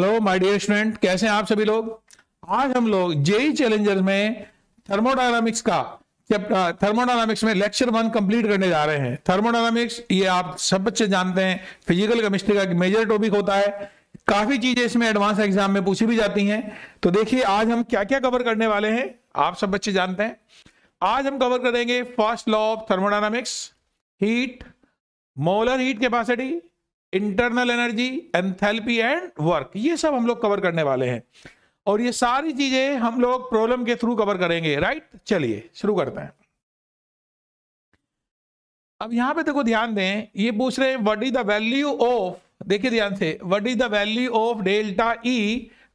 Hello my dear student कैसे हैं आप सभी लोग आज हम लोग जेई चैलेंजर्स e में थर्मोडायनामिक्स का थर्मोडायनामिक्स में लेक्चर वन कंप्लीट करने जा रहे हैं थर्मोडायनामिक्स ये आप सब बच्चे जानते हैं फिजिकल केमिस्ट्री का एक मेजर टॉपिक होता है काफी चीजें इसमें एडवांस एग्जाम में पूछी भी जाती हैं तो देखिए आज हम क्या क्या कवर करने वाले हैं आप सब बच्चे जानते हैं आज हम कवर करेंगे first law of thermodynamics heat molar heat capacity internal energy enthalpy and work ये सब हम लोग कवर करने वाले हैं और ये सारी चीजें हम लोग प्रॉब्लम के थ्रू कवर करेंगे राइट चलिए शुरू करते हैं अब यहां पे देखो ध्यान दें ये पूछ रहे हैं what is the value of देखिए ध्यान से what is the value of delta E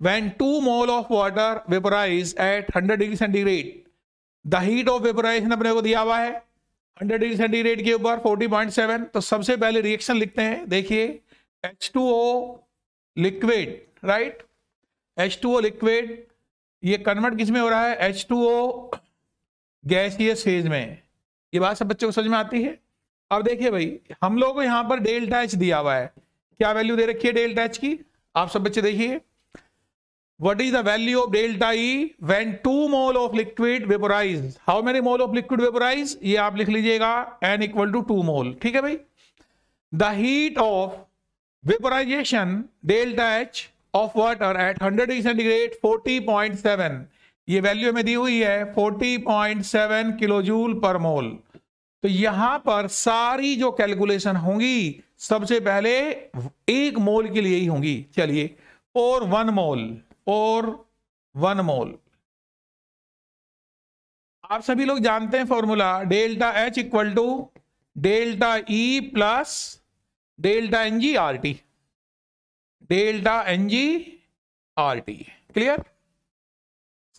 when two mole of water vaporize at 100 degree centigrade the heat of vaporize अपने को दिया हुआ है हंड्रेड डिग्री सेंटीग्रेड के ऊपर फोर्टी पॉइंट सेवन तो सबसे पहले रिएक्शन लिखते हैं देखिए H two O liquid right H two O liquid ये कन्वर्ट किस में हो रहा है एच टू ओ फेज में ये बात सब बच्चों को समझ में आती है अब देखिए भाई हम लोगों को यहाँ पर डेल्टा एच दिया हुआ है क्या वैल्यू दे रखी है डेल्टा एच की आप सब बच्चे देखिए What is the value of delta E when two mole of liquid vaporized? How many mole of liquid vaporized? ये आप लिख लीजिएगा n equal to two mole. ठीक है भाई The heat of vaporization delta H of water at 100 degree centigrade 40.7 ये value हमें दी हुई है 40.7 किलोजूल पर मोल तो यहां पर सारी जो कैलकुलेशन होंगी सबसे पहले एक मोल के लिए ही होंगी चलिए और वन मोल और वन मोल आप सभी लोग जानते हैं formula delta H equal to delta E e plus delta n g R T delta n g R T clear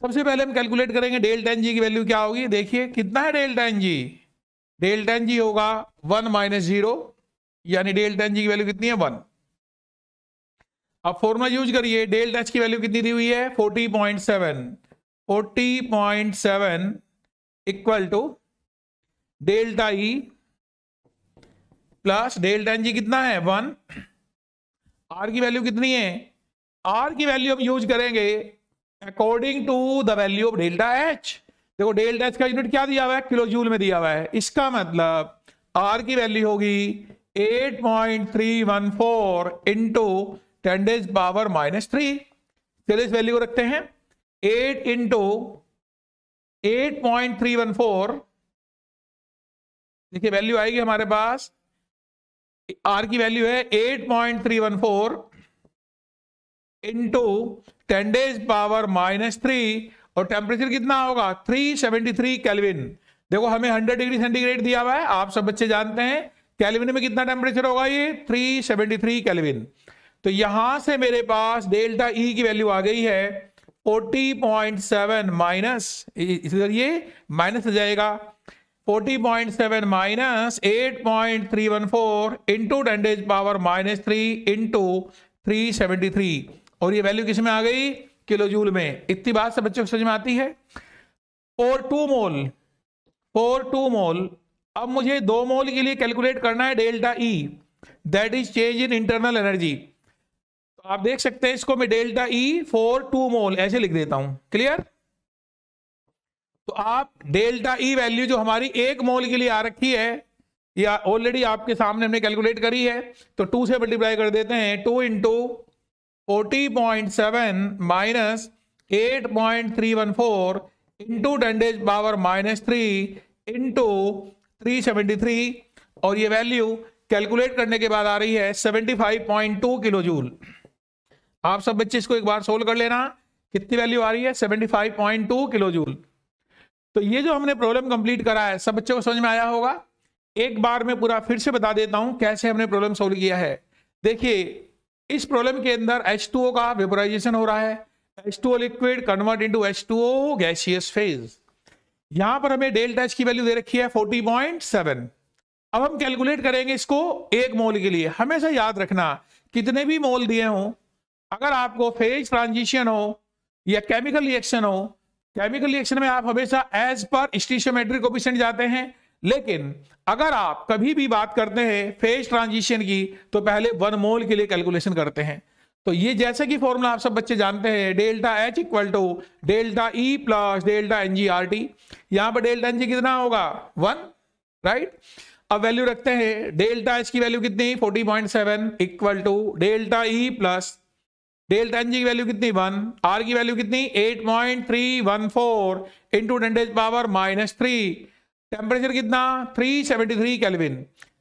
सबसे पहले हम कैलकुलेट करेंगे डेल्टा एन जी की वैल्यू क्या होगी देखिए कितना है delta n g delta n g होगा वन माइनस जीरो यानी डेल्टा एन जी की वैल्यू कितनी है वन अब फॉर्मुला यूज करिए डेल एच की वैल्यू कितनी दी हुई है forty point seven forty point seven equal to delta E plus delta n g कितना है वन आर की वैल्यू कितनी है आर की वैल्यू हम यूज करेंगे according to the value of delta H देखो डेल्टा एच का यूनिट क्या दिया हुआ है किलो जूल में दिया हुआ है इसका मतलब आर की वैल्यू होगी 8.314 point three one four into ten days power minus three चलिए इस वैल्यू को रखते हैं eight into eight point three one four देखिए वैल्यू आएगी हमारे पास आर की वैल्यू है eight point three one four into ten days power minus three और टेम्परेचर कितना होगा थ्री सेवेंटी थ्री कैलविन देखो हमें हंड्रेड डिग्री सेंटीग्रेड दिया हुआ है आप सब बच्चे जानते हैं कैलविन में कितना टेम्परेचर होगा ये थ्री सेवेंटी थ्री कैलविन तो यहां से मेरे पास डेल्टा ई e की वैल्यू आ गई है 40.7 माइनस इसी ये माइनस हो जाएगा 40.7 minus 8.314 into days power minus three into three और ये वैल्यू किस में आ गई किलो जूल में इतनी बात से बच्चों को समझ में आती है और टू मोल और टू मोल अब मुझे दो मोल के लिए कैलकुलेट करना है delta E that is change in internal energy आप देख सकते हैं इसको मैं delta E for two mole ऐसे लिख देता हूं क्लियर तो आप डेल्टा ई e वैल्यू जो हमारी एक मोल के लिए आ रखी है या ऑलरेडी आपके सामने हमने कैलकुलेट करी है तो टू से मल्टीप्लाई कर देते हैं two into forty point seven minus eight point three one four into days power minus three into three seventy three और ये वैल्यू कैलकुलेट करने के बाद आ रही है seventy five point two kilo joule आप सब बच्चे इसको एक बार सोल्व कर लेना कितनी वैल्यू आ रही है टू किलो जूल तो ये जो हमने प्रॉब्लम कंप्लीट करा है सब बच्चों को समझ में आया होगा एक बार में पूरा फिर से बता देता हूं कैसे हमने प्रॉब्लम सोल्व किया है देखिए इस प्रॉब्लम के अंदर एच का वेपोराइजेशन हो रहा है H liquid convert to H gaseous phase यहां पर हमें डेल्टा एच की वैल्यू दे रखी है सेवन अब हम कैलकुलेट करेंगे इसको एक मोल के लिए हमेशा याद रखना कितने भी मोल दिए हों अगर आपको फेज ट्रांजिशन हो या केमिकल रिएक्शन हो केमिकल रिएक्शन में आप हमेशा एज पर स्टीशियोमेट्रिक कोपिशेंट जाते हैं लेकिन अगर आप कभी भी बात करते हैं फेज ट्रांजिशन की तो पहले वन मोल के लिए कैलकुलेशन करते हैं तो ये जैसे कि फॉर्मूला आप सब बच्चे जानते हैं delta H equal to delta E e plus delta n g R T यहां पर डेल्टा एन जी कितना होगा वन राइट अब वैल्यू रखते हैं डेल्टा एच की वैल्यू कितनी forty point seven equal to delta E e plus delta n g की वैल्यू कितनी वन आर की वैल्यू कितनी eight point three one four into ten days power minus three temperature कितना three seventy three kelvin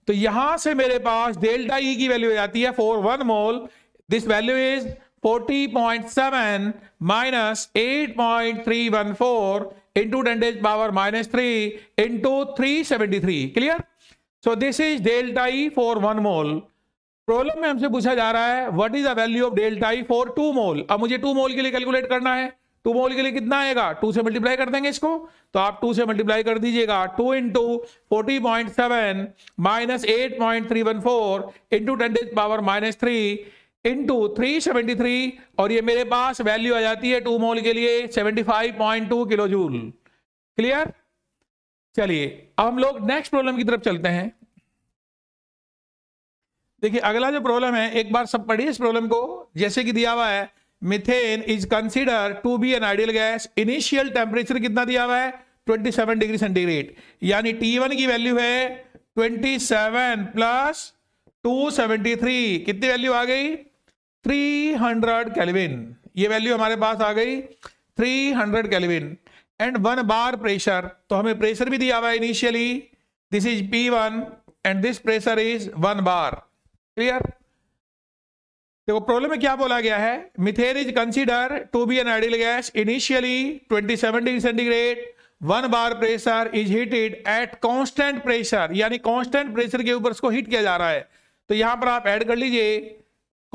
तो यहां से मेरे पास डेल्टा ई e की वैल्यू हो जाती है for one mole this value is forty point seven minus eight point three one four into ten days power minus three into three seventy three clear so this is delta E for one mole problem में हमसे पूछा जा रहा है what is the value of delta I for two mole अब मुझे to mole के लिए कैलकुलेट करना है टू मोल के लिए कितना आएगा टू से मल्टीप्लाई कर देंगे इसको तो आप टू से मल्टीप्लाई कर दीजिएगा two into forty point seven minus eight point three one four into ten power minus three into three seventy three और ये मेरे पास वैल्यू आ जाती है टू मोल के लिए seventy five point two kilo joule clear चलिए अब हम लोग नेक्स्ट प्रॉब्लम की तरफ चलते हैं देखिए अगला जो प्रॉब्लम है एक बार सब पढ़िए इस प्रॉब्लम को जैसे कि दिया हुआ है methane is consider to be an ideal gas initial temperature कितना दिया हुआ है 27 डिग्री सेंटीग्रेड यानी T1 की वैल्यू है 27 प्लस 273 कितनी वैल्यू आ गई 300 केल्विन ये वैल्यू हमारे पास आ गई 300 kelvin and one bar pressure तो हमें प्रेशर भी दिया हुआ है initially this is P1 and this pressure is one bar clear देखो प्रॉब्लम में क्या बोला गया है methane is consider to be an ideal gas initially 27 degree centigrade one bar pressure is heated at constant pressure यानी constant pressure के ऊपर इसको हीट किया जा रहा है तो यहां पर आप ऐड कर लीजिए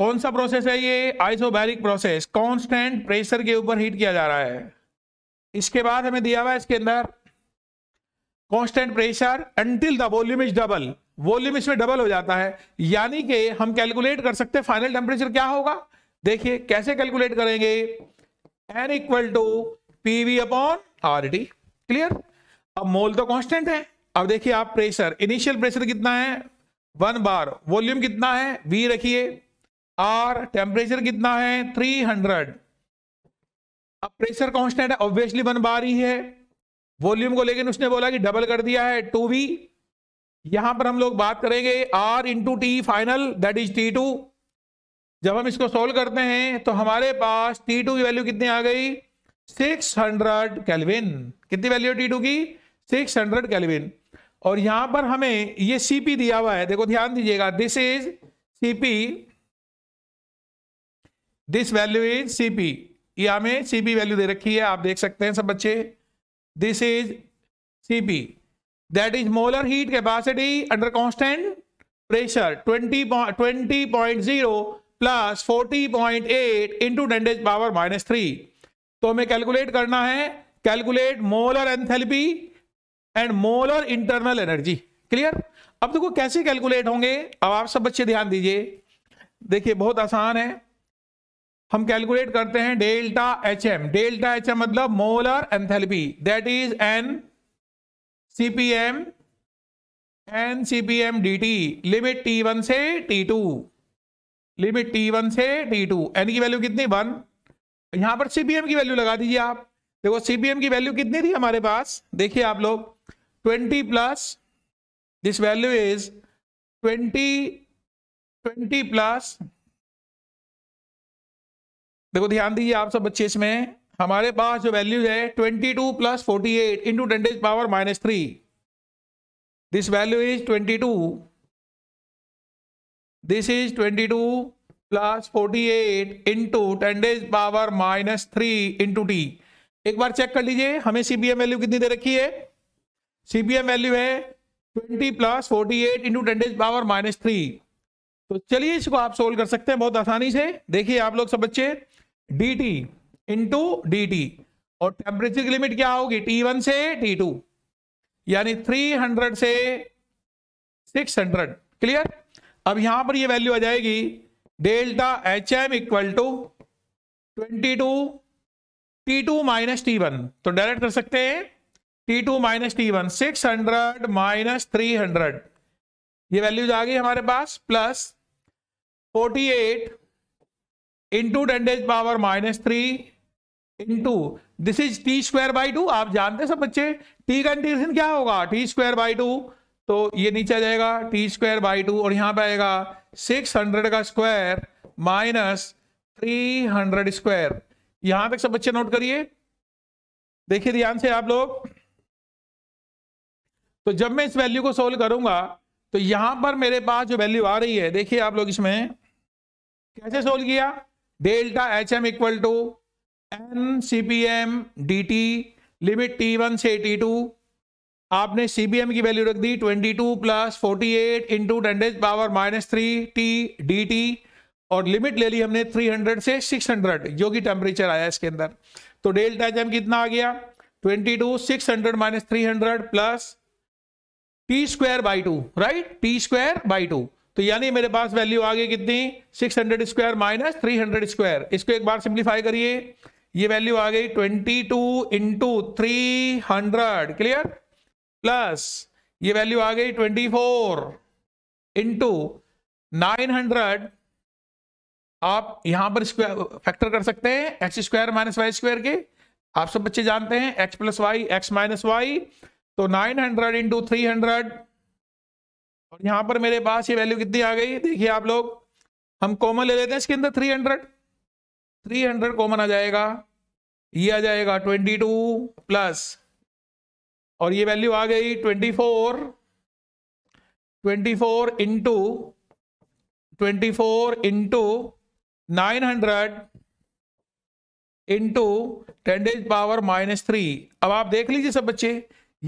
कौन सा प्रोसेस है ये आइसोबैरिक प्रोसेस कांस्टेंट प्रेशर के ऊपर हीट किया जा रहा है इसके बाद हमें दिया हुआ है इसके अंदर constant pressure until the volume is double volume इसमें डबल हो जाता है यानी कि हम कैलकुलेट कर सकते हैं फाइनल टेम्परेचर क्या होगा देखिए कैसे कैलकुलेट करेंगे n equal to P V upon R clear अब मोल तो कांस्टेंट है अब देखिए आप प्रेशर इनिशियल प्रेशर कितना है वन बार वॉल्यूम कितना है वी रखिए आर टेम्परेचर कितना है थ्री हंड्रेड अब प्रेशर कॉन्स्टेंट है ऑब्वियसली वन बार ही है वॉल्यूम को लेकिन उसने बोला कि डबल कर दिया है टू वी यहां पर हम लोग बात करेंगे R into T final that is T two जब हम इसको सोल्व करते हैं तो हमारे पास टी टू की वैल्यू कितनी आ गई 600 हंड्रेड कैलविन कितनी वैल्यू टी टू की 600 हंड्रेड कैलविन और यहां पर हमें ये पी दिया हुआ है देखो ध्यान दीजिएगा this is P this value is CP ये हमें पी वैल्यू दे रखी है आप देख सकते हैं सब बच्चे this is CP molar heat capacity under constant pressure twenty twenty point zero plus eight into ten days power minus three तो हमें कैलकुलेट करना है calculate molar enthalpy and molar internal energy clear अब देखो कैसे कैलकुलेट होंगे अब आप सब बच्चे ध्यान दीजिए देखिए बहुत आसान है हम कैलकुलेट करते हैं delta H M delta H M मतलब molar enthalpy that is n CPM n CPM DT limit T one से T two limit T one से टी टू एन की वैल्यू कितनी वन यहां पर सीपीएम की वैल्यू लगा दीजिए आप देखो सीपीएम की वैल्यू कितनी थी हमारे पास देखिए आप लोग twenty plus this value is twenty twenty plus देखो ध्यान दीजिए आप सब बच्चे इसमें हमारे पास जो वैल्यूज है twenty two plus forty eight into ten days power minus three this value is twenty two this is twenty two plus forty eight into ten power minus three into T एक बार check कर लीजिए हमें CBM value कितनी दे रखी है CBM value है twenty plus forty eight into ten power minus three तो चलिए इसको आप सोल्व कर सकते हैं बहुत आसानी से देखिए आप लोग सब बच्चे D T into D T और टेम्परेचर की लिमिट क्या होगी टी वन से टी टू यानी थ्री हंड्रेड से सिक्स हंड्रेड क्लियर अब यहां पर ये वैल्यू आ जाएगी delta H M equal to twenty two T two minus T one तो डायरेक्ट कर सकते हैं T two minus T one six hundred minus three hundred ये वैल्यूज आ गई हमारे पास plus forty eight into ten days power minus three into this is T square by two आप जानते सब बच्चे टी का इंटीग्रेशन क्या होगा टी स्क्वायर बाई टू तो ये नीचे आ जाएगा टी स्क्वायर बाई टू और यहां पे आएगा सिक्स हंड्रेड का square minus three hundred square यहां तक सब बच्चे नोट करिए देखिए ध्यान से आप लोग तो जब मैं इस वैल्यू को सोल्व करूंगा तो यहां पर मेरे पास जो वैल्यू आ रही है देखिए आप लोग इसमें कैसे सोल्व किया delta H M equal to N C P M D T limit T one से टी टू आपने सी बी एम की वैल्यू रख दी twenty two plus forty eight into ten days power minus three T D T और limit ले ली हमने three hundred से सिक्स हंड्रेड जो कि टेम्परेचर आया इसके अंदर तो डेल्टा एच कितना आ गया twenty two six hundred minus three hundred plus T square by two right T square by two तो यानी मेरे पास वैल्यू आ गई कितनी six hundred square minus three hundred square इसको एक बार सिंप्लीफाई करिए ये वैल्यू आ गई twenty two into three hundred clear plus ये वैल्यू आ गई twenty four into nine hundred आप यहां पर स्क्वायर फैक्टर कर सकते हैं x square minus Y square के आप सब बच्चे जानते हैं X plus Y X minus Y तो nine hundred into three hundred और यहां पर मेरे पास ये वैल्यू कितनी आ गई देखिए आप लोग हम कॉमन ले लेते हैं इसके अंदर three hundred three hundred common आ जाएगा ये e आ जाएगा ट्वेंटी टू प्लस और ये वैल्यू आ गई twenty four twenty four into twenty four into nine hundred into ten days power minus three अब आप देख लीजिए सब बच्चे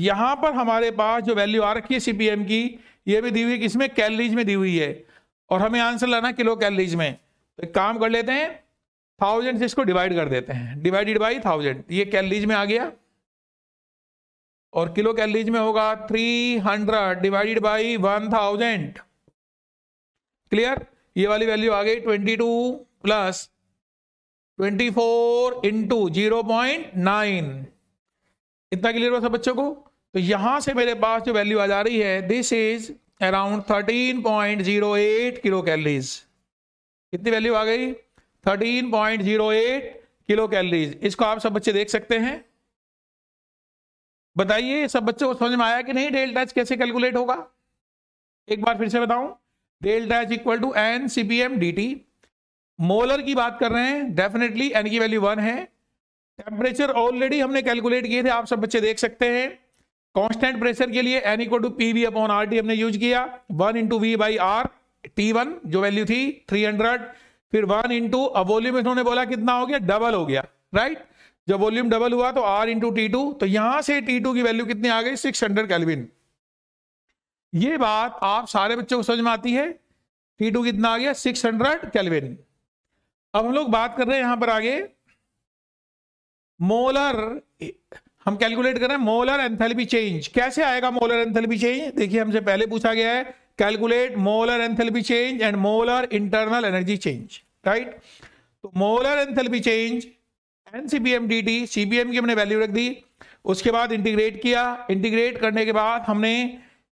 यहां पर हमारे पास जो वैल्यू आ रखी है सीपीएम की ये भी दी हुई है किसमें कैलरीज में दी हुई है और हमें आंसर लाना किलो कैलरीज में तो काम कर लेते हैं थाउजेंड से इसको डिवाइड कर देते हैं डिवाइडेड बाई थाउजेंड ये कैलरीज में आ गया और किलो कैलरीज में होगा three hundred divided by one thousand clear ये वाली वैल्यू आ गई twenty two plus twenty four into zero point nine इतना क्लियर हुआ सब बच्चों को तो यहां से मेरे पास जो वैल्यू आ जा रही है this is around thirteen point zero eight kilo calories कितनी वैल्यू आ गई 13.08 किलो कैलोरीज इसको आप सब बच्चे देख सकते हैं बताइए सब बच्चों को समझ में आया कि नहीं डेल्टा एच कैसे कैलकुलेट होगा एक बार फिर से बताऊं delta H equal to N C P M D T molar की बात कर रहे हैं डेफिनेटली एन की वैल्यू वन है टेम्परेचर ऑलरेडी हमने कैलकुलेट किए थे आप सब बच्चे देख सकते हैं कांस्टेंट प्रेशर के लिए N equal to P V upon R T हमने यूज किया one into V by R T one जो वैल्यू थी थ्री हंड्रेड फिर वन इंटू अब वॉल्यूम इन्होंने बोला कितना हो गया डबल हो गया राइट जब वॉल्यूम डबल हुआ तो आर इंटू टी टू तो यहां से टी टू की वैल्यू कितनी आ गई सिक्स हंड्रेड कैलविन ये बात आप सारे बच्चों को समझ में आती है टी टू कितना आ गया सिक्स हंड्रेड कैलविन अब हम लोग बात कर रहे हैं यहां पर आगे मोलर हम कैलकुलेट कर रहे हैं मोलर एंथेल्पी चेंज कैसे आएगा मोलर एंथेल्पी चेंज देखिए हमसे पहले पूछा गया है calculate molar enthalpy change and molar internal energy change right तो molar enthalpy change N C B M D T C B M की हमने वैल्यू रख दी उसके बाद इंटीग्रेट किया इंटीग्रेट करने के बाद हमने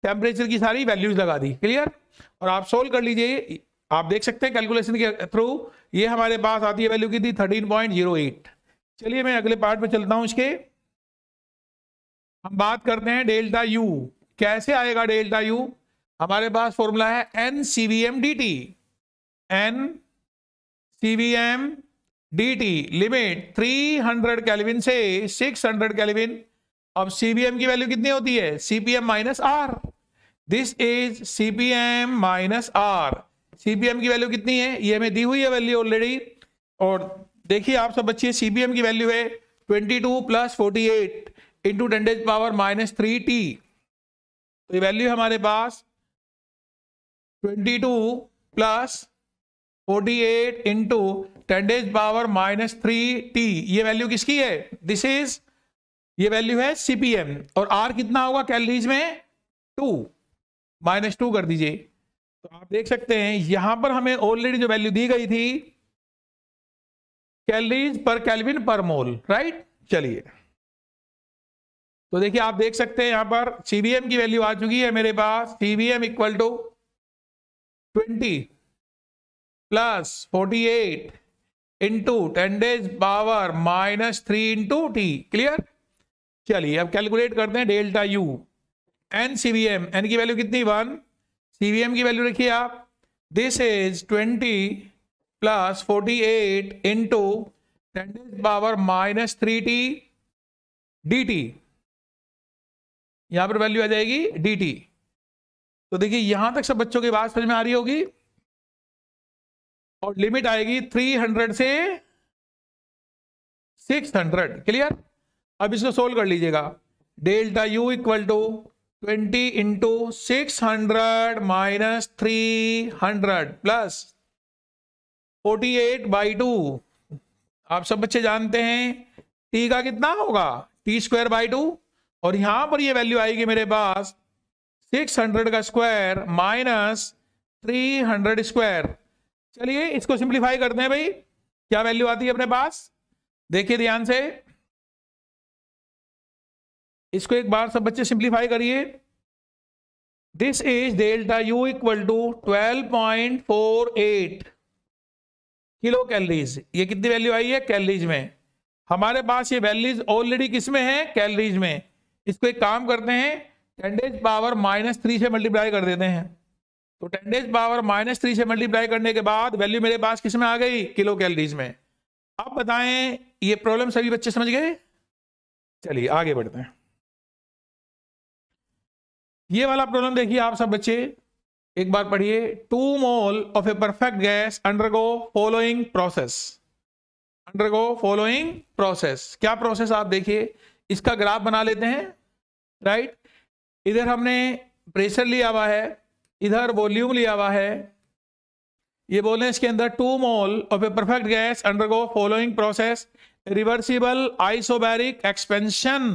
टेम्परेचर की सारी वैल्यूज लगा दी क्लियर और आप सोल्व कर लीजिए आप देख सकते हैं कैलकुलेशन के थ्रू ये हमारे पास आती है वैल्यू की थी थर्टीन पॉइंट जीरो एट चलिए मैं अगले पार्ट में चलता हूँ इसके हम बात करते हैं डेल्टा यू कैसे आएगा डेल्टा यू हमारे पास फॉर्मूला है N C V M D T N C V M D T limit three hundred kelvin से सिक्स हंड्रेड कैलविन अब सीबीएम की वैल्यू कितनी होती है CPM minus R this is CPM minus R CPM की value कितनी है ये हमें दी हुई है वैल्यू ऑलरेडी और देखिए आप सब बच्चे एम की वैल्यू है twenty two plus forty eight into ten days power minus three T तो ये वैल्यू हमारे पास twenty two plus forty eight into ten days power minus three T ये वैल्यू किसकी है दिस इज ये वैल्यू है सीपीएम और आर कितना होगा कैलरीज में टू माइनस टू कर दीजिए तो आप देख सकते हैं यहां पर हमें ऑलरेडी जो वैल्यू दी गई थी कैलरीज पर कैलविन पर मोल राइट चलिए तो देखिए आप देख सकते हैं यहां पर सीबीएम की वैल्यू आ चुकी है मेरे पास CBM equal to twenty plus forty eight into ten days power minus three into T clear चलिए अब कैलकुलेट करते हैं delta U N C V M N की वैल्यू कितनी वन सी वी एम की वैल्यू रखिए आप this is twenty plus forty eight into ten days power minus three T D T यहां पर वैल्यू आ जाएगी डी टी तो देखिए यहां तक सब बच्चों की बात समझ में आ रही होगी और लिमिट आएगी 300 से 600 क्लियर अब इसको सोल्व कर लीजिएगा delta U equal to twenty into six hundred minus three hundred plus forty eight by two आप सब बच्चे जानते हैं टी का कितना होगा टी स्क्वायर बाई टू और यहां पर ये वैल्यू आएगी मेरे पास सिक्स हंड्रेड का square minus three hundred square चलिए इसको सिंप्लीफाई करते हैं भाई क्या वैल्यू आती है अपने पास देखिए ध्यान से इसको एक बार सब बच्चे सिंप्लीफाई करिए this is delta U equal to twelve point four eight kilo calories ये कितनी वैल्यू आई है कैलरीज में हमारे पास ये वैल्यूज ऑलरेडी किस में है कैलरीज में इसको एक काम करते हैं टेंडेज पावर माइनस थ्री से मल्टीप्लाई कर देते हैं तो टेंडेज पावर माइनस थ्री से मल्टीप्लाई करने के बाद वैल्यू मेरे पास किस में आ गई किलो कैलरीज में अब बताएं ये प्रॉब्लम सभी बच्चे समझ गए चलिए आगे बढ़ते हैं ये वाला प्रॉब्लम देखिए आप सब बच्चे एक बार पढ़िए two mole of a perfect gas undergo following process undergo following process क्या प्रोसेस आप देखिए इसका ग्राफ बना लेते हैं राइट इधर हमने प्रेशर लिया हुआ है इधर वॉल्यूम लिया हुआ है ये बोल रहे हैं इसके अंदर two mole of a perfect gas undergo following process reversible isobaric expansion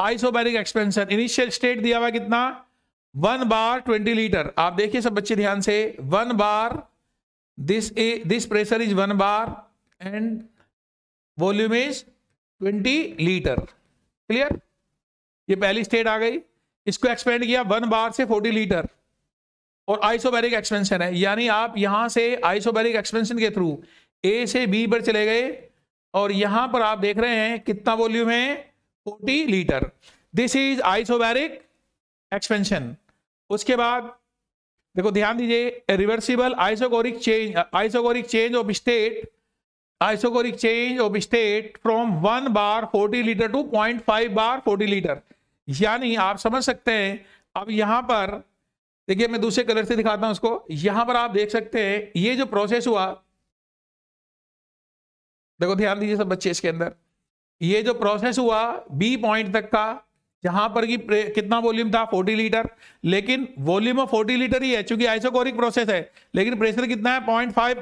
isobaric expansion initial state दिया हुआ कितना वन बार ट्वेंटी लीटर आप देखिए सब बच्चे ध्यान से one bar this this pressure is one bar and volume is twenty litre clear ये पहली स्टेट आ गई इसको एक्सपेंड किया वन बार से फोर्टी लीटर और आइसोबैरिक एक्सपेंशन है यानी आप यहां से आइसोबैरिक एक्सपेंशन के थ्रू ए से बी पर चले गए और यहां पर आप देख रहे हैं कितना वॉल्यूम है forty litre this is isobaric expansion उसके बाद देखो ध्यान दीजिए reversible isochoric change isochoric change of state isochoric change of state from one bar forty litre to point five bar forty litre यानी आप समझ सकते हैं अब यहां पर देखिए मैं दूसरे कलर से दिखाता हूं उसको यहां पर आप देख सकते हैं ये जो प्रोसेस हुआ देखो ध्यान दीजिए सब बच्चे इसके अंदर ये जो प्रोसेस हुआ बी पॉइंट तक का जहां पर कि कितना वॉल्यूम था 40 लीटर लेकिन वॉल्यूम ऑफ 40 लीटर ही है चूंकि आइसोकोरिक प्रोसेस है लेकिन प्रेशर कितना है point five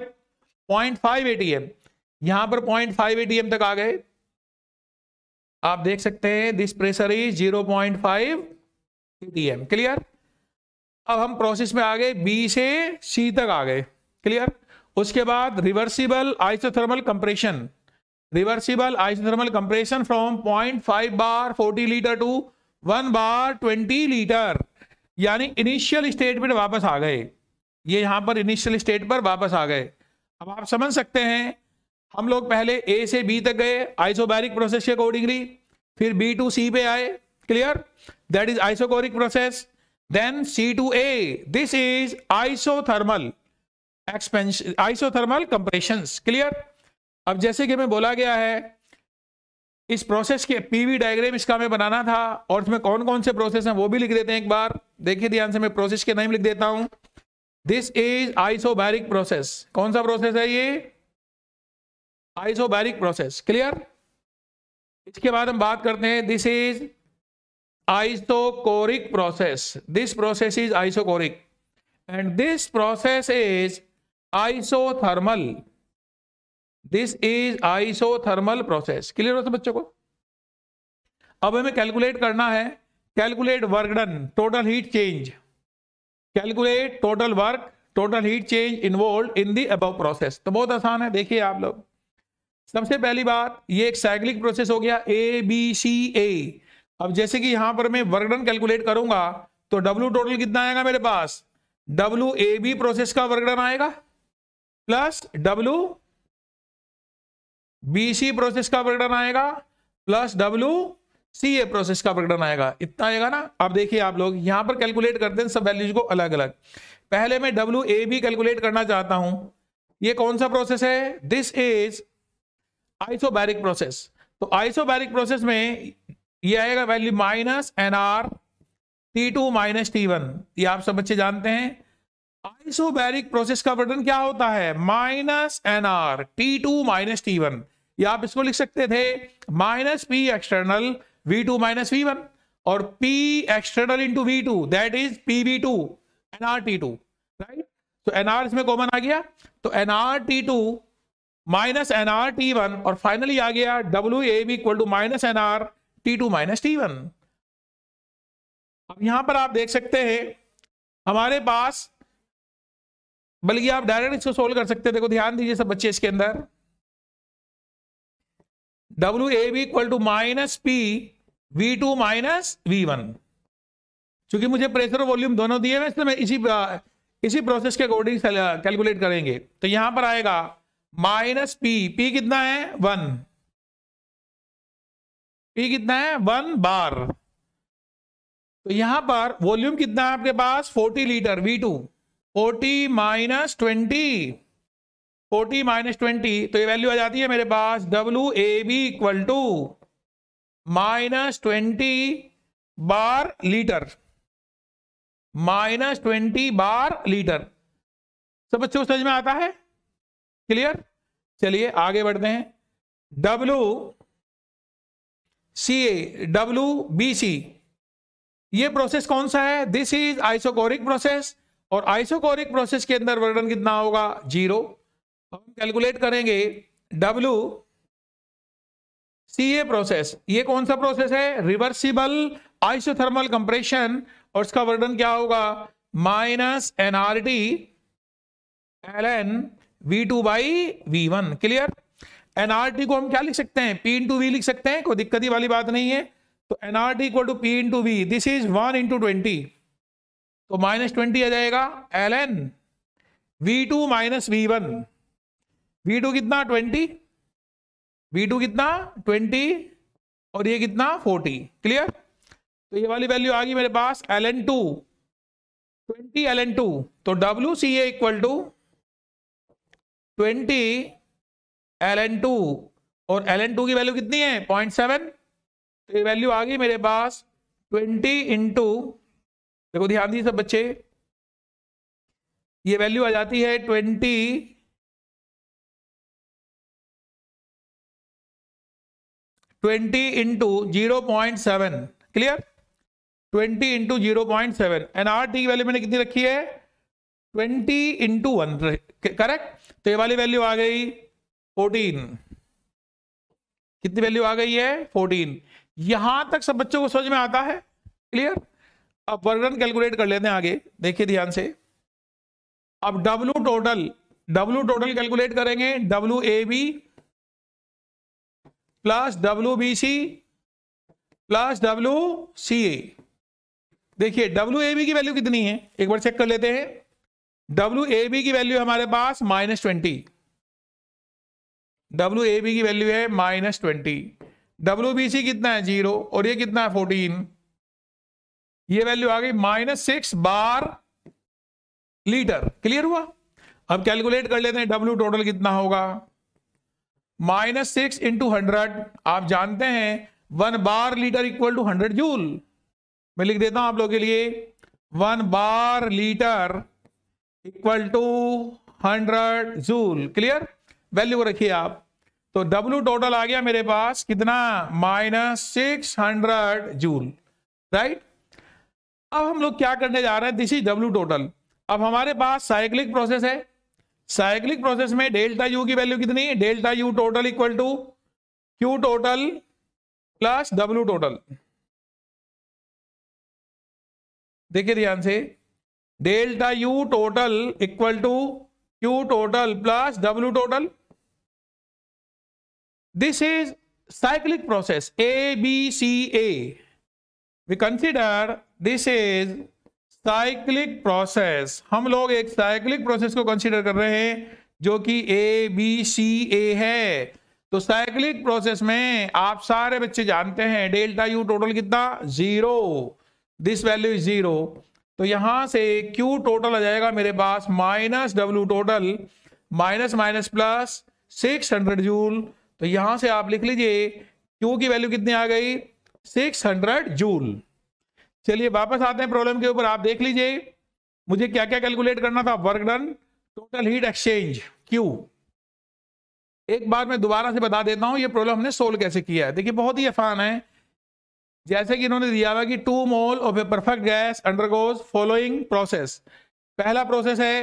point five A T M यहां पर point five A T M तक आ गए आप देख सकते हैं this pressure is zero point five clear अब हम प्रोसेस में आ गए बी से सी तक आ गए क्लियर उसके बाद reversible isothermal compression reversible isothermal compression from point five bar forty litre to one bar twenty litre यानी इनिशियल स्टेट पर वापस आ गए ये यहां पर इनिशियल स्टेट पर वापस आ गए अब आप समझ सकते हैं हम लोग पहले ए से बी तक गए आइसोबैरिक प्रोसेस के अकॉर्डिंगली फिर बी टू सी पे आए clear that is isochoric process then C to A this is isothermal expansion isothermal compression clear अब जैसे कि मैं बोला गया है इस प्रोसेस के पीवी डायग्राम इसका हमें बनाना था और इसमें कौन कौन से प्रोसेस हैं वो भी लिख देते हैं एक बार देखिए ध्यान से मैं प्रोसेस के नाम लिख देता हूं दिस इज आइसोबैरिक प्रोसेस कौन सा प्रोसेस है ये आइसोबैरिक प्रोसेस क्लियर इसके बाद हम बात करते हैं this is isochoric process this process is isochoric and this process is isothermal this is isothermal process clear होता बच्चों को अब हमें कैलकुलेट करना है calculate work done total heat change calculate total work total heat change involve in the above process तो बहुत आसान है देखिए आप लोग सबसे पहली बात ये एक साइक्लिक प्रोसेस हो गया ए बी सी ए अब जैसे कि यहां पर मैं वर्कडन कैलकुलेट करूंगा तो डब्ल्यू टोटल कितना आएगा मेरे पास डब्ल्यू ए बी प्रोसेस का वर्कडन आएगा plus W B C process का वर्कडन आएगा plus W C A process का वर्कडन आएगा इतना आएगा ना अब देखिए आप लोग यहां पर कैलकुलेट करते हैं सब वैल्यूज को अलग अलग पहले मैं डब्ल्यू ए बी कैलकुलेट करना चाहता हूं ये कौन सा प्रोसेस है दिस इज आइसोबैरिक प्रोसेस तो आइसोबैरिक प्रोसेस में ये आएगा value minus N R T two minus T one ये आप सब बच्चे जानते हैं आइसोबैरिक प्रोसेस का वर्णन क्या होता है minus N R T two minus T one ये आप इसको लिख सकते थे minus P external V two minus V one और P external into V two that is P V two N R T two right तो NR इसमें common आ गया तो NR T two minus N R T one और finally आ गया W A B equal to minus N R T two minus T one अब यहां पर आप देख सकते हैं हमारे पास बल्कि आप डायरेक्ट इसको सोल्व कर सकते हैं देखो ध्यान दीजिए सब बच्चे इसके अंदर W A B equal to minus P V two minus V one चूंकि मुझे प्रेशर और वॉल्यूम दोनों दिए हुए इसलिए मैं इसी इसी प्रोसेस के अकॉर्डिंग कैलकुलेट uh, करेंगे तो यहां पर आएगा माइनस पी पी कितना है वन पी कितना है वन बार तो यहां पर वॉल्यूम कितना है आपके पास forty litre V two forty minus twenty forty minus twenty तो ये वैल्यू आ जाती है मेरे पास W A B equal to minus twenty bar litre minus twenty bar litre सब बच्चों समझ में आता है क्लियर चलिए आगे बढ़ते हैं W C A W B C ये प्रोसेस कौन सा है दिस इज आइसोकोरिक प्रोसेस और आइसोकोरिक प्रोसेस के अंदर वर्णन कितना होगा जीरो हम कैलकुलेट करेंगे डब्ल्यू सी ए प्रोसेस ये कौन सा प्रोसेस है रिवर्सिबल आइसोथर्मल कंप्रेशन और इसका वर्णन क्या होगा minus NRT L N V two by V one clear NRT को हम क्या लिख सकते हैं पी इंटू वी लिख सकते हैं कोई दिक्कत ही वाली बात नहीं है तो NRT equal to P into V this is one into twenty तो माइनस ट्वेंटी आ जाएगा L N V two minus V one V two कितना ट्वेंटी वी टू कितना ट्वेंटी और ये कितना फोर्टी क्लियर तो ये वाली वैल्यू आ गई मेरे पास L N two twenty L N two तो W C equal to twenty L N two और एल एन टू की वैल्यू कितनी है पॉइंट सेवन तो ये वैल्यू आ गई मेरे पास ट्वेंटी इंटू देखो ध्यान दीजिए सब बच्चे ये वैल्यू आ जाती है twenty twenty into zero point seven clear twenty into zero point seven NRT की वैल्यू मैंने कितनी रखी है ट्वेंटी इंटू वन करेक्ट तो ये वाली वैल्यू आ गई फोर्टीन कितनी वैल्यू आ गई है फोर्टीन यहां तक सब बच्चों को समझ में आता है क्लियर अब वर्गन कैलकुलेट कर लेते हैं आगे देखिए ध्यान से अब W total W total calculate करेंगे W A B plus W B C plus W C A देखिए डब्ल्यू ए बी की वैल्यू कितनी है एक बार चेक कर लेते हैं डब्ल्यू ए बी की वैल्यू हमारे पास minus twenty W A B की वैल्यू है minus twenty W B C कितना है जीरो और ये कितना है फोर्टीन ये वैल्यू आ गई minus six bar litre clear हुआ अब कैलकुलेट कर लेते हैं डब्ल्यू टोटल कितना होगा माइनस सिक्स इंटू हंड्रेड आप जानते हैं one bar litre equal to hundred joule मैं लिख देता हूं आप लोग के लिए one bar litre equal to hundred joule clear value रखिए आप तो W टोटल आ गया मेरे पास कितना minus six hundred joule right अब हम लोग क्या करने जा रहे हैं दिस इज W टोटल अब हमारे पास साइक्लिक प्रोसेस है साइक्लिक प्रोसेस में डेल्टा U की वैल्यू कितनी है delta U total equal to Q total plus W total देखिए ध्यान से delta U total equal to Q total plus W total this is cyclic process A B C A we consider this is cyclic process हम लोग एक cyclic process को consider कर रहे हैं जो कि ए बी सी ए है तो साइक्लिक प्रोसेस में आप सारे बच्चे जानते हैं डेल्टा यू टोटल कितना zero this value is zero तो यहां से Q टोटल आ जाएगा मेरे पास minus W total minus minus plus six hundred joule तो यहां से आप लिख लीजिए Q की वैल्यू कितनी आ गई सिक्स हंड्रेड जूल चलिए वापस आते हैं प्रॉब्लम के ऊपर आप देख लीजिए मुझे क्या क्या कैलकुलेट करना था work done total heat exchange Q एक बार मैं दोबारा से बता देता हूं ये प्रॉब्लम हमने सोल्व कैसे किया है देखिए बहुत ही आसान है जैसे कि इन्होंने दिया हुआ कि two mole of a perfect gas undergoes following process पहला प्रोसेस है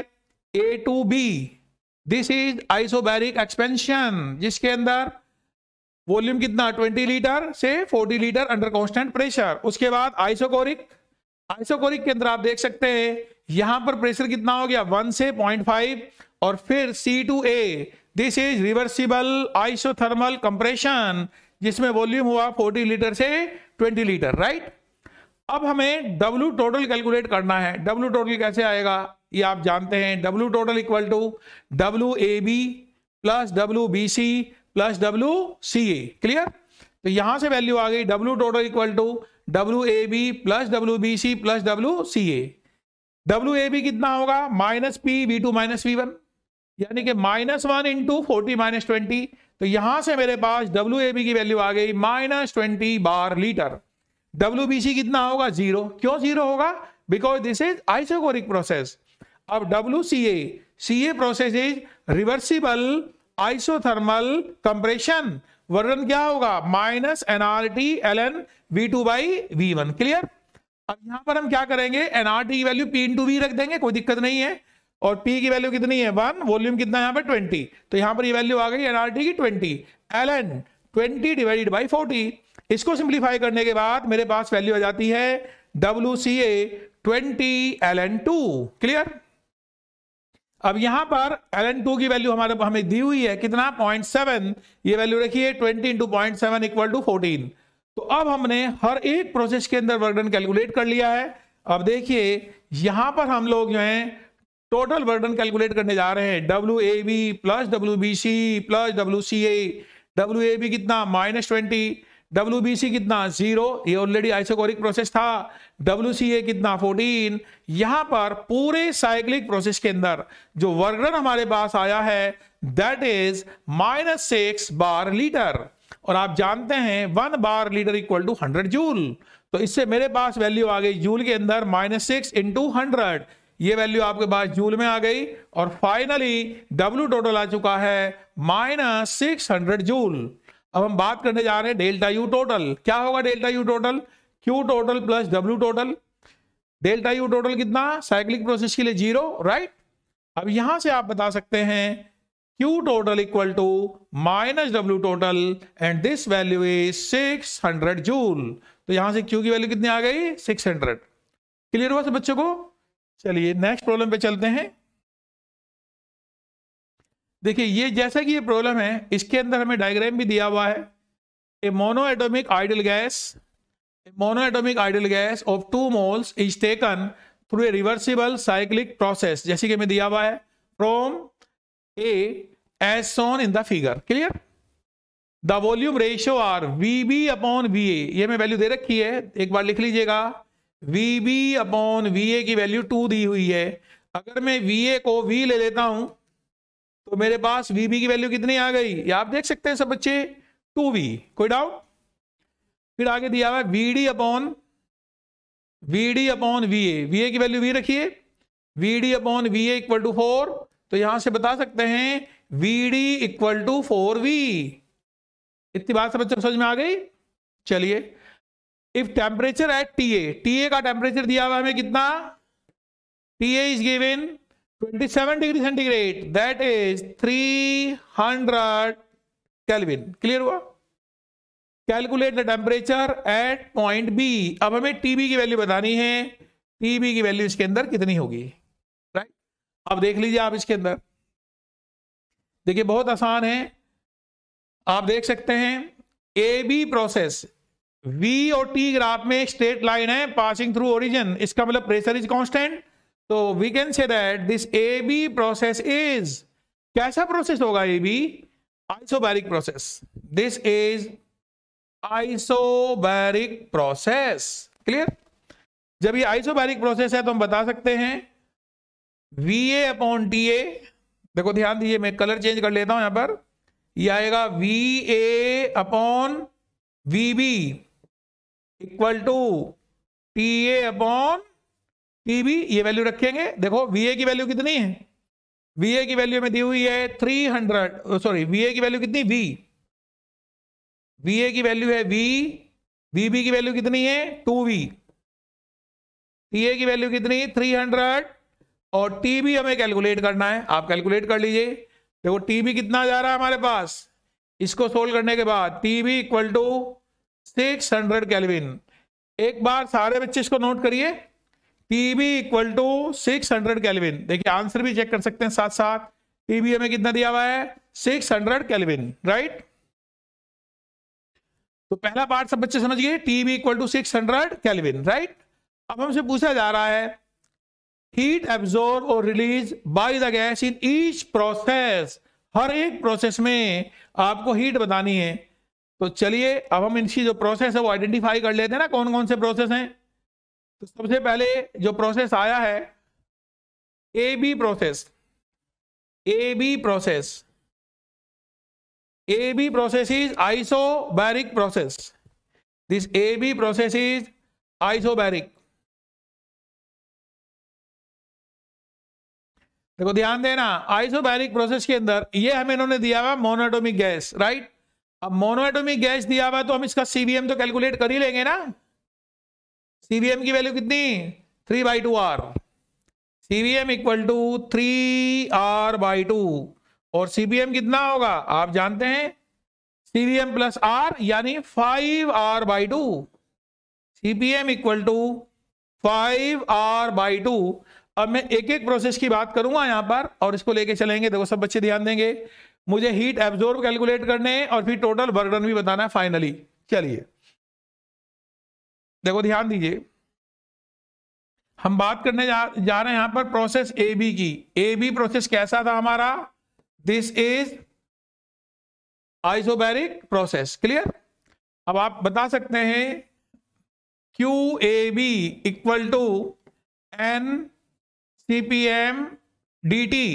A to B this is isobaric expansion जिसके अंदर वॉल्यूम कितना 20 लीटर से 40 लीटर अंडर कांस्टेंट प्रेशर उसके बाद आइसोकोरिक आइसोकोरिक के अंदर आप देख सकते हैं यहां पर प्रेशर कितना हो गया 1 से 0.5 और फिर C to A this is reversible isothermal compression जिसमें वॉल्यूम हुआ 40 लीटर से 20 लीटर राइट अब हमें डब्ल्यू टोटल कैलकुलेट करना है W टोटल कैसे आएगा ये आप जानते हैं W total equal to W A B plus W B C plus W C A clear तो यहां से वैल्यू आ गई W total equal to W A B plus W B C plus W C A W A B कितना होगा minus P V two minus V one यानी कि minus one into forty minus twenty तो यहां से मेरे पास W A B की वैल्यू आ गई minus twenty bar litre W B C कितना होगा जीरो क्यों जीरो होगा because this is isochoric process अब W C A C A process is reversible isothermal compression वर्णन क्या होगा minus NRT L N V two by V one clear अब यहां पर हम क्या करेंगे एनआरटी की value P into V रख देंगे कोई दिक्कत नहीं है और पी की वैल्यू कितनी है वन वॉल्यूम कितना यहाँ पे ट्वेंटी तो यहाँ पर ये वैल्यू आ गई एनआरटी की twenty L N twenty divided by forty इसको सिंप्लीफाई करने के बाद मेरे पास वैल्यू आ जाती है W C A twenty L N two clear अब यहां पर एल एन टू की वैल्यू हमारे हमें दी हुई है कितना पॉइंट सेवन ये वैल्यू रखिए twenty into point seven equal to fourteen तो अब हमने हर एक प्रोसेस के अंदर वर्कडन कैलकुलेट कर लिया है अब देखिए यहां पर हम लोग जो है टोटल बर्डन कैलकुलेट करने जा रहे हैं W A B plus W B C plus W C A W A B कितना minus twenty W B C कितना जीरो ये ऑलरेडी आइसोकोरिक प्रोसेस था डब्ल्यू सी ए कितना फोर्टीन यहाँ पर पूरे साइक्लिक प्रोसेस के अंदर जो वर्गन हमारे पास आया है that is minus six bar litre और आप जानते हैं one bar litre equal to hundred joule तो इससे मेरे पास वैल्यू आ गई जूल के अंदर माइनस सिक्स इंटू हंड्रेड ये वैल्यू आपके पास जूल में आ गई और फाइनली डब्ल्यू टोटल आ चुका है माइनस सिक्स हंड्रेड जूल अब हम बात करने जा रहे हैं डेल्टा यू टोटल क्या होगा delta U total Q total plus W total delta U total कितना साइक्लिक प्रोसेस के लिए जीरो राइट अब यहां से आप बता सकते हैं Q total equal to minus W total and this value is six hundred joule तो यहां से क्यू की वैल्यू कितनी आ गई सिक्स हंड्रेड क्लियर हुआ सब बच्चों को चलिए नेक्स्ट प्रॉब्लम पे चलते हैं देखिए ये जैसा कि ये प्रॉब्लम है इसके अंदर हमें डायग्राम भी दिया हुआ है a monoatomic ideal gas monoatomic ideal gas of two moles is taken through a reversible cyclic process जैसे कि हमें दिया हुआ है from A as shown in the figure clear the volume ratio R V B upon V A ये हमें value दे रखी है एक बार लिख लीजिएगा V B upon V A की वैल्यू टू दी हुई है अगर मैं वी ए को वी ले लेता हूं तो मेरे पास वी बी की वैल्यू कितनी आ गई ये आप देख सकते हैं सब बच्चे टू वी कोई डाउट फिर आगे दिया हुआ V D upon V D upon V A V A की वैल्यू वी रखिए V D upon V A equal to four तो यहां से बता सकते हैं V D equal to four V इतनी बात सब बच्चों समझ में आ गई चलिए if temperature at T A T A का टेम्परेचर दिया हुआ हमें कितना T A is given 27 degree centigrade that is 300 kelvin clear हुआ calculate the temperature at point B अब हमें टीबी की वैल्यू बतानी है टीबी की वैल्यू इसके अंदर कितनी होगी राइट right? अब देख लीजिए आप इसके अंदर देखिए बहुत आसान है आप देख सकते हैं ए बी प्रोसेस वी और टी ग्राफ में एक स्ट्रेट लाइन है पासिंग थ्रू ओरिजिन इसका मतलब प्रेशर इज कांस्टेंट तो we can say that this A B process is कैसा प्रोसेस होगा A B isobaric process this is isobaric process clear जब ये आइसोबैरिक प्रोसेस है तो हम बता सकते हैं V A upon T A देखो ध्यान दीजिए मैं कलर चेंज कर लेता हूं यहां पर ये आएगा V A upon V B equal to T A upon T B ये वैल्यू रखेंगे देखो वी ए की वैल्यू कितनी है वी ए की वैल्यू में दी हुई है three hundred sorry V A की वैल्यू कितनी वी वी ए की वैल्यू है वी वी बी की वैल्यू कितनी है टू वी टी ए की वैल्यू कितनी थ्री हंड्रेड और टी बी हमें कैलकुलेट करना है आप कैलकुलेट कर लीजिए देखो टी बी कितना जा रहा है हमारे पास इसको सोल्व करने के बाद T B equal to six hundred kelvin एक बार सारे बच्चे इसको नोट करिए TB equal to six hundred kelvin देखिए आंसर भी चेक कर सकते हैं साथ साथ टीबी हमें कितना दिया हुआ है सिक्स हंड्रेड कैलविन राइट तो पहला पार्ट सब बच्चे समझ गए TB equal to six hundred kelvin right अब हमसे पूछा जा रहा है हीट एब्जॉर्ब और release by the gas in each process हर एक प्रोसेस में आपको हीट बतानी है तो चलिए अब हम इनकी जो प्रोसेस है वो आइडेंटिफाई कर लेते हैं ना कौन कौन से प्रोसेस हैं तो सबसे पहले जो प्रोसेस आया है A B process A B process A B process is isobaric process this A B process is baric देखो ध्यान देना आइसोबैरिक प्रोसेस के अंदर ये हमें इन्होंने दिया हुआ मोनोटोमिक गैस राइट अब मोनोएटोमिक गैस दिया हुआ तो हम इसका सीवीएम तो कैलकुलेट कर ही लेंगे ना सीवीएम की वैल्यू कितनी three by two R CVM equal to three R by two और सीबीएम कितना होगा आप जानते हैं सीवीएम प्लस आर यानी five R by two CPM equal to five R by two अब मैं एक एक प्रोसेस की बात करूंगा यहां पर और इसको लेके चलेंगे देखो सब बच्चे ध्यान देंगे मुझे हीट एब्जॉर्ब कैलकुलेट करने हैं और फिर टोटल बर्डन भी बताना है फाइनली चलिए देखो ध्यान दीजिए हम बात करने जा, जा रहे हैं यहां पर प्रोसेस ए बी की ए बी प्रोसेस कैसा था हमारा this is isobaric process clear अब आप बता सकते हैं Q A B equal to N C P M D T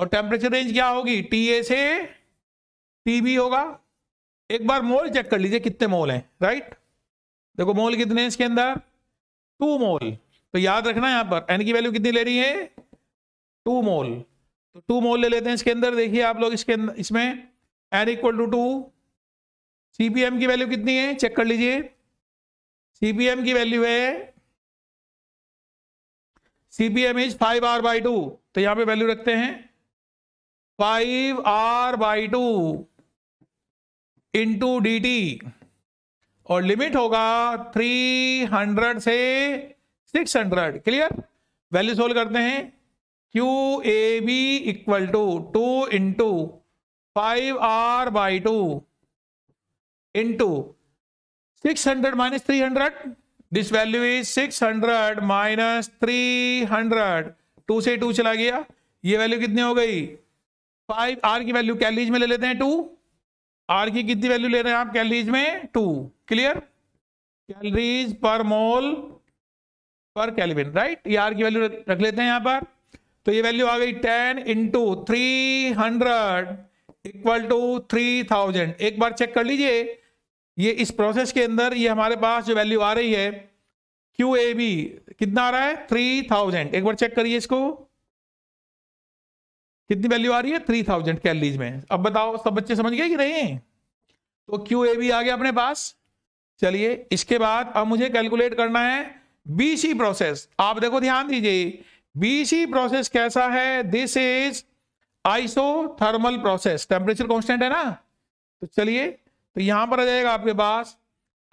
और टेम्परेचर रेंज क्या होगी टी ए से टी बी होगा एक बार मोल चेक कर लीजिए कितने मोल हैं राइट देखो मोल कितने हैं इसके अंदर टू मोल तो याद रखना यहाँ पर एन की वैल्यू कितनी ले रही है टू मोल तो टू मोल ले लेते हैं इसके अंदर देखिए आप लोग इसके अंदर इसमें N equal to two C P M की वैल्यू कितनी है चेक कर लीजिए सी पी एम की वैल्यू है C P M is five R by two तो यहाँ पे वैल्यू रखते हैं five R by two into D T और लिमिट होगा थ्री हंड्रेड से six hundred clear value solve करते हैं Q A B equal to two into five R by two into six hundred minus three hundred this value is six hundred minus three hundred two से two चला गया ये value कितनी हो गई five R की वैल्यू कैलीज में ले लेते हैं टू आर की कितनी वैल्यू ले रहे हैं आप कैलरीज में टू क्लियर कैलरीज पर मोल पर कैलिविन राइट ये आर की वैल्यू रख लेते हैं यहां पर तो ये वैल्यू आ गई ten into three hundred equal to three thousand एक बार चेक कर लीजिए ये इस प्रोसेस के अंदर ये हमारे पास जो वैल्यू आ रही है क्यू ए बी कितना आ रहा है थ्री थाउजेंड एक बार चेक करिए इसको कितनी वैल्यू आ रही है थ्री थाउजेंड कैलरीज में अब बताओ सब बच्चे समझ गए कि नहीं तो क्यू ए भी आ गया अपने पास चलिए इसके बाद अब मुझे कैलकुलेट करना है बीसी प्रोसेस आप देखो ध्यान दीजिए बीसी प्रोसेस कैसा है this is isothermal process temperature constant है ना तो चलिए तो यहां पर आ जाएगा आपके पास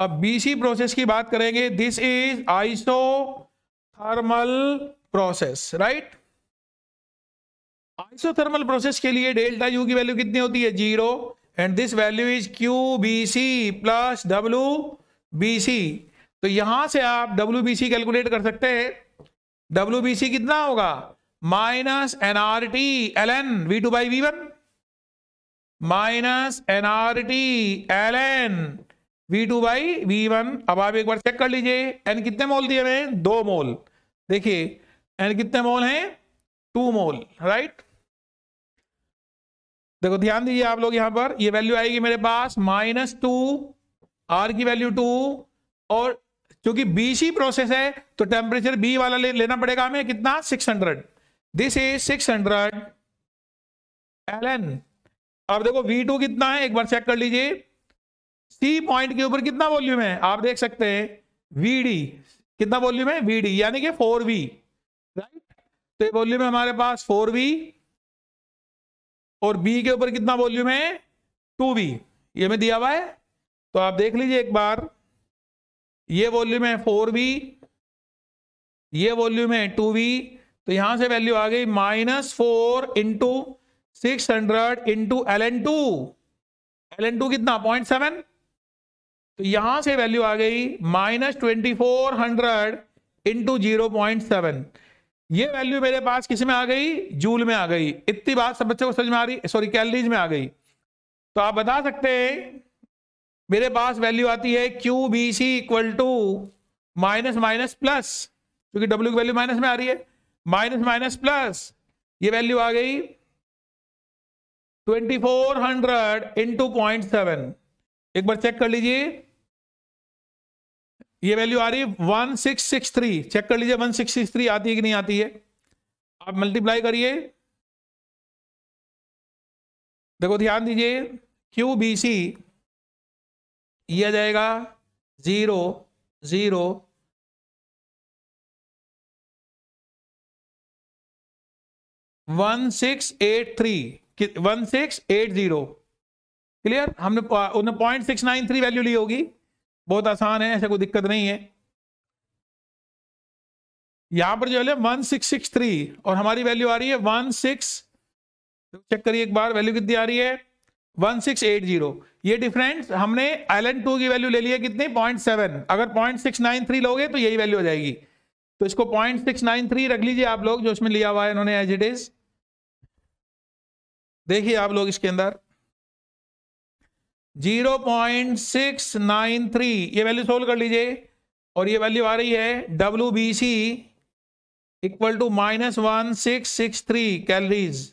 अब बीसी प्रोसेस की बात करेंगे this is isothermal process right isothermal process के लिए डेल्टा यू की वैल्यू कितनी होती है zero and this value is Q B C plus W B C तो यहां से आप डब्ल्यू बी सी कैलकुलेट कर सकते हैं डब्ल्यू बी सी कितना होगा minus N R T L N V two by V one minus N R T L N V two by V one अब आप एक बार चेक कर लीजिए एन कितने मोल दिए हुए दो मोल देखिए एन कितने मोल हैं टू मोल राइट देखो ध्यान दीजिए आप लोग यहां पर ये वैल्यू आएगी मेरे पास माइनस टू आर की वैल्यू टू और क्योंकि बी सी प्रोसेस है तो टेम्परेचर बी वाला ले, लेना पड़ेगा हमें कितना 600 दिस इज 600 एन अब देखो वी टू कितना है एक बार चेक कर लीजिए सी पॉइंट के ऊपर कितना वॉल्यूम है आप देख सकते हैं वी डी कितना वॉल्यूम है डी यानी कि वी राइट तो ये वॉल्यूम है हमारे पास वी और बी के ऊपर कितना वॉल्यूम है टू बी ये में दिया हुआ है तो आप देख लीजिए एक बार ये वॉल्यूम है फोर बी ये वॉल्यूम है टू बी तो यहां से वैल्यू आ गई minus four into six hundred into L N two L N two कितना पॉइंट सेवन तो यहां से वैल्यू आ गई minus twenty four hundred into zero point seven ये वैल्यू मेरे पास किसी में आ गई जूल में आ गई इतनी बात सब बच्चों को समझ में आ रही सॉरी कैलरीज में आ गई तो आप बता सकते हैं मेरे पास वैल्यू आती है Q B C equal to minus minus plus क्योंकि डब्ल्यू की वैल्यू माइनस में आ रही है माइनस माइनस प्लस ये वैल्यू आ गई twenty four hundred into point seven एक बार चेक कर लीजिए ये वैल्यू आ रही है one six six three check कर लीजिए वन सिक्स सिक्स थ्री आती है कि नहीं आती है आप मल्टीप्लाई करिए देखो ध्यान दीजिए क्यू बी सी यह जाएगा zero zero one six eight three one six eight zero clear हमने उन्हें point six nine three value ली होगी बहुत आसान है ऐसा कोई दिक्कत नहीं है यहां पर जो है वन सिक्स सिक्स थ्री और हमारी वैल्यू आ रही है वन सिक्स चेक करिए एक बार वैल्यू कितनी आ रही है वन सिक्स एट जीरो ये डिफरेंस हमने आइलैंड टू की वैल्यू ले ली है कितनी पॉइंट सेवन अगर पॉइंट सिक्स नाइन थ्री लोगे तो यही वैल्यू हो जाएगी तो इसको पॉइंट सिक्स नाइन थ्री रख लीजिए आप लोग जो उसमें लिया हुआ है इन्होंने एज इट इज देखिए आप लोग इसके अंदर zero point six nine three ये वैल्यू सोल्व कर लीजिए और ये वैल्यू आ रही है W B C equal to minus one six six three calories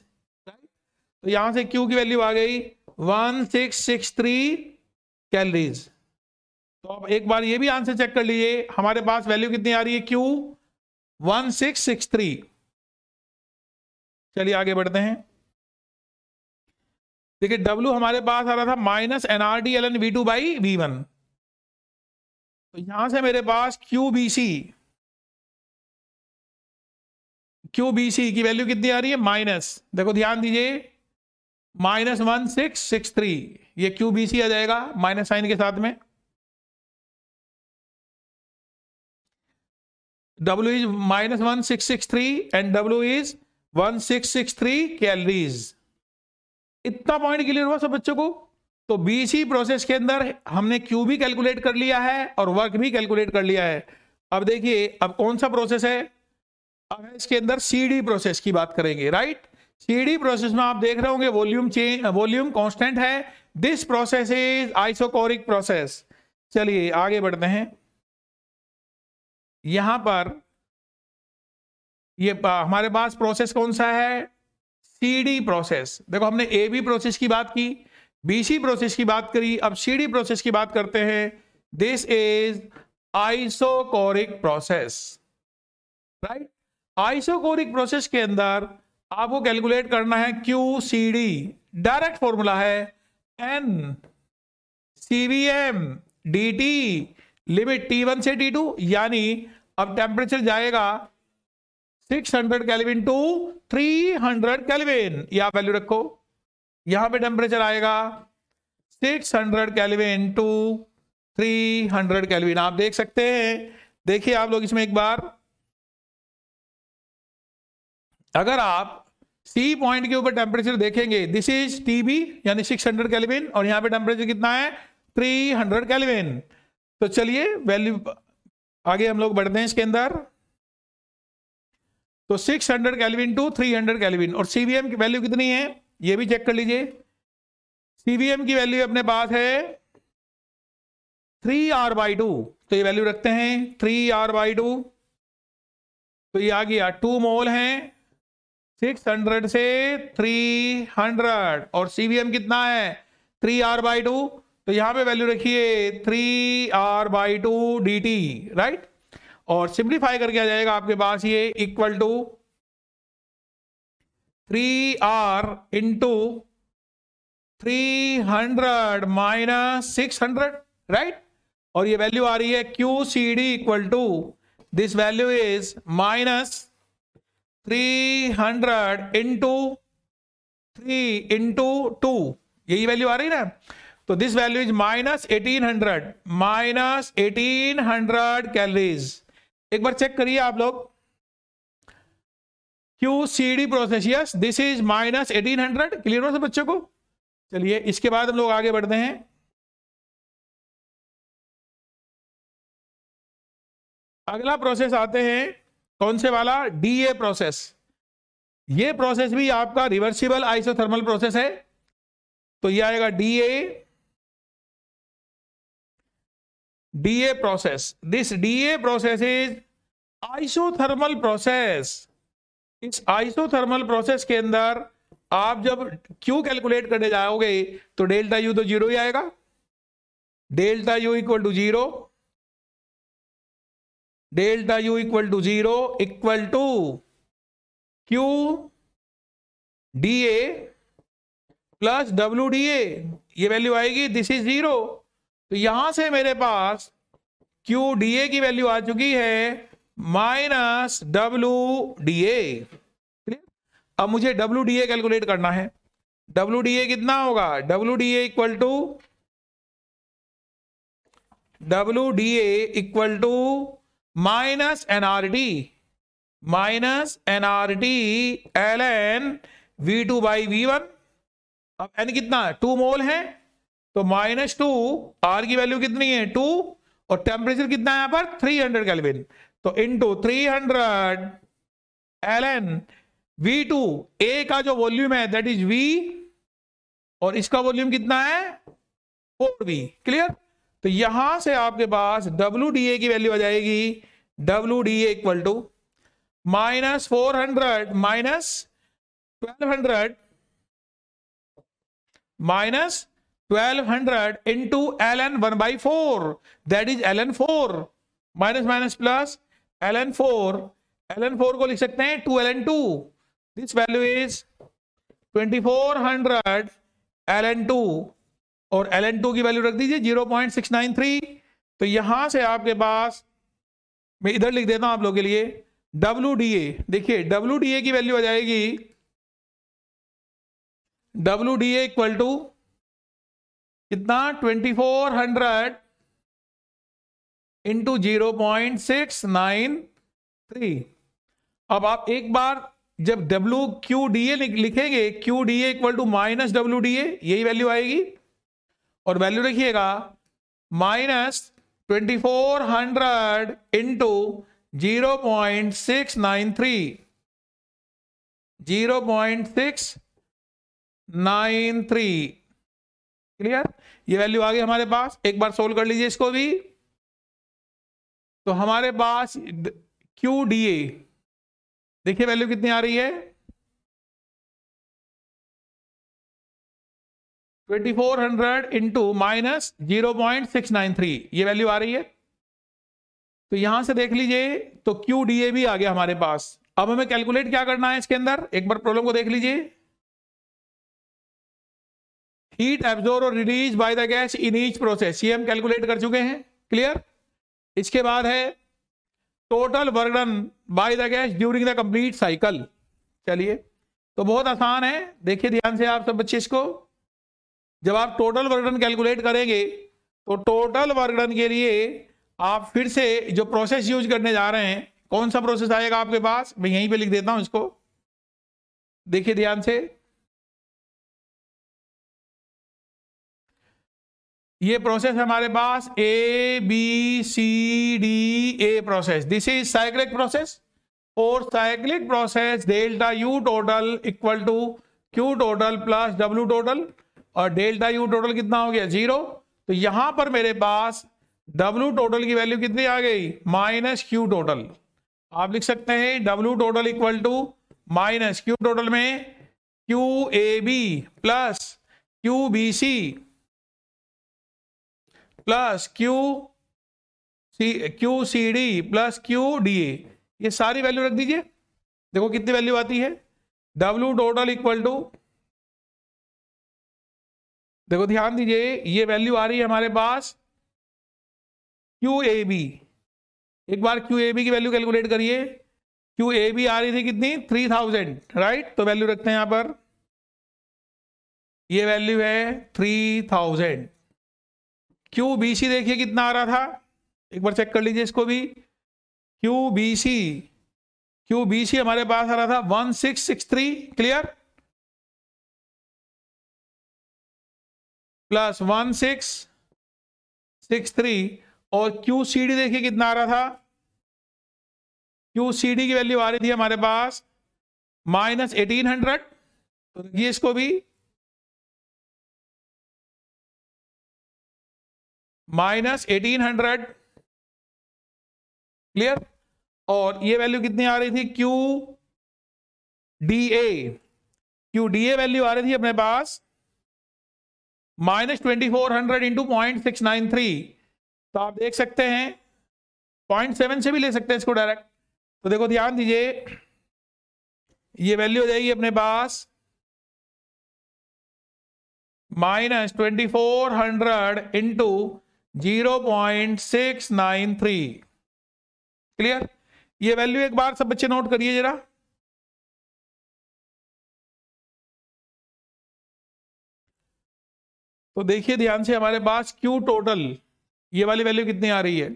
तो यहां से क्यू की वैल्यू आ गई one six six three calories तो आप एक बार ये भी आंसर चेक कर लीजिए हमारे पास वैल्यू कितनी आ रही है Q one six six three चलिए आगे बढ़ते हैं देखिए डब्ल्यू हमारे पास आ रहा था minus N R D L N V two by V one तो यहां से मेरे पास Q B C Q B C की वैल्यू कितनी आ रही है माइनस देखो ध्यान दीजिए minus one six six three ये क्यू बी सी आ जाएगा माइनस साइन के साथ में W is minus one six six three and W is one six six three calories इतना पॉइंट क्लियर हुआ सब बच्चों को तो बीच ही प्रोसेस के अंदर हमने क्यू भी कैलकुलेट कर लिया है और वर्क भी कैलकुलेट कर लिया है अब देखिए अब कौन सा प्रोसेस है अब इसके अंदर सीडी प्रोसेस की बात करेंगे राइट सीडी प्रोसेस में आप देख रहे होंगे वॉल्यूम चेंज वॉल्यूम कांस्टेंट है this process is isochoric process चलिए आगे बढ़ते हैं यहां पर ये हमारे पास प्रोसेस कौन सा है सीडी प्रोसेस देखो हमने ए बी प्रोसेस की बात की बीसी प्रोसेस की बात करी अब सीडी प्रोसेस की बात करते हैं this is isochoric process right isochoric process के अंदर आपको कैलकुलेट करना है Q C D direct formula है N C V M D T limit T one से टी टू यानी अब टेम्परेचर जाएगा hundred kelvin to three hundred kelvin यह वैल्यू रखो यहां पे टेम्परेचर आएगा six hundred kelvin to three hundred kelvin आप देख सकते हैं देखिए आप लोग इसमें एक बार अगर आप सी पॉइंट के ऊपर टेम्परेचर देखेंगे दिस इज टीबी यानी 600 केल्विन और यहां पे टेम्परेचर कितना है 300 केल्विन तो चलिए वैल्यू आगे हम लोग बढ़ते हैं इसके अंदर तो 600 hundred kelvin to hundred kelvin और सीवीएम की वैल्यू कितनी है ये भी चेक कर लीजिए सीवीएम की वैल्यू अपने पास है थ्री आर बाई टू तो ये वैल्यू रखते हैं थ्री आर बाई टू तो ये आ गया टू मोल हैं सिक्स हंड्रेड से थ्री हंड्रेड और सीवीएम कितना है थ्री आर बाई टू तो यहां पे वैल्यू रखिए three R by two D T right और सिंप्लीफाई करके आ जाएगा आपके पास ये equal to three R into three hundred minus six hundred right और ये वैल्यू आ रही है Q C D equal to this value is minus three hundred into three into two यही वैल्यू आ रही है ना तो this value is minus eighteen hundred minus eighteen hundred calories एक बार चेक करिए आप लोग Q C D process yes this is minus eighteen hundred clear हो सर बच्चों को चलिए इसके बाद हम लोग आगे बढ़ते हैं अगला प्रोसेस आते हैं कौन से वाला डी ए प्रोसेस ये प्रोसेस भी आपका रिवर्सिबल आइसोथर्मल प्रोसेस है तो ये आएगा D A D A process this D A process is isothermal process इस आइसोथर्मल प्रोसेस के अंदर आप जब क्यू कैलकुलेट करने जाओगे तो डेल्टा यू तो जीरो ही आएगा delta U equal to zero delta U equal to zero equal to Q D A plus W D A ये वैल्यू आएगी दिस इज जीरो तो यहां से मेरे पास क्यू डी ए की वैल्यू आ चुकी है माइनस डब्ल्यू डी ए अब मुझे डब्ल्यू डी ए कैलकुलेट करना है डब्ल्यू डी ए कितना होगा W D A equal to W D A equal to minus N R T minus N R T L N V two by V one अब N कितना two mole है तो minus two R की value कितनी है two और temperature कितना है यहां पर थ्री हंड्रेड कैलविन तो into three hundred L N V two A का जो वॉल्यूम है दैट इज वी और इसका वॉल्यूम कितना है फोर वी क्लियर तो यहां से आपके पास डब्ल्यू डी ए की वैल्यू आ जाएगी W D A equal to minus four hundred minus twelve hundred minus 1200 into ln 1 by 4 that is ln 4 minus minus plus ln 4 ln 4 को लिख सकते हैं 2 ln 2 this value is 2400 ln 2 और ln 2 की value रख दीजिए 0.693 तो यहां से आपके पास मैं इधर लिख देता हूं आप लोग के लिए डब्ल्यू देखिए डब्ल्यू की वैल्यू आ जाएगी डब्ल्यू डी इक्वल टू कितना twenty four hundred into zero point six nine three अब आप एक बार जब डब्ल्यू क्यू डी ए लिखेंगे Q D equal to minus W D A यही वैल्यू आएगी और वैल्यू रखिएगा minus twenty four hundred into zero point six nine three zero point six nine three clear ये वैल्यू आ गई हमारे पास एक बार सोल्व कर लीजिए इसको भी तो हमारे पास क्यू डी ए देखिए वैल्यू कितनी आ रही है twenty four hundred into minus zero point six nine three ये वैल्यू आ रही है तो यहां से देख लीजिए तो क्यू डी ए भी आ गया हमारे पास अब हमें कैलकुलेट क्या करना है इसके अंदर एक बार प्रॉब्लम को देख लीजिए हीट एब्जोर और release by the gas in each process ये हम कैलकुलेट कर चुके हैं क्लियर इसके बाद है टोटल वर्णन by the gas during the complete cycle चलिए तो बहुत आसान है देखिए ध्यान से आप सब बच्चे इसको जब आप टोटल वर्णन कैलकुलेट करेंगे तो टोटल वर्णन के लिए आप फिर से जो प्रोसेस यूज करने जा रहे हैं कौन सा प्रोसेस आएगा आपके पास मैं यहीं पे लिख देता हूं इसको देखिए ध्यान से ये प्रोसेस हमारे पास A B C D A process this is cyclic process और cyclic process delta U total equal to Q total plus W total और डेल्टा यू टोटल कितना हो गया जीरो तो यहां पर मेरे पास डब्ल्यू टोटल की वैल्यू कितनी आ गई माइनस क्यू टोटल आप लिख सकते हैं W total equal to minus Q total में Q A B plus Q B C plus Q C Q C D plus Q D A ये सारी वैल्यू रख दीजिए देखो कितनी वैल्यू आती है डब्ल्यू टोटल इक्वल टू देखो ध्यान दीजिए ये वैल्यू आ रही है हमारे पास क्यू ए बी एक बार क्यू ए बी की वैल्यू कैलकुलेट करिए क्यू ए बी आ रही थी कितनी थ्री थाउजेंड राइट तो वैल्यू रखते हैं यहाँ पर ये वैल्यू है three thousand Q B C देखिए कितना आ रहा था एक बार चेक कर लीजिए इसको भी Q B C Q B C हमारे पास आ रहा था one six six three clear plus one six six three और क्यू सी डी देखिए कितना आ रहा था क्यू सी डी की वैल्यू आ रही थी हमारे पास माइनस एटीन हंड्रेड तो ये इसको भी माइनस एटीन हंड्रेड क्लियर और ये वैल्यू कितनी आ रही थी Q D A Q D A value आ रही थी अपने पास minus twenty four hundred into point six nine three तो आप देख सकते हैं पॉइंट सेवन से भी ले सकते हैं इसको डायरेक्ट तो देखो ध्यान दीजिए ये वैल्यू हो जाएगी अपने पास minus twenty four hundred into zero point six nine three clear ये वैल्यू एक बार सब बच्चे नोट करिए जरा तो देखिए ध्यान से हमारे पास क्यू टोटल ये वाली वैल्यू कितनी आ रही है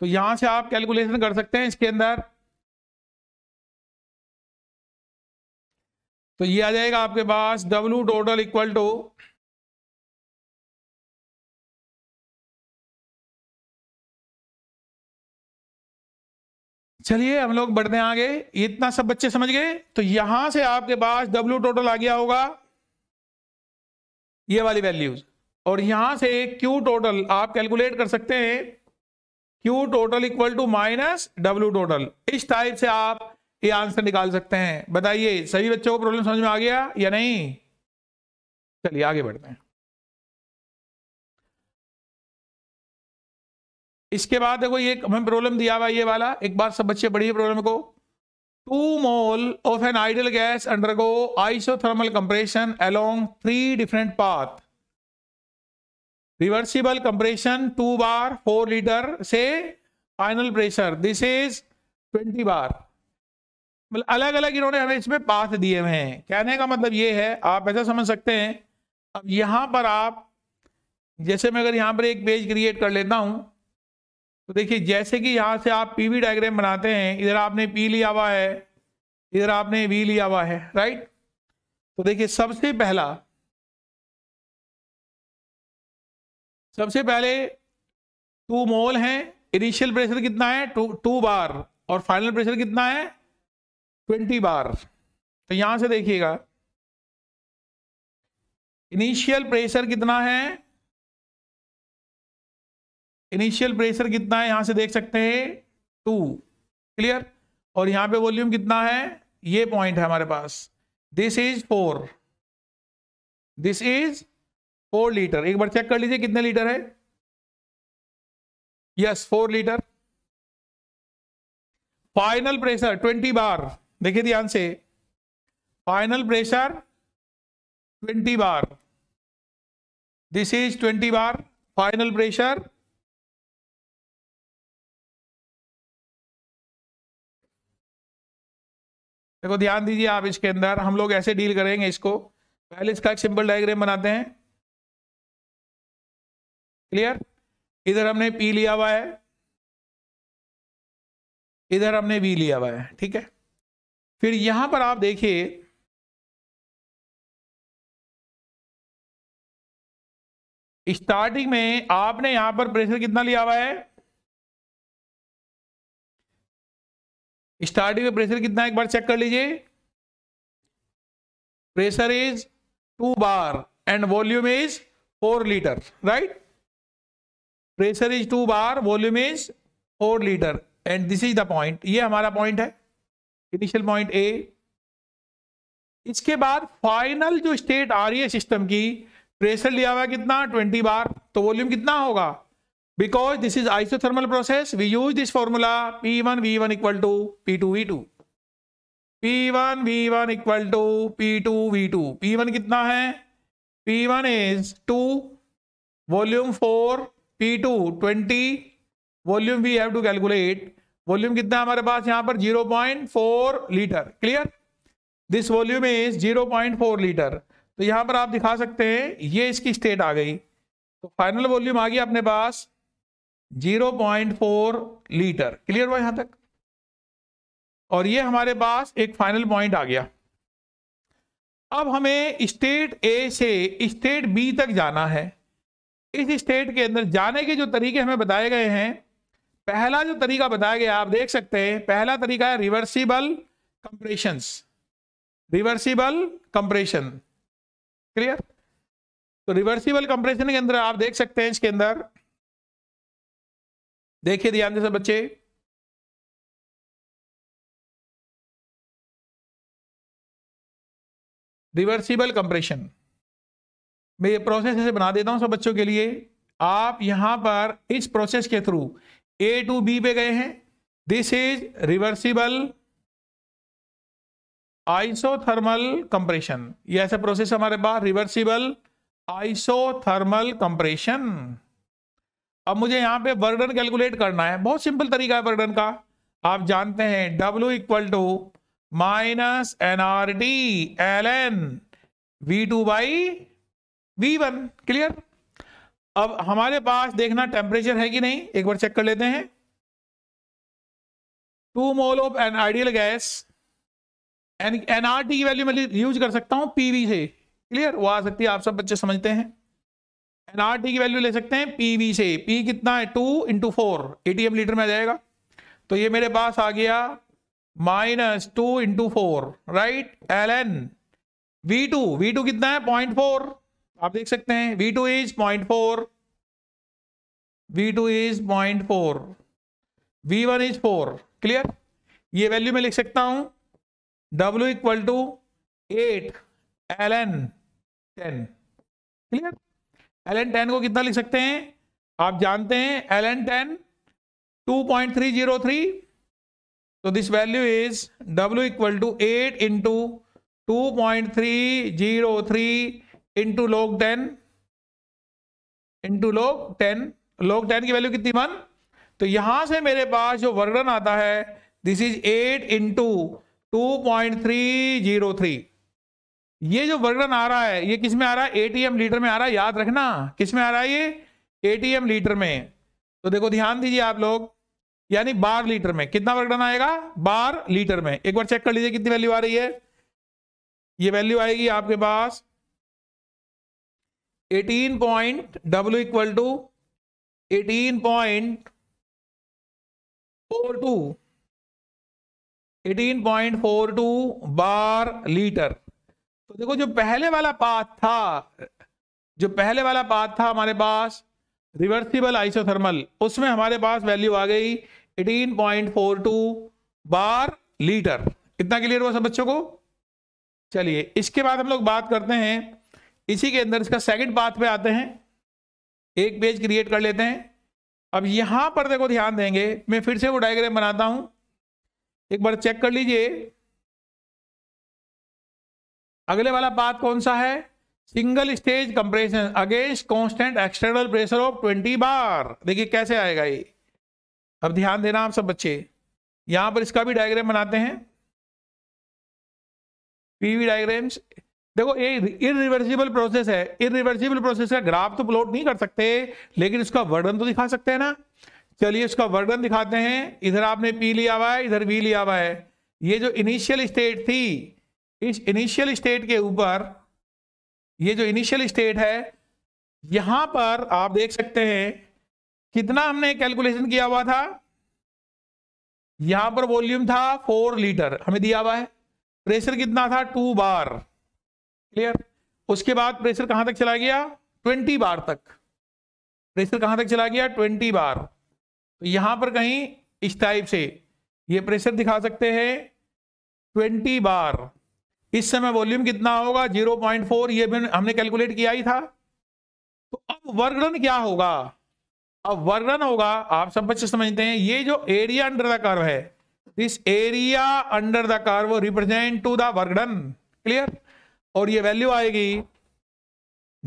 तो यहां से आप कैलकुलेशन कर सकते हैं इसके अंदर तो ये आ जाएगा आपके पास डब्ल्यू टोटल इक्वल टू चलिए हम लोग बढ़ते आगे इतना सब बच्चे समझ गए तो यहां से आपके पास डब्ल्यू टोटल आ गया होगा ये वाली वैल्यूज और यहां से क्यू टोटल आप कैलकुलेट कर सकते हैं Q total equal to minus W total इस टाइप से आप ये आंसर निकाल सकते हैं बताइए सभी बच्चों को प्रॉब्लम समझ में आ गया या नहीं चलिए आगे बढ़ते हैं इसके बाद देखो ये हमें प्रॉब्लम दिया हुआ ये वाला एक बार सब बच्चे बढ़िए प्रॉब्लम को two mole of an ideal gas undergo isothermal compression along three different path reversible compression two bar four litre से final pressure this is twenty bar मतलब अलग अलग इन्होंने हमें इसमें पाथ दिए हुए हैं कहने का मतलब ये है आप ऐसा समझ सकते हैं अब यहाँ पर आप जैसे मैं अगर यहाँ पर एक पेज क्रिएट कर लेता हूँ तो देखिए जैसे कि यहाँ से आप वी डायग्राम बनाते हैं इधर आपने पी लिया हुआ है इधर आपने वी लिया हुआ है राइट तो देखिए सबसे पहला सबसे पहले टू मोल हैं इनिशियल प्रेशर कितना है टू टू बार और फाइनल प्रेशर कितना है ट्वेंटी बार तो यहां से देखिएगा इनिशियल प्रेशर कितना है इनिशियल प्रेशर कितना है यहां से देख सकते हैं टू क्लियर और यहां पे वॉल्यूम कितना है ये पॉइंट है हमारे पास this is four this is four litre एक बार चेक कर लीजिए कितने लीटर है yes four litre final pressure twenty bar देखिए ध्यान से final pressure 20 bar this is 20 bar final pressure देखो ध्यान दीजिए आप इसके अंदर हम लोग ऐसे डील करेंगे इसको पहले इसका एक सिंपल डायग्राम बनाते हैं क्लियर इधर हमने पी लिया हुआ है इधर हमने वी लिया हुआ है ठीक है फिर यहां पर आप देखिए स्टार्टिंग में आपने यहां पर प्रेशर कितना लिया हुआ है स्टार्टिंग में प्रेशर कितना एक बार चेक कर लीजिए pressure is two bar and volume is four litre right pressure is two bar volume is four litre and this is the point ये हमारा पॉइंट है इनिशियल पॉइंट ए इसके बाद फाइनल जो स्टेट आ रही है सिस्टम की प्रेशर लिया हुआ कितना 20 बार तो वॉल्यूम कितना होगा because this is isothermal process we use this formula P one V one equal to P two V two P one V one equal to P two V two P one कितना है P one is two volume four P two twenty volume we have to calculate volume कितना हमारे पास यहां पर 0.4 litre clear this volume is 0.4 litre तो यहां पर आप दिखा सकते हैं ये इसकी स्टेट आ गई तो फाइनल वॉल्यूम आ गया अपने पास 0.4 लीटर क्लियर हुआ यहां तक और ये हमारे पास एक फाइनल पॉइंट आ गया अब हमें स्टेट ए से स्टेट बी तक जाना है इस स्टेट के अंदर जाने के जो तरीके हमें बताए गए हैं पहला जो तरीका बताया गया आप देख सकते हैं पहला तरीका है reversible compression reversible compression clear तो रिवर्सिबल कंप्रेशन के अंदर आप देख सकते हैं इसके अंदर देखिए ध्यान से बच्चे रिवर्सिबल कंप्रेशन मैं ये प्रोसेस ऐसे बना देता हूं सब बच्चों के लिए आप यहां पर इस प्रोसेस के थ्रू ए टू बी पे गए हैं this is reversible isothermal compression ये ऐसा प्रोसेस हमारे पास रिवर्सिबल आइसोथर्मल कंप्रेशन अब मुझे यहां पे वर्डन कैलकुलेट करना है बहुत सिंपल तरीका है वर्डन का आप जानते हैं W equal to minus N R T L N V two by V one clear अब हमारे पास देखना टेम्परेचर है कि नहीं एक बार चेक कर लेते हैं two mole of an ideal gas n nRT की वैल्यू मैं यूज कर सकता हूं पीवी से क्लियर वो आ सकती है आप सब बच्चे समझते हैं एनआरटी की वैल्यू ले सकते हैं पीवी से पी कितना है two into four atm litre में आ जाएगा तो ये मेरे पास आ गया minus two into four right l N V two V two कितना है पॉइंट फोर आप देख सकते हैं V two is point four V two is point four V one is four clear ये वैल्यू में लिख सकता हूं W equal to eight l n ten clear l n ten को कितना लिख सकते हैं आप जानते हैं l n ten two point three zero three तो this value is W equal to eight into two point three zero three into log ten into log ten log ten की वैल्यू कितनी वन तो यहां से मेरे पास जो work done आता है this is eight into two point three zero three ये जो वर्णन आ रहा है ये किस में आ रहा है एटीएम लीटर में आ रहा है याद रखना किस में आ रहा है ये एटीएम लीटर में तो देखो ध्यान दीजिए आप लोग यानी बार लीटर में कितना वर्णन आएगा बार लीटर में एक बार चेक कर लीजिए कितनी वैल्यू आ रही है ये वैल्यू आएगी आपके पास eighteen point W equal to eighteen point four two eighteen point four two bar litre तो देखो जो पहले वाला पाथ था जो पहले वाला पाथ था हमारे पास रिवर्सिबल आइसोथर्मल उसमें हमारे पास वैल्यू आ गई 18.42 बार लीटर इतना क्लियर हुआ सब बच्चों को चलिए इसके बाद हम लोग बात करते हैं इसी के अंदर इसका सेकंड पाथ पे आते हैं एक पेज क्रिएट कर लेते हैं अब यहां पर देखो ध्यान देंगे मैं फिर से वो डायग्राम बनाता हूं एक बार चेक कर लीजिए अगले वाला पाथ कौन सा है single stage compression against constant external pressure of twenty bar देखिए कैसे आएगा ये अब ध्यान देना आप सब बच्चे यहां पर इसका भी डायग्राम बनाते हैं पीवी डायग्राम्स देखो ये इरिवर्सिबल प्रोसेस है इरिवर्सिबल प्रोसेस का ग्राफ तो प्लॉट नहीं कर सकते लेकिन इसका वर्णन तो दिखा सकते हैं ना चलिए इसका वर्णन दिखाते हैं इधर आपने पी लिया हुआ है इधर वी लिया हुआ है ये जो इनिशियल स्टेट थी इस इनिशियल स्टेट के ऊपर ये जो इनिशियल स्टेट है यहां पर आप देख सकते हैं कितना हमने कैलकुलेशन किया हुआ था यहां पर वॉल्यूम था फोर लीटर हमें दिया हुआ है प्रेशर कितना था टू बार क्लियर उसके बाद प्रेशर कहां तक चला गया 20 बार तक प्रेशर कहां तक चला गया 20 बार तो यहां पर कहीं इस टाइप से ये प्रेशर दिखा सकते हैं 20 बार इस समय वॉल्यूम कितना होगा 0.4 ये भी हमने कैलकुलेट किया ही था तो अब वर्गन क्या होगा अब वर्गन होगा आप सब बच्चे समझते हैं ये जो एरिया अंडर द कर्व है this area under the curve represent to the work done clear और ये वैल्यू आएगी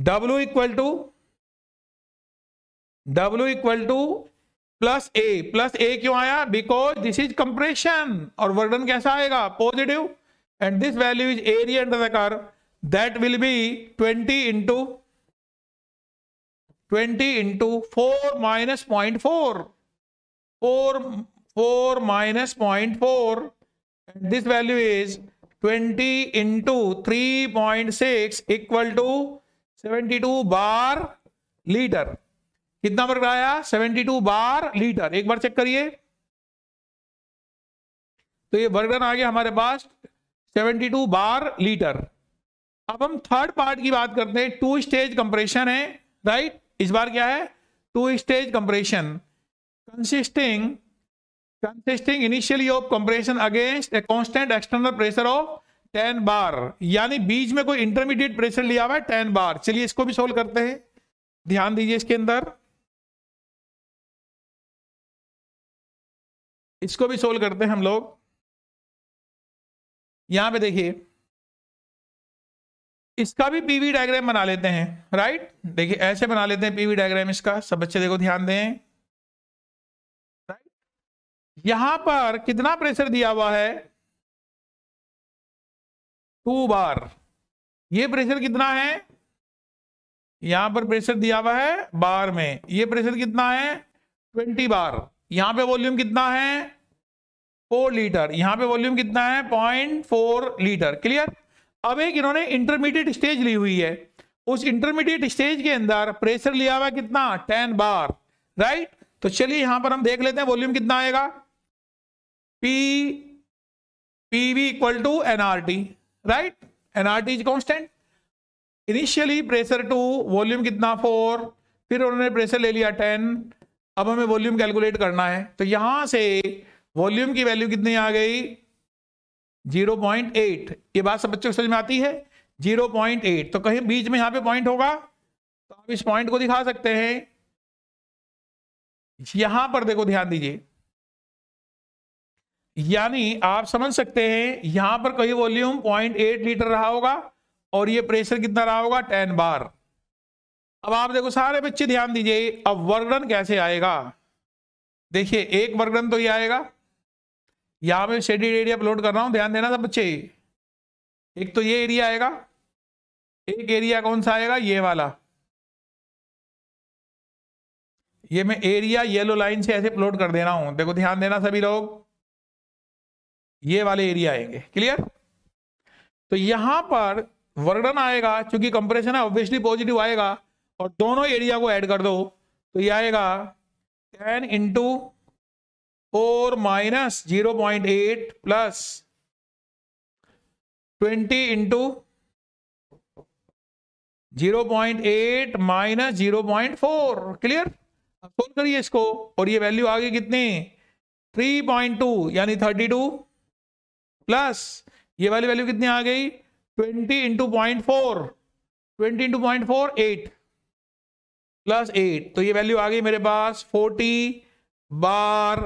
W equal to W equal to plus A plus A क्यों आया बिकॉज दिस इज कंप्रेशन और वर्डन कैसा आएगा positive and this value is area under the curve that will be twenty into twenty into four minus point four four four minus point four and this value is twenty into three point six equal to seventy two bar litre कितना work आया seventy two bar litre एक बार check करिए तो ये वर्गन आ गया हमारे पास सेवेंटी टू बार लीटर अब हम थर्ड पार्ट की बात करते हैं टू स्टेज कंप्रेशन है राइट इस बार क्या है two stage compression consisting consisting initially of compression against a constant external pressure of 10 bar यानी बीच में कोई इंटरमीडिएट प्रेशर लिया हुआ है 10 बार चलिए इसको भी सोल्व करते हैं ध्यान दीजिए इसके अंदर इसको भी सोल्व करते हैं हम लोग यहां पे देखिए इसका भी पीवी डायग्राम बना लेते हैं राइट देखिए ऐसे बना लेते हैं पीवी डायग्राम इसका सब बच्चे देखो ध्यान दें यहां पर कितना प्रेशर दिया हुआ है टू बार ये प्रेशर कितना है यहां पर प्रेशर दिया हुआ है बार में ये प्रेशर कितना है ट्वेंटी बार यहां पे वॉल्यूम कितना है फोर लीटर यहां पे वॉल्यूम कितना है पॉइंट फोर लीटर क्लियर अब एक इन्होंने इंटरमीडिएट स्टेज ली हुई है उस इंटरमीडिएट स्टेज के अंदर प्रेशर लिया हुआ कितना टेन बार राइट तो चलिए यहां पर हम देख लेते हैं वॉल्यूम कितना आएगा P P V equal to nRT right nRT is constant initially pressure two volume कितना फोर फिर उन्होंने प्रेशर ले लिया टेन अब हमें वॉल्यूम कैलकुलेट करना है तो यहां से वॉल्यूम की वैल्यू कितनी आ गई 0.8 ये बात सब बच्चों को समझ में आती है 0.8 तो कहीं बीच में यहां पे पॉइंट होगा तो आप इस पॉइंट को दिखा सकते हैं यहां पर देखो ध्यान दीजिए यानी आप समझ सकते हैं यहां पर कहीं वॉल्यूम पॉइंट एट लीटर रहा होगा और ये प्रेशर कितना रहा होगा टेन बार अब आप देखो सारे बच्चे ध्यान दीजिए अब वर्गन कैसे आएगा देखिए एक वर्गन तो ये आएगा यहां मैं शेडेड एरिया अपलोड कर रहा हूं ध्यान देना सब बच्चे एक तो ये एरिया आएगा एक एरिया कौन सा आएगा ये वाला ये मैं एरिया येलो लाइन से ऐसे प्लॉट कर दे रहा हूं देखो ध्यान देना सभी लोग ये वाले एरिया आएंगे क्लियर तो यहां पर वर्णन आएगा क्योंकि कंप्रेशन है ऑब्वियसली पॉजिटिव आएगा और दोनों एरिया को ऐड कर दो तो ये आएगा ten into four minus zero point eight plus twenty into zero point eight minus zero point four clear solve करिए इसको और ये वैल्यू आ गई कितनी थ्री पॉइंट टू यानी थर्टी टू प्लस ये वाली वैल्यू कितनी आ गई twenty into point four twenty into point four eight plus eight तो ये वैल्यू आ गई मेरे पास फोर्टी बार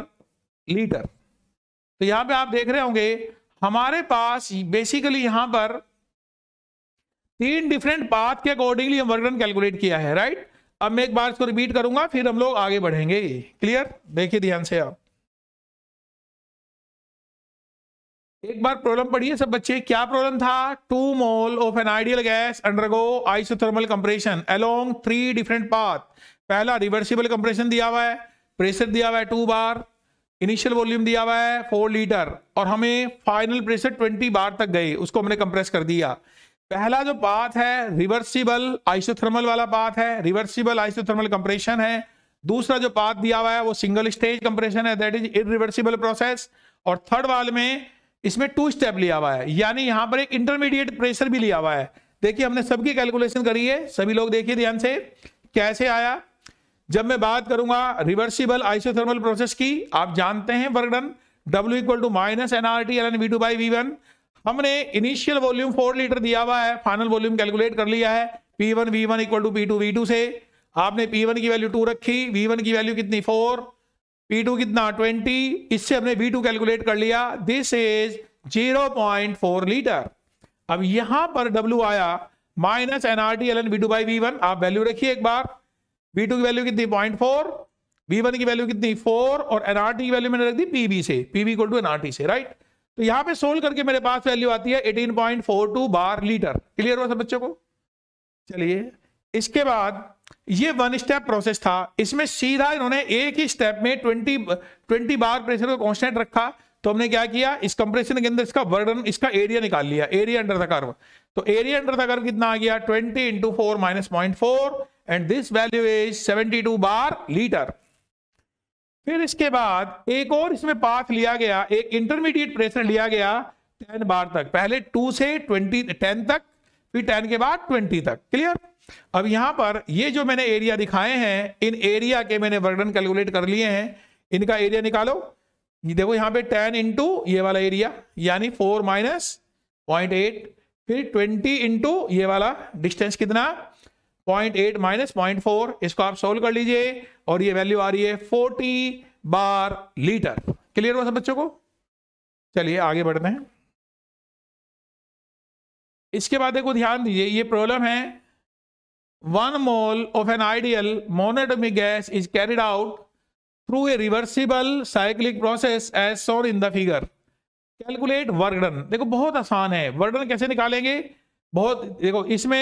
लीटर तो यहां पे आप देख रहे होंगे हमारे पास बेसिकली यहां पर तीन डिफरेंट पाथ के अकॉर्डिंगली हम वर्गन कैलकुलेट किया है राइट अब मैं एक बार इसको रिपीट करूंगा फिर हम लोग आगे बढ़ेंगे क्लियर देखिए ध्यान से आप एक बार प्रॉब्लम पढ़िए सब बच्चे क्या प्रॉब्लम था two mole of an ideal gas undergo isothermal compression along three different path पहला रिवर्सिबल कंप्रेशन दिया हुआ है प्रेशर दिया हुआ है टू बार इनिशियल वॉल्यूम दिया हुआ है फोर लीटर और हमें फाइनल प्रेशर ट्वेंटी बार तक गए उसको हमने कंप्रेस कर दिया पहला जो पाथ है रिवर्सिबल आइसोथर्मल वाला पाथ है रिवर्सिबल आइसोथर्मल कंप्रेशन है दूसरा जो पाथ दिया हुआ है वो सिंगल स्टेज कंप्रेशन है दैट इज इन प्रोसेस और थर्ड वाल में इसमें टू स्टेप लिया हुआ है यानी यहां पर एक इंटरमीडिएट प्रेशर भी लिया हुआ है देखिए हमने सबकी कैलकुलेशन करी है सभी लोग देखिए ध्यान से कैसे आया जब मैं बात करूंगा रिवर्सिबल आइसोथर्मल प्रोसेस की आप जानते हैं work done W equal to minus N R T L N V two by V one हमने इनिशियल वॉल्यूम फोर लीटर दिया हुआ है फाइनल वॉल्यूम कैलकुलेट कर लिया है P one V one equal to P two V two से आपने P one की वैल्यू टू रखी वी वन की वैल्यू कितनी फोर P2 कितना 20 इससे हमने V2 कैलकुलेट कर लिया दिस इज 0.4 लीटर अब यहां पर W आया minus NRT L n B two by V one आप वैल्यू रखिए एक बार V2 की वैल्यू कितनी 0.4 V1 की वैल्यू कितनी 4 और एनआरटी की वैल्यू मैंने रख दी पीबी से पीबी इक्वल टू एनआरटी से राइट तो यहां पे सोल्व करके मेरे पास वैल्यू आती है 18.42 बार लीटर क्लियर हुआ सब बच्चों को चलिए इसके बाद ये वन स्टेप प्रोसेस था इसमें सीधा इन्होंने एक ही स्टेप में ट्वेंटी ट्वेंटी बार प्रेशर को कॉन्स्टेंट रखा तो हमने क्या किया इस कंप्रेशन के अंदर इसका वर्डन इसका एरिया निकाल लिया एरिया अंडर द कर्व तो एरिया अंडर द कर्व कितना आ गया twenty into four minus point four and this value is seventy two bar litre फिर इसके बाद एक और इसमें पाथ लिया गया एक इंटरमीडिएट प्रेशर लिया गया टेन बार तक पहले टू से ट्वेंटी टेन तक फिर टेन के बाद ट्वेंटी तक क्लियर अब यहां पर ये जो मैंने एरिया दिखाए हैं इन एरिया के मैंने वर्कडन कैलकुलेट कर लिए हैं इनका एरिया निकालो देखो यहां पे टेन इंटू ये वाला एरिया यानी फोर माइनस पॉइंट एट फिर ट्वेंटी इंटू ये वाला डिस्टेंस कितना point eight minus point four इसको आप सोल्व कर लीजिए और ये वैल्यू आ रही है फोर्टी बार लीटर क्लियर हुआ सब बच्चों को चलिए आगे बढ़ते हैं इसके बाद देखो ध्यान दीजिए ये प्रॉब्लम है one mole of an ideal monatomic gas is carried out through a reversible cyclic process as shown in the figure calculate work done देखो बहुत आसान है वर्कडन कैसे निकालेंगे बहुत देखो इसमें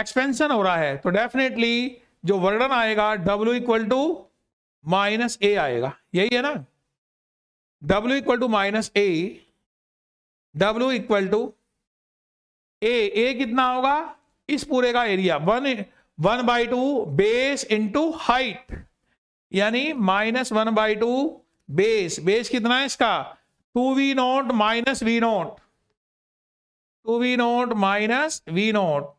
एक्सपेंशन हो रहा है तो डेफिनेटली जो वर्कडन आएगा W equal to minus A आएगा यही है ना W equal to minus A W equal to A A कितना होगा इस पूरे का area one one by two base into height यानी minus one by two base base कितना है इसका two V naught minus V naught two V naught minus V naught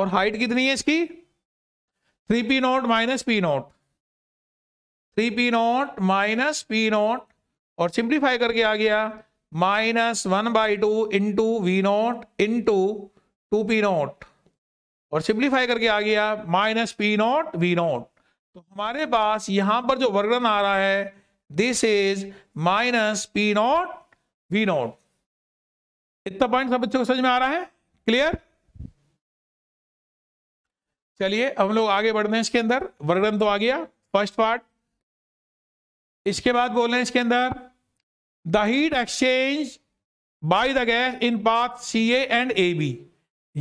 और हाइट कितनी है इसकी three P naught minus P naught three P naught minus P naught और simplify करके आ गया minus one by two into V naught into two P naught और simplify करके आ गया minus P naught V naught तो हमारे पास यहां पर जो वर्गन आ रहा है this is minus P naught V naught इतना पॉइंट सब बच्चों को समझ में आ रहा है क्लियर चलिए हम लोग आगे बढ़ रहे हैं इसके अंदर वर्णन तो आ गया फर्स्ट पार्ट इसके बाद बोल रहे हैं इसके अंदर the heat exchange by the gas in path C A and A B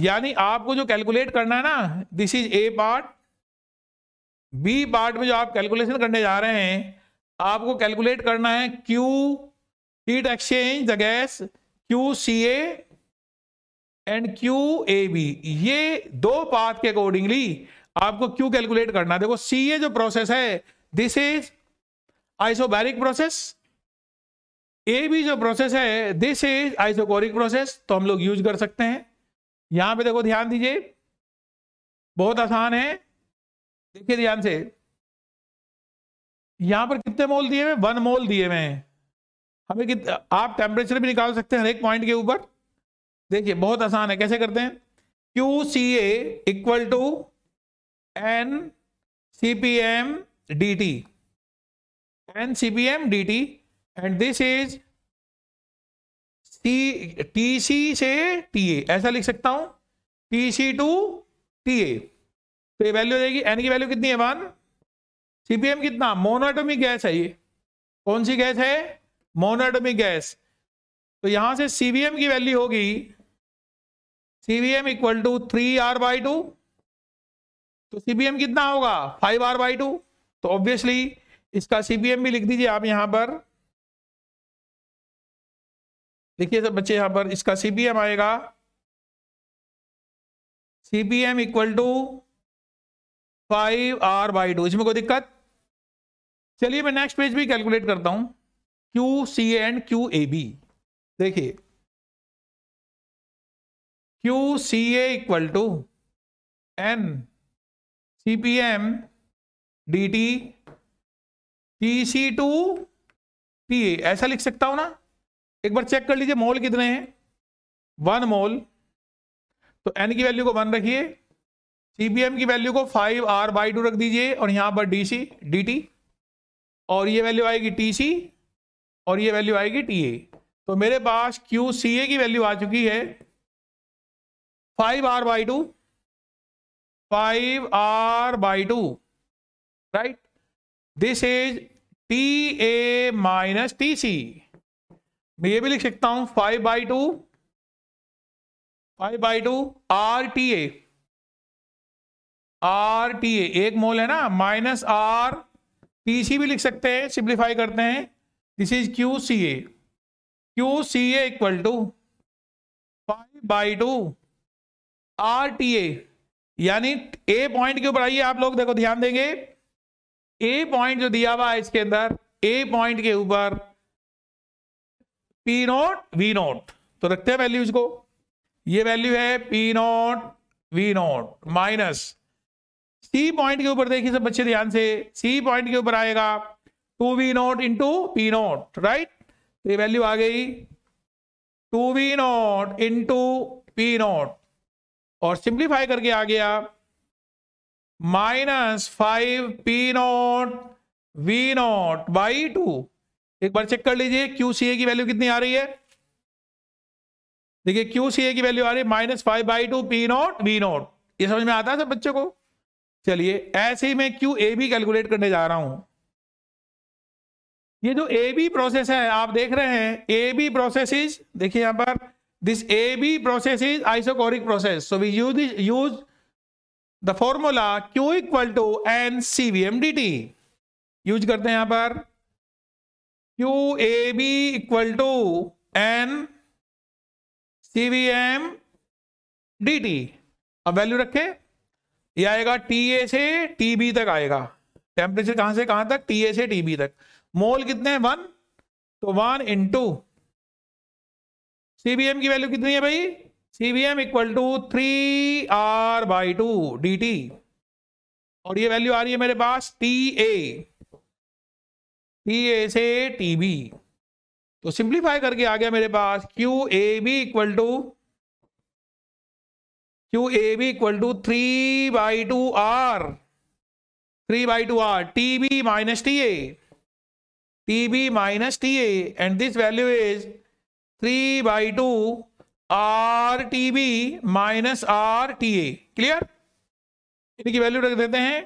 यानी आपको जो कैलकुलेट करना है ना this is A part B part में जो आप कैलकुलेशन करने जा रहे हैं आपको कैलकुलेट करना है Q heat exchange the gas Q C A and Q A B ये दो पाथ के अकॉर्डिंगली आपको क्यू कैलकुलेट करना है देखो सी ए जो प्रोसेस है this is isobaric process A B जो प्रोसेस है दिस इज आइसोकोरिक प्रोसेस तो हम लोग यूज कर सकते हैं यहां पे देखो ध्यान दीजिए बहुत आसान है देखिए ध्यान से यहां पर कितने मोल दिए हुए वन मोल दिए हुए हमें कित आप टेम्परेचर भी निकाल सकते हैं हर एक पॉइंट के ऊपर देखिए बहुत आसान है कैसे करते हैं Q C equal to N C P M D T N C P M D T and this is T T C से टी ए ऐसा लिख सकता हूं T C two T A तो ये वैल्यू हो जाएगी एन की वैल्यू कितनी है वन सीपीएम कितना मोनोटोमिक गैस है ये कौन सी गैस है मोनोटोमिक गैस तो यहां से सीवीएम की वैल्यू होगी CVM equal to three R by two तो सीबीएम कितना होगा फाइव आर बाई टू तो ऑब्वियसली इसका सीबीएम भी लिख दीजिए आप यहां पर देखिए सर बच्चे यहाँ पर इसका सी बी एम आएगा C M equal to five R by two इसमें कोई दिक्कत चलिए मैं नेक्स्ट पेज भी कैलकुलेट करता हूँ Q C and Q A B देखिए Q C A equal to N C P M D T T C two P A ऐसा लिख सकता हूँ ना एक बार चेक कर लीजिए मोल कितने हैं वन मोल तो एन की वैल्यू को वन रखिए सीपीएम की वैल्यू को फाइव आर बाई टू रख दीजिए और यहां पर डी सी डी टी और ये वैल्यू आएगी टी सी और ये वैल्यू आएगी टी ए तो मेरे पास क्यू सी ए की वैल्यू आ चुकी है five R by two five R by two right this is T A minus T C मैं ये भी लिख सकता हूं five by two five by two R T A R T A एक मोल है ना माइनस आर टी सी भी लिख सकते हैं सिंप्लीफाई करते हैं this is Q C A Q C A equal to five by two R T A यानी ए पॉइंट के ऊपर आइए आप लोग देखो ध्यान देंगे ए पॉइंट जो दिया हुआ है इसके अंदर ए पॉइंट के ऊपर पी नॉट वी नॉट तो रखते हैं वैल्यूज को ये वैल्यू है P naught V naught minus C point के ऊपर देखिए सब बच्चे ध्यान से सी पॉइंट के ऊपर आएगा two V naught into P naught right तो ये वैल्यू आ गई two V naught into P naught और सिंप्लीफाई करके आ गया minus five P naught V naught by two एक बार चेक कर लीजिए क्यू सी ए की वैल्यू कितनी आ रही है देखिए क्यू सी ए की वैल्यू आ रही है minus five by two P naught V naught ये समझ में आता है सब बच्चों को चलिए ऐसे ही मैं क्यू ए बी कैलकुलेट करने जा रहा हूं ये जो ए बी प्रोसेस है आप देख रहे हैं ए बी प्रोसेस इज देखिए यहां पर this A B process is isochoric process so we use use the formula Q equal to N C V M D T use करते हैं यहां पर Q A B equal to N C V M D T अब value रखे ये आएगा T A से T B तक आएगा टेम्परेचर कहां से कहां तक टी ए से टी बी तक मोल कितने हैं वन तो वन इंटू सीबीएम की वैल्यू कितनी है भाई CBM equal to three R by two D T और ये वैल्यू आ रही है मेरे पास टी ए टी ए से टी बी तो सिंप्लीफाई करके आ गया मेरे पास Q A B equal to Q A B equal to three by two R three by two R T B minus T A T B minus T A and this value is three by two R T B minus R T A clear इनकी value रख देते हैं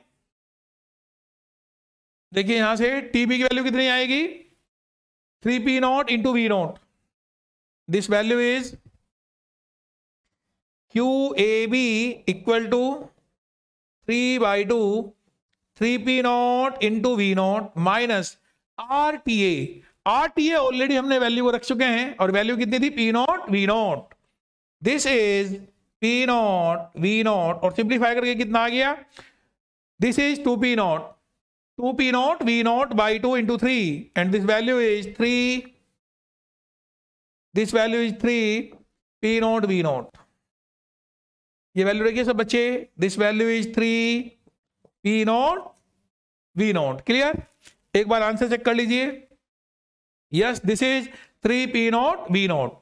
देखिए यहां से TP की value कितनी आएगी three P naught into V naught this value is Q A B equal to three by two three P naught into V naught minus R T A R T A already हमने value को रख चुके हैं और value कितनी थी P naught V naught this is P naught V naught और simplify करके कितना आ गया this is two P naught two P naught V naught by two into three and this value is three this value is three P naught V naught ये value रखिए सब बच्चे this value is three P naught V naught clear एक बार answer check कर लीजिए yes this is three P naught V naught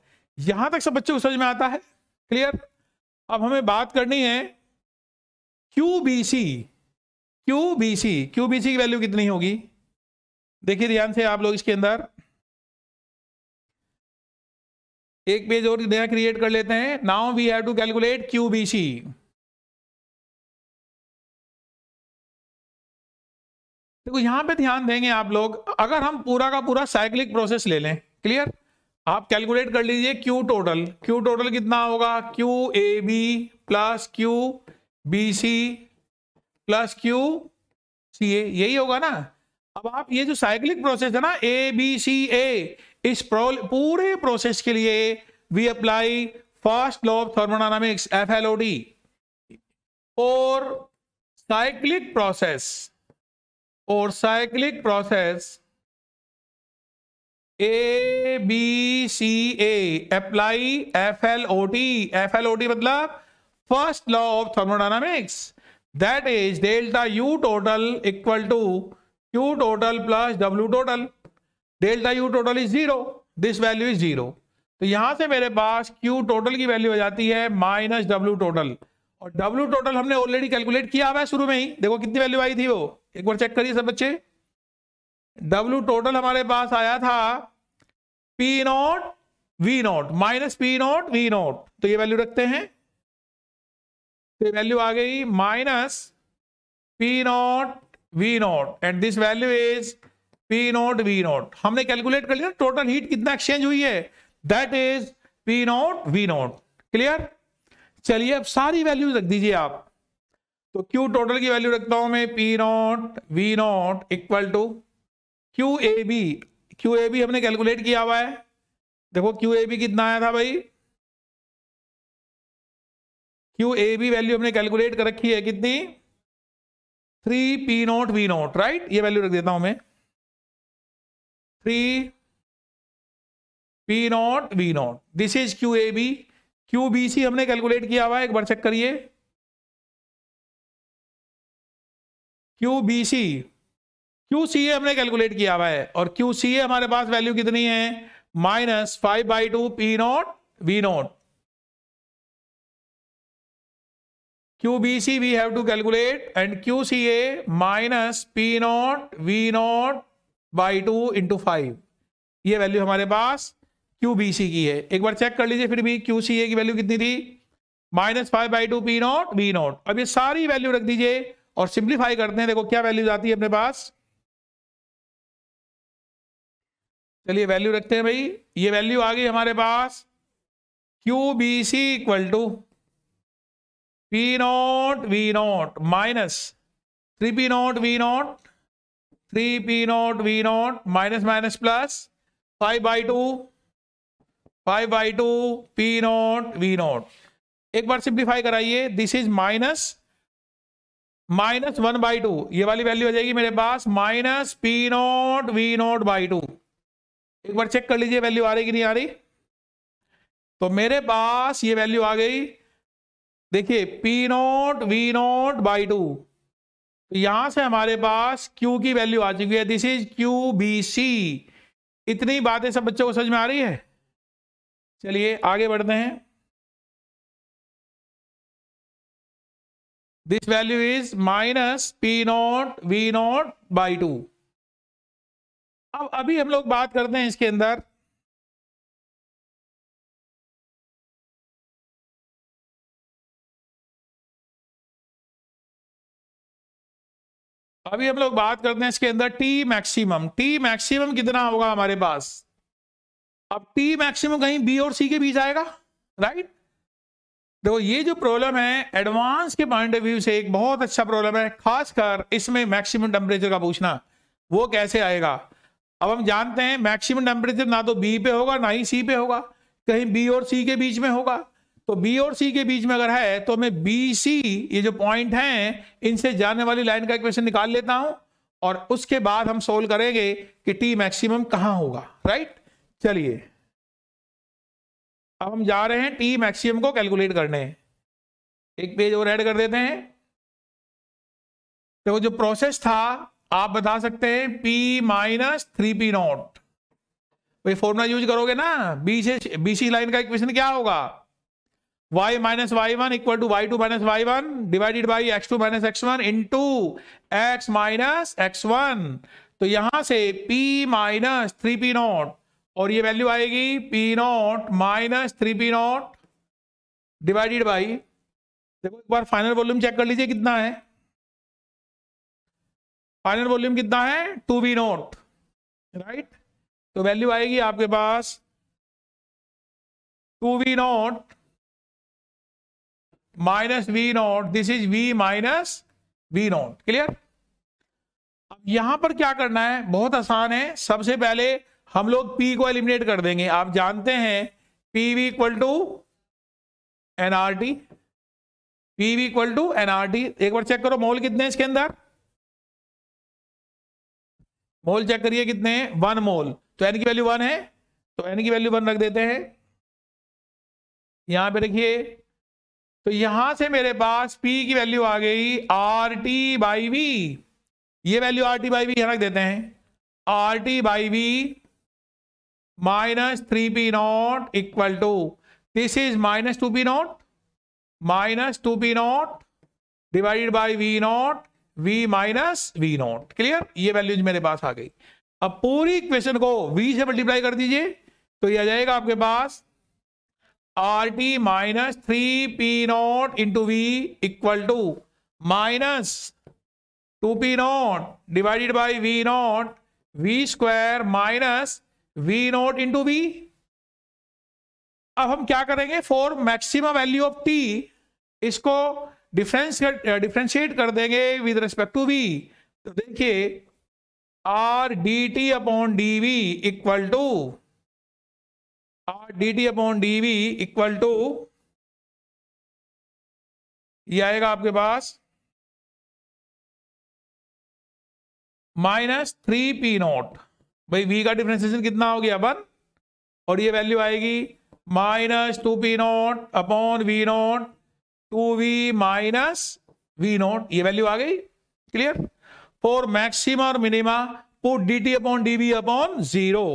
यहां तक सब बच्चों को समझ में आता है क्लियर अब हमें बात करनी है Q B C Q B C Q B C की वैल्यू कितनी होगी देखिए ध्यान से आप लोग इसके अंदर एक पेज और नया क्रिएट कर लेते हैं now we have to calculate Q B C देखो यहां पे ध्यान देंगे आप लोग अगर हम पूरा का पूरा साइक्लिक प्रोसेस ले लें क्लियर आप कैलकुलेट कर लीजिए क्यू टोटल क्यू टोटल कितना होगा Q A B plus Q B C plus Q C A यही होगा ना अब आप ये जो साइक्लिक प्रोसेस है ना ए बी सी ए इस पूरे प्रोसेस के लिए we apply first law of thermodynamics F L O D और साइक्लिक प्रोसेस और cyclic process A B C A apply F L O T F L O T मतलब first law of thermodynamics that is delta U total equal to Q total plus W total delta U total is zero this value is zero तो यहां से मेरे पास q total की value हो जाती है माइनस डब्ल्यू टोटल और डब्ल्यू टोटल हमने ऑलरेडी कैलकुलेट किया हुआ है शुरू में ही देखो कितनी वैल्यू आई थी वो एक बार चेक करिए सब बच्चे डब्ल्यू टोटल हमारे पास आया था P naught V naught minus P naught V naught तो ये वैल्यू रखते हैं तो वैल्यू आ गई minus P naught V naught and this value is P naught V naught हमने कैलकुलेट कर लिया टोटल हीट कितना एक्सचेंज हुई है that is P naught V naught clear चलिए अब सारी वैल्यू रख दीजिए आप तो क्यू टोटल की वैल्यू रखता हूं मैं P naught V naught equal to Q A B Q A B हमने कैलकुलेट किया हुआ है देखो क्यू ए बी कितना आया था भाई क्यू ए बी वैल्यू हमने कैलकुलेट कर रखी है कितनी three P naught V naught right ये वैल्यू रख देता हूं मैं three P naught V naught this is Q A B Q B C हमने कैलकुलेट किया हुआ है एक बार चेक करिए Q B C Q C A हमने कैलकुलेट किया हुआ है और क्यू सी ए हमारे पास वैल्यू कितनी है minus five by two P naught V naught Q B C we have to calculate and Q C A minus P naught V naught by two into five ये value हमारे पास Q B C की है एक बार check कर लीजिए फिर भी क्यू सी ए की वैल्यू कितनी थी minus five by two P naught V naught अब ये सारी वैल्यू रख दीजिए और सिंप्लीफाई करते हैं देखो क्या वैल्यू आती है अपने पास चलिए वैल्यू रखते हैं भाई ये वैल्यू आ गई हमारे पास Q B C equal to P naught V naught minus 3P naught V naught 3P naught V naught minus minus plus 5 by 2 5 by 2 P naught V naught एक बार सिंप्लीफाई कराइए this is minus minus one by two ये वाली value आ जाएगी मेरे पास minus P naught V naught by two एक बार चेक कर लीजिए वैल्यू आ रही कि नहीं आ रही तो मेरे पास ये वैल्यू आ गई देखिए P naught V naught by two यहां से हमारे पास Q की वैल्यू आ चुकी है this is Q B C इतनी बातें सब बच्चों को समझ में आ रही है चलिए आगे बढ़ते हैं this value is minus P naught V naught by two अब अभी हम लोग बात करते हैं इसके अंदर अभी हम लोग बात करते हैं इसके अंदर टी मैक्सिमम टी मैक्सिमम कितना होगा हमारे पास अब टी मैक्सिमम कहीं बी और सी के बीच आएगा राइट देखो ये जो प्रॉब्लम है एडवांस के पॉइंट ऑफ व्यू से एक बहुत अच्छा प्रॉब्लम है खासकर इसमें मैक्सिमम टेम्परेचर का पूछना वो कैसे आएगा अब हम जानते हैं मैक्सिमम टेम्परेचर ना तो बी पे होगा ना ही सी पे होगा कहीं बी और सी के बीच में होगा तो बी और सी के बीच में अगर है तो मैं बी सी ये जो पॉइंट हैं इनसे जाने वाली लाइन का इक्वेशन निकाल लेता हूं और उसके बाद हम सोल्व करेंगे कि टी मैक्सिमम कहां होगा राइट चलिए अब हम जा रहे हैं टी मैक्सिमम को कैलकुलेट करने एक पेज और ऐड कर देते हैं देखो तो जो प्रोसेस था आप बता सकते हैं P minus three P naught वही फॉर्मूला यूज करोगे ना बी से बी सी लाइन का इक्वेशन क्या होगा y minus y1 equal to y2 minus y1 divided by x2 minus x1 into x minus x1 तो यहां से p minus three P naught और ये वैल्यू आएगी p naught minus three P naught divided by देखो एक बार final volume check कर लीजिए कितना है फाइनल वॉल्यूम कितना है टू बी नॉट राइट तो वैल्यू आएगी आपके पास two B naught minus V naught this is V minus V naught clear अब यहां पर क्या करना है बहुत आसान है सबसे पहले हम लोग पी को एलिमिनेट कर देंगे आप जानते हैं P V equal to NRT P V equal to NRT एक बार चेक करो मोल कितने हैं इसके अंदर मोल चेक करिए कितने वन मोल तो एन की वैल्यू वन है तो एन की वैल्यू वन रख देते हैं यहां पे देखिए तो यहां से मेरे पास P की वैल्यू आ गई आर टी बाई वी ये value R T by V रख देते हैं R T by V minus three P naught equal to this is minus two P naught minus two P naught divided by V naught V minus V naught clear ये values मेरे पास आ गई अब पूरी इक्वेशन को v से multiply कर दीजिए तो ये आ जाएगा आपके पास R T minus three P naught into V equal to minus two P naught divided by V naught V square minus V naught into V अब हम क्या करेंगे for maximum value of T इसको डिफरेंस डिफ्रेंशिएट कर देंगे with respect to V तो देखिए R D T upon D V equal to और D T upon D V equal to ये आएगा आपके पास माइनस थ्री पी नॉट भाई वी का डिफ्रेंसिएशन कितना हो गया वन और ये वैल्यू आएगी minus two P naught upon V naught two V minus V naught ये वैल्यू आ गई क्लियर फॉर मैक्सिमा और minima put D T upon D V upon zero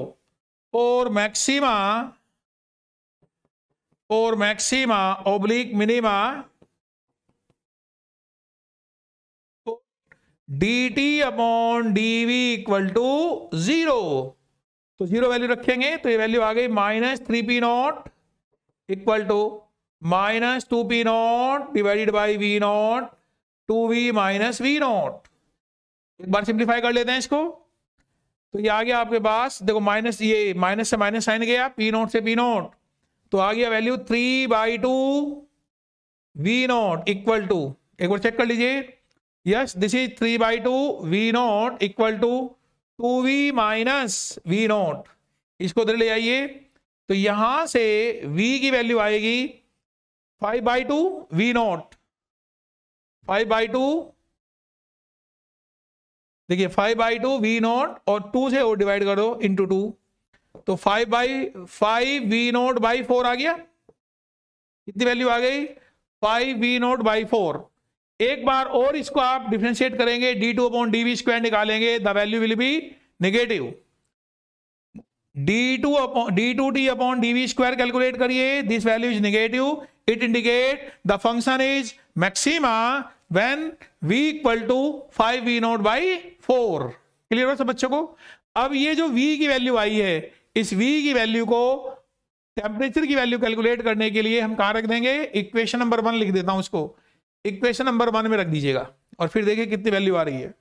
for maxima maxima oblique minima D तो T upon V equal to zero तो zero value रखेंगे तो ये value आ गई minus three P naught equal to minus two P naught divided by V naught two V minus V naught एक बार simplify कर लेते हैं इसको तो ये आ गया आपके पास देखो माइनस ये माइनस से माइनस साइन गया पी नॉट से पी नॉट तो आ गया value three by two V naught equal to एक बार चेक कर लीजिए yes this is three by two V naught equal to two V minus V naught इसको उधर ले आइए तो यहां से v की वैल्यू आएगी five by two V naught five by two देखिए five by two V naught और टू से और डिवाइड करो इंटू टू तो five by five V naught by four आ गया कितनी वैल्यू आ गई five V naught by four एक बार और इसको आप डिफ्रेंशिएट करेंगे D two upon D V square निकालेंगे the value will be negative D two upon D two T upon D V square calculate करिए this value is negative it indicate the function is maxima when V equal to five V naught by four clear हो सब बच्चों को अब ये जो v की value आई है इस V की वैल्यू को टेम्परेचर की वैल्यू कैलकुलेट करने के लिए हम कहाँ रख देंगे इक्वेशन नंबर वन लिख देता हूँ उसको इक्वेशन नंबर वन में रख दीजिएगा और फिर देखिए कितनी वैल्यू आ रही है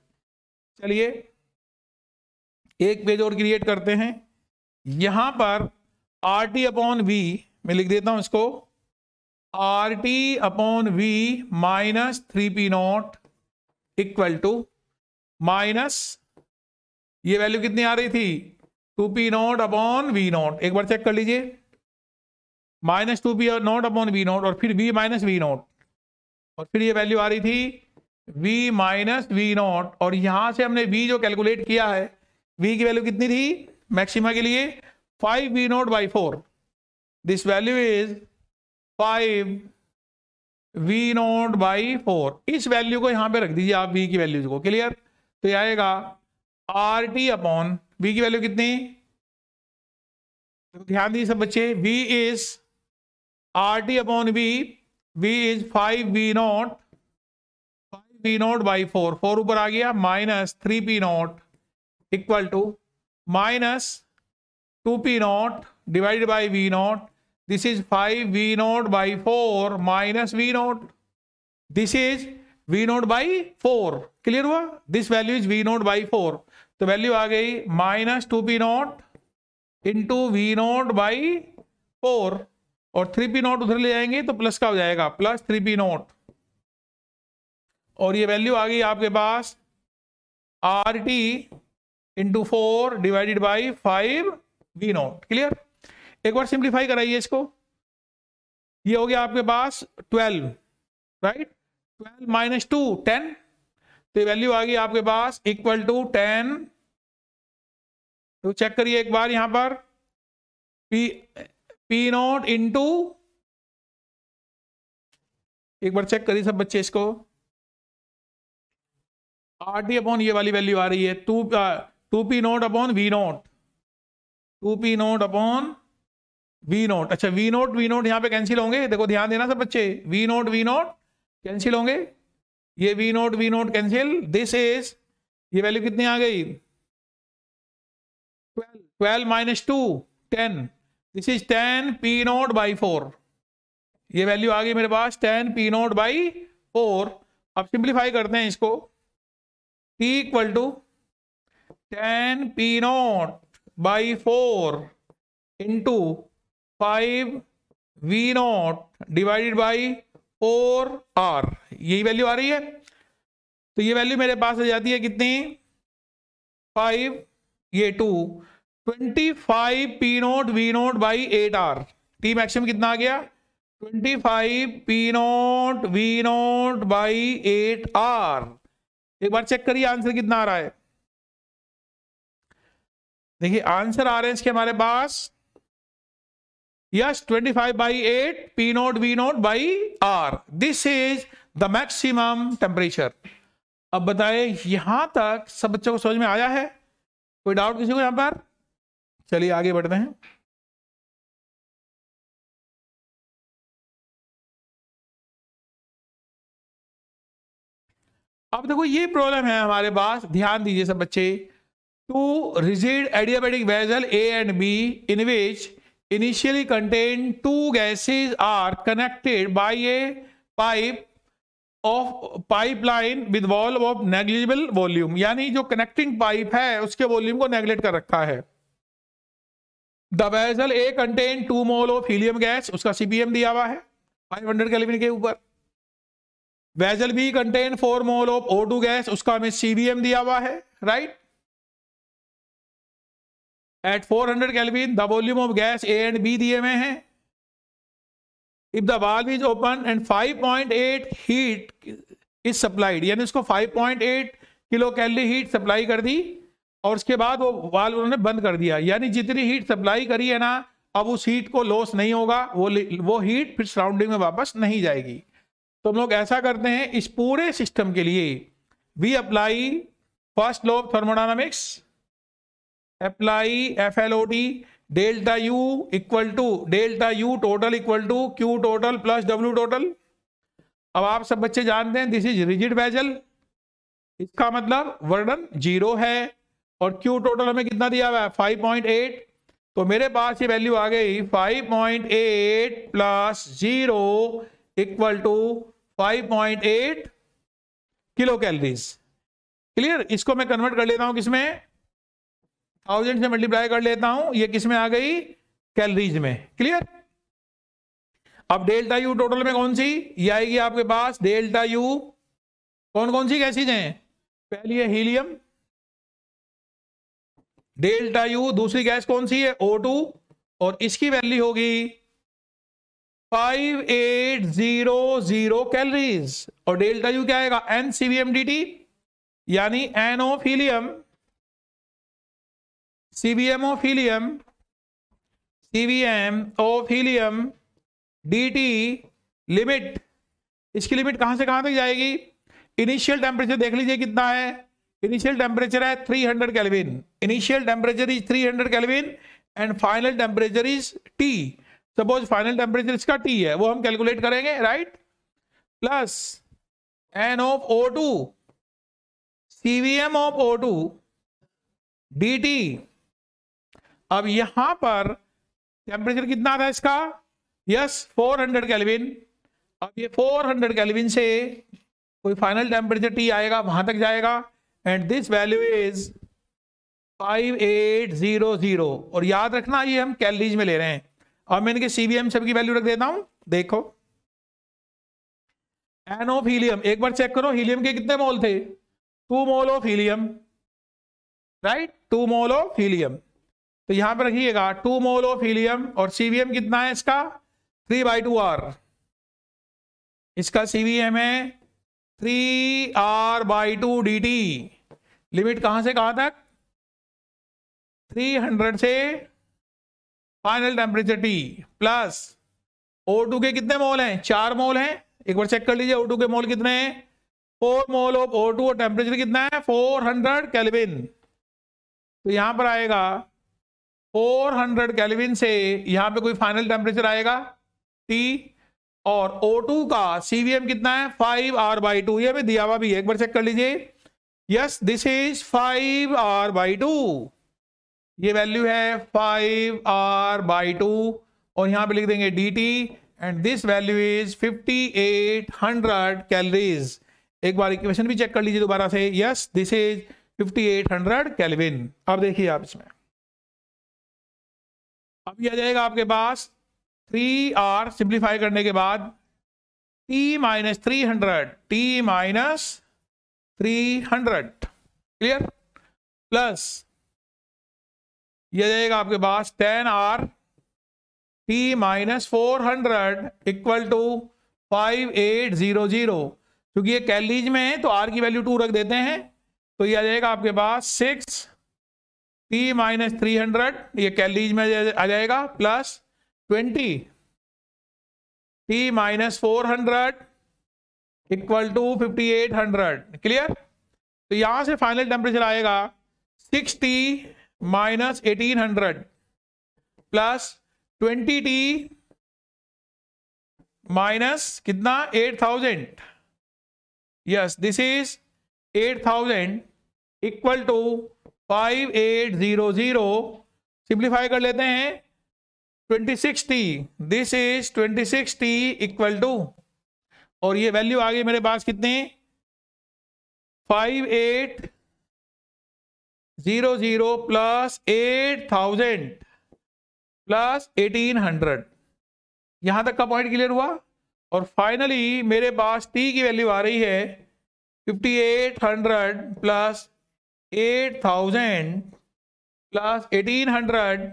चलिए एक पेज और क्रिएट करते हैं यहाँ पर आर टी अपॉन वी मैं लिख देता हूँ इसको R T upon V minus three P naught equal to minus ये वैल्यू कितनी आ रही थी two P naught upon V naught एक बार चेक कर लीजिए minus two P naught upon V naught और फिर वी माइनस वी नॉट और फिर ये वैल्यू आ रही थी v माइनस वी नॉट और यहां से हमने v जो कैलकुलेट किया है v की वैल्यू कितनी थी मैक्सिमा के लिए five V naught by four this value is five V naught by four इस वैल्यू को यहां पे रख दीजिए आप v की वैल्यूज को क्लियर तो ये आएगा आर टी अपॉन बी की वैल्यू कितनी ध्यान दिए सब बच्चे B is R T upon B B is five B naught five B naught by four four ऊपर आ गया minus three P naught equal to minus two P naught divide by V naught this is five V naught by four minus V naught this is V naught by four clear हुआ this value is V naught by four तो value आ गई minus two P naught into V naught by four और three P naught उधर ले जाएंगे तो plus का हो जाएगा प्लस थ्री पी नॉट और ये वैल्यू आ गई आपके पास R T into four divided by five V naught clear एक बार सिंप्लीफाई कराइए इसको ये हो गया आपके पास twelve right twelve minus two ten तो ये वैल्यू आ गई आपके पास इक्वल टू टेन तो चेक करिए एक बार यहां पर पी पी नॉट इंटू एक बार चेक करिए सब बच्चे इसको आर टी अपॉन ये वाली वैल्यू आ रही है two two P naught upon V naught two P naught upon V naught अच्छा वी नॉट वी नॉट यहां पे कैंसिल होंगे देखो ध्यान देना सब बच्चे V naught V naught cancel होंगे ये V naught V naught cancel this is ये वैल्यू कितनी आ गई 12 12 minus two ten this is ten P naught by four ये वैल्यू आ गई मेरे पास ten P naught by four अब सिंप्लीफाई करते हैं इसको T equal to ten P naught by four into five V naught divided by four R यही वैल्यू आ रही है तो ये वैल्यू मेरे पास आ जाती है कितनी फाइव ये two twenty five P naught V naught by eight R T maximum कितना आ गया twenty five P naught V naught by eight R एक बार चेक करिए आंसर कितना आ रहा है देखिए आंसर आ रहे हैं इसके हमारे पास yes 25 five by eight P naught V naught by R this is the maximum temperature अब बताए यहां तक सब बच्चों को समझ में आया है कोई डाउट किसी को यहां पर चलिए आगे बढ़ते हैं अब देखो ये प्रॉब्लम है हमारे पास ध्यान दीजिए सब बच्चे two rigid adiabatic vessel A and B in which initially contain two gases are connected by a pipe of pipeline with wall of negligible volume यानी जो कनेक्टिंग पाइप है उसके वॉल्यूम को नेग्लेक्ट कर रखा है the vessel A contain two mole of helium gas उसका CPM दिया हुआ है 500 हंड्रेड के ऊपर vessel B contain four mole of O two gas उसका हमें सीबीएम दिया हुआ है right at 400 kelvin the volume of gas A and B दिए हुए हैं if the valve is open and 5.8 heat is supplied यानी उसको 5.8 किलो कैलरी हीट सप्लाई कर दी और उसके बाद वो वाल्व उन्होंने बंद कर दिया यानी जितनी हीट सप्लाई करी है ना अब उस हीट को लॉस नहीं होगा वो वो हीट फिर सराउंडिंग में वापस नहीं जाएगी तो हम लोग ऐसा करते हैं इस पूरे सिस्टम के लिए we apply first law of thermodynamics apply F L O T delta U equal to delta U total equal to Q total plus W total अब आप सब बच्चे जानते हैं दिस इज रिजिड बेजल इसका मतलब वर्णन जीरो है और क्यू टोटल हमें कितना दिया हुआ है फाइव पॉइंट एट तो मेरे पास ये वैल्यू आ गई five point eight plus zero equal to five point eight kilo calories clear इसको मैं कन्वर्ट कर लेता हूं किसमें थाउजेंड से मल्टीप्लाई कर लेता हूं ये किस में आ गई कैलरीज में क्लियर अब डेल्टा यू टोटल में कौन सी ये आएगी आपके पास डेल्टा यू कौन कौन सी कैसी हैं पहली है हीलियम डेल्टा यू दूसरी गैस कौन सी है ओ टू और इसकी वैल्यू होगी five eight zero zero calories और डेल्टा यू क्या आएगा N C V M D T यानी N of helium CBM of helium CBM of helium D DT limit इसकी लिमिट कहां से कहां तक जाएगी इनिशियल टेम्परेचर देख लीजिए कितना है इनिशियल टेम्परेचर है 300 hundred kelvin initial temperature is 300 hundred kelvin and final temperature is T suppose final temperature इसका टी है वो हम कैलकुलेट करेंगे right plus N of O two CVM of O two D T अब यहां पर temperature कितना रहा है इसका यस 400 हंड्रेड कैलविन अब ये 400 हंड्रेड कैलविन से कोई फाइनल टेम्परेचर टी आएगा वहां तक जाएगा एंड दिस वैल्यू इज 5800 और याद रखना ये हम कैलरीज में ले रहे हैं अब मैं इनके सीबीएम सबकी वैल्यू रख देता हूं देखो एन ऑफ हीलियम एक बार चेक करो हीलियम के कितने मोल थे two mole of helium right two mole of helium तो यहां पर रखिएगा टू मोल ऑफ हीलियम और सीवीएम कितना है इसका थ्री बाई टू आर इसका सीवीएम है three R by two D T limit कहां से कहां तक थ्री हंड्रेड से final temperature T plus O two के कितने मोल हैं चार मोल हैं एक बार चेक कर लीजिए ओ टू के मोल कितने हैं four mole of O two और टेम्परेचर कितना है फोर हंड्रेड कैलविन तो यहां पर आएगा 400 कैलविन से यहां पे कोई फाइनल टेम्परेचर आएगा टी और O2 का सीवीएम कितना है फाइव आर बाई टू यह भी दिया हुआ भी है एक बार चेक कर लीजिए yes this is five R by two ये वैल्यू है फाइव आर बाई टू और यहां पे लिख देंगे D T and this value is fifty eight hundred calories एक बार इक्वेशन भी चेक कर लीजिए दोबारा से yes this is fifty eight hundred kelvin अब देखिए आप इसमें अब आ जाएगा आपके पास थ्री आर सिंप्लीफाई करने के बाद T minus three hundred T minus three hundred clear plus यह जाएगा आपके पास ten R T minus four hundred equal to five eight zero zero क्योंकि ये कैलीज में है तो आर की वैल्यू टू रख देते हैं तो यह आ जाएगा आपके पास six T minus three hundred ये कैलरीज में आ जाएगा plus twenty T minus four hundred equal to fifty eight hundred clear तो यहां से फाइनल टेम्परेचर आएगा six T minus eighteen hundred plus twenty T minus कितना eight thousand yes this is eight thousand equal to five eight zero zero simplify कर लेते हैं twenty six T this is twenty six T equal to और ये value आ गई मेरे पास कितनी five eight zero zero plus eight thousand plus eighteen hundred यहां तक का पॉइंट क्लियर हुआ और फाइनली मेरे पास टी की वैल्यू आ रही है fifty eight hundred plus eight thousand plus eighteen hundred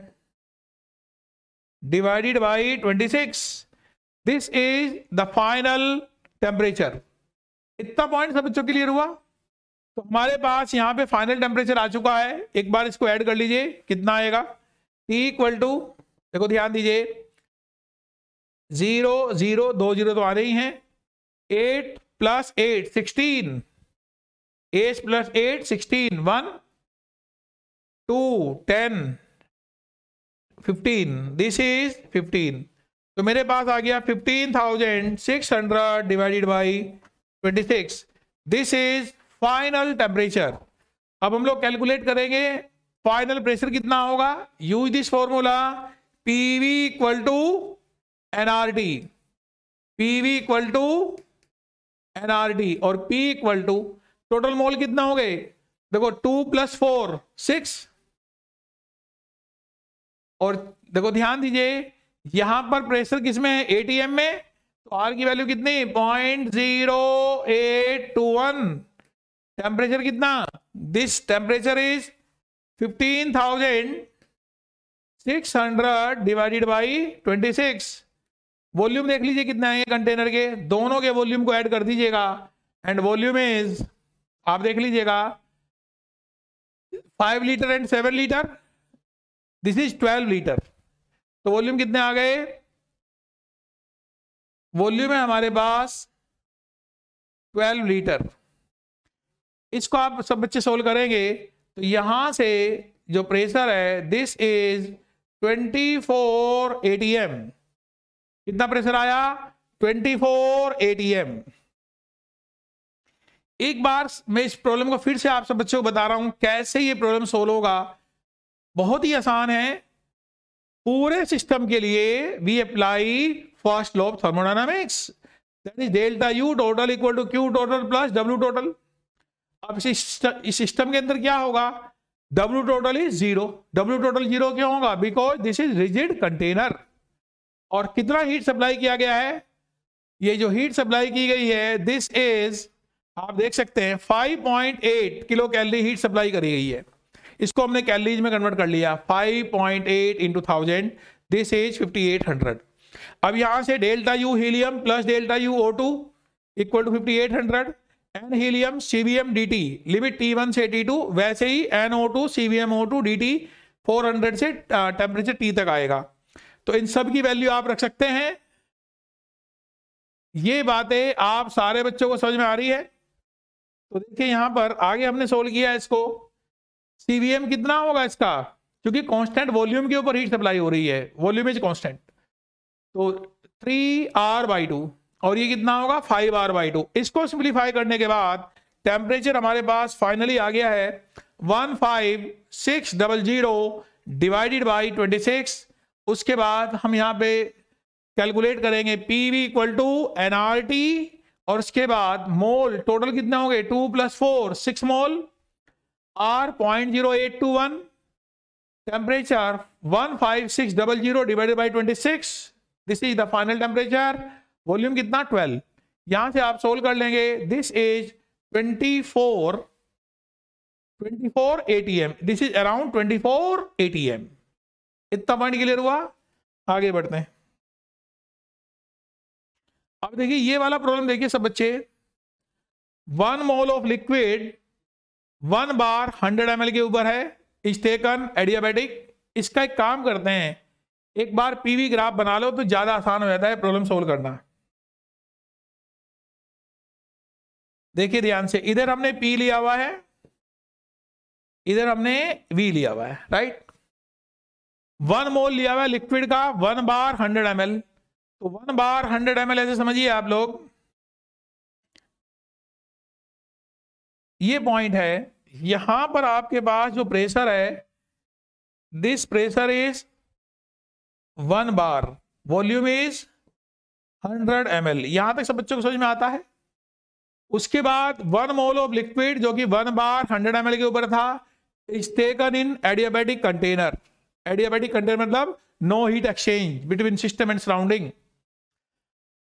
divided by twenty six this is the final temperature इतना पॉइंट सब बच्चों के लिए हुआ तो हमारे पास यहाँ पे फाइनल टेम्परेचर आ चुका है एक बार इसको ऐड कर लीजिए कितना आएगा इक्वल टू देखो ध्यान दीजिए जीरो जीरो दो जीरो तो आ रही हैं eight plus eight sixteen eight plus eight sixteen one two ten fifteen this is fifteen तो मेरे पास आ गया fifteen thousand six hundred divided by twenty six this is final temperature अब हम लोग कैलकुलेट करेंगे फाइनल प्रेशर कितना होगा use this formula PV equal to NRT PV equal to NRT और P equal to total mole कितना हो गए देखो टू प्लस फोर सिक्स और देखो ध्यान दीजिए यहां पर प्रेशर किसमें है एटीएम में तो आर की वैल्यू कितनी point zero eight two one temperature कितना this temperature is fifteen thousand six hundred divided by twenty six volume देख लीजिए कितना है कंटेनर के दोनों के वॉल्यूम को ऐड कर दीजिएगा एंड वॉल्यूम इज आप देख लीजिएगा five litre and seven litre this is twelve litre तो वॉल्यूम कितने आ गए वॉल्यूम है हमारे पास ट्वेल्व लीटर इसको आप सब बच्चे सोल्व करेंगे तो यहां से जो प्रेशर है this is twenty T ATM कितना प्रेशर आया ट्वेंटी टी एटीएम एक बार मैं इस प्रॉब्लम को फिर से आप सब बच्चों को बता रहा हूं कैसे ये प्रॉब्लम सोल्व होगा बहुत ही आसान है पूरे सिस्टम के लिए we apply first law of thermodynamics that is delta U total equal to Q total plus W total अब इस सिस्टम के अंदर क्या होगा W total is zero W total zero क्यों होगा because this is rigid container और कितना हीट सप्लाई किया गया है ये जो हीट सप्लाई की गई है दिस इज आप देख सकते हैं 5.8 किलो कैलरी हीट सप्लाई करी गई है इसको हमने कैलरीज में कन्वर्ट कर लिया 5.8 point eight into thousand this is hundred अब यहां से delta U helium plus delta U O two equal to fifty eight hundred N helium CVM DT limit T one से टी टू वैसे ही N O two CVM O two D T four hundred से temperature T तक आएगा तो इन सब की value आप रख सकते हैं ये बातें आप सारे बच्चों को समझ में आ रही है तो देखिए यहां पर आगे हमने सोल्व किया इसको सीवीएम कितना होगा इसका क्योंकि कांस्टेंट वॉल्यूम के ऊपर हीट सप्लाई हो रही है वॉल्यूम इज कांस्टेंट तो थ्री आर बाई टू और ये कितना होगा फाइव आर बाई टू इसको सिंप्लीफाई करने के बाद टेम्परेचर हमारे पास फाइनली आ गया है one five six double zero divided by twenty six उसके बाद हम यहाँ पे कैलकुलेट करेंगे P V equal to N R T और उसके बाद मोल टोटल कितने हो गए two plus four six mole R point zero eight two one temperature one five six double zero divided by twenty six this is the final temperature volume कितना twelve यहां से आप सोल्व कर लेंगे this is twenty four twenty four A T M this is around twenty four A T M इतना point clear हुआ आगे बढ़ते हैं अब देखिए ये वाला प्रॉब्लम देखिए सब बच्चे one mole of liquid one bar hundred M के ऊपर है इस्टेकन एडियाबेटिक इसका एक काम करते हैं एक बार पीवी ग्राफ बना लो तो ज्यादा आसान हो जाता है प्रॉब्लम सोल्व करना देखिए ध्यान से इधर हमने पी लिया हुआ है इधर हमने वी लिया हुआ है राइट वन मोल लिया हुआ है लिक्विड का वन बार हंड्रेड एम तो वन बार हंड्रेड एम ऐसे समझिए आप लोग ये पॉइंट है यहां पर आपके पास जो प्रेशर है this pressure is one bar volume is hundred M L यहां तक सब बच्चों को समझ में आता है उसके बाद वन मोल ऑफ लिक्विड जो कि वन बार हंड्रेड एम के ऊपर था is taken in adiabatic container adiabatic container मतलब no heat exchange between system and surrounding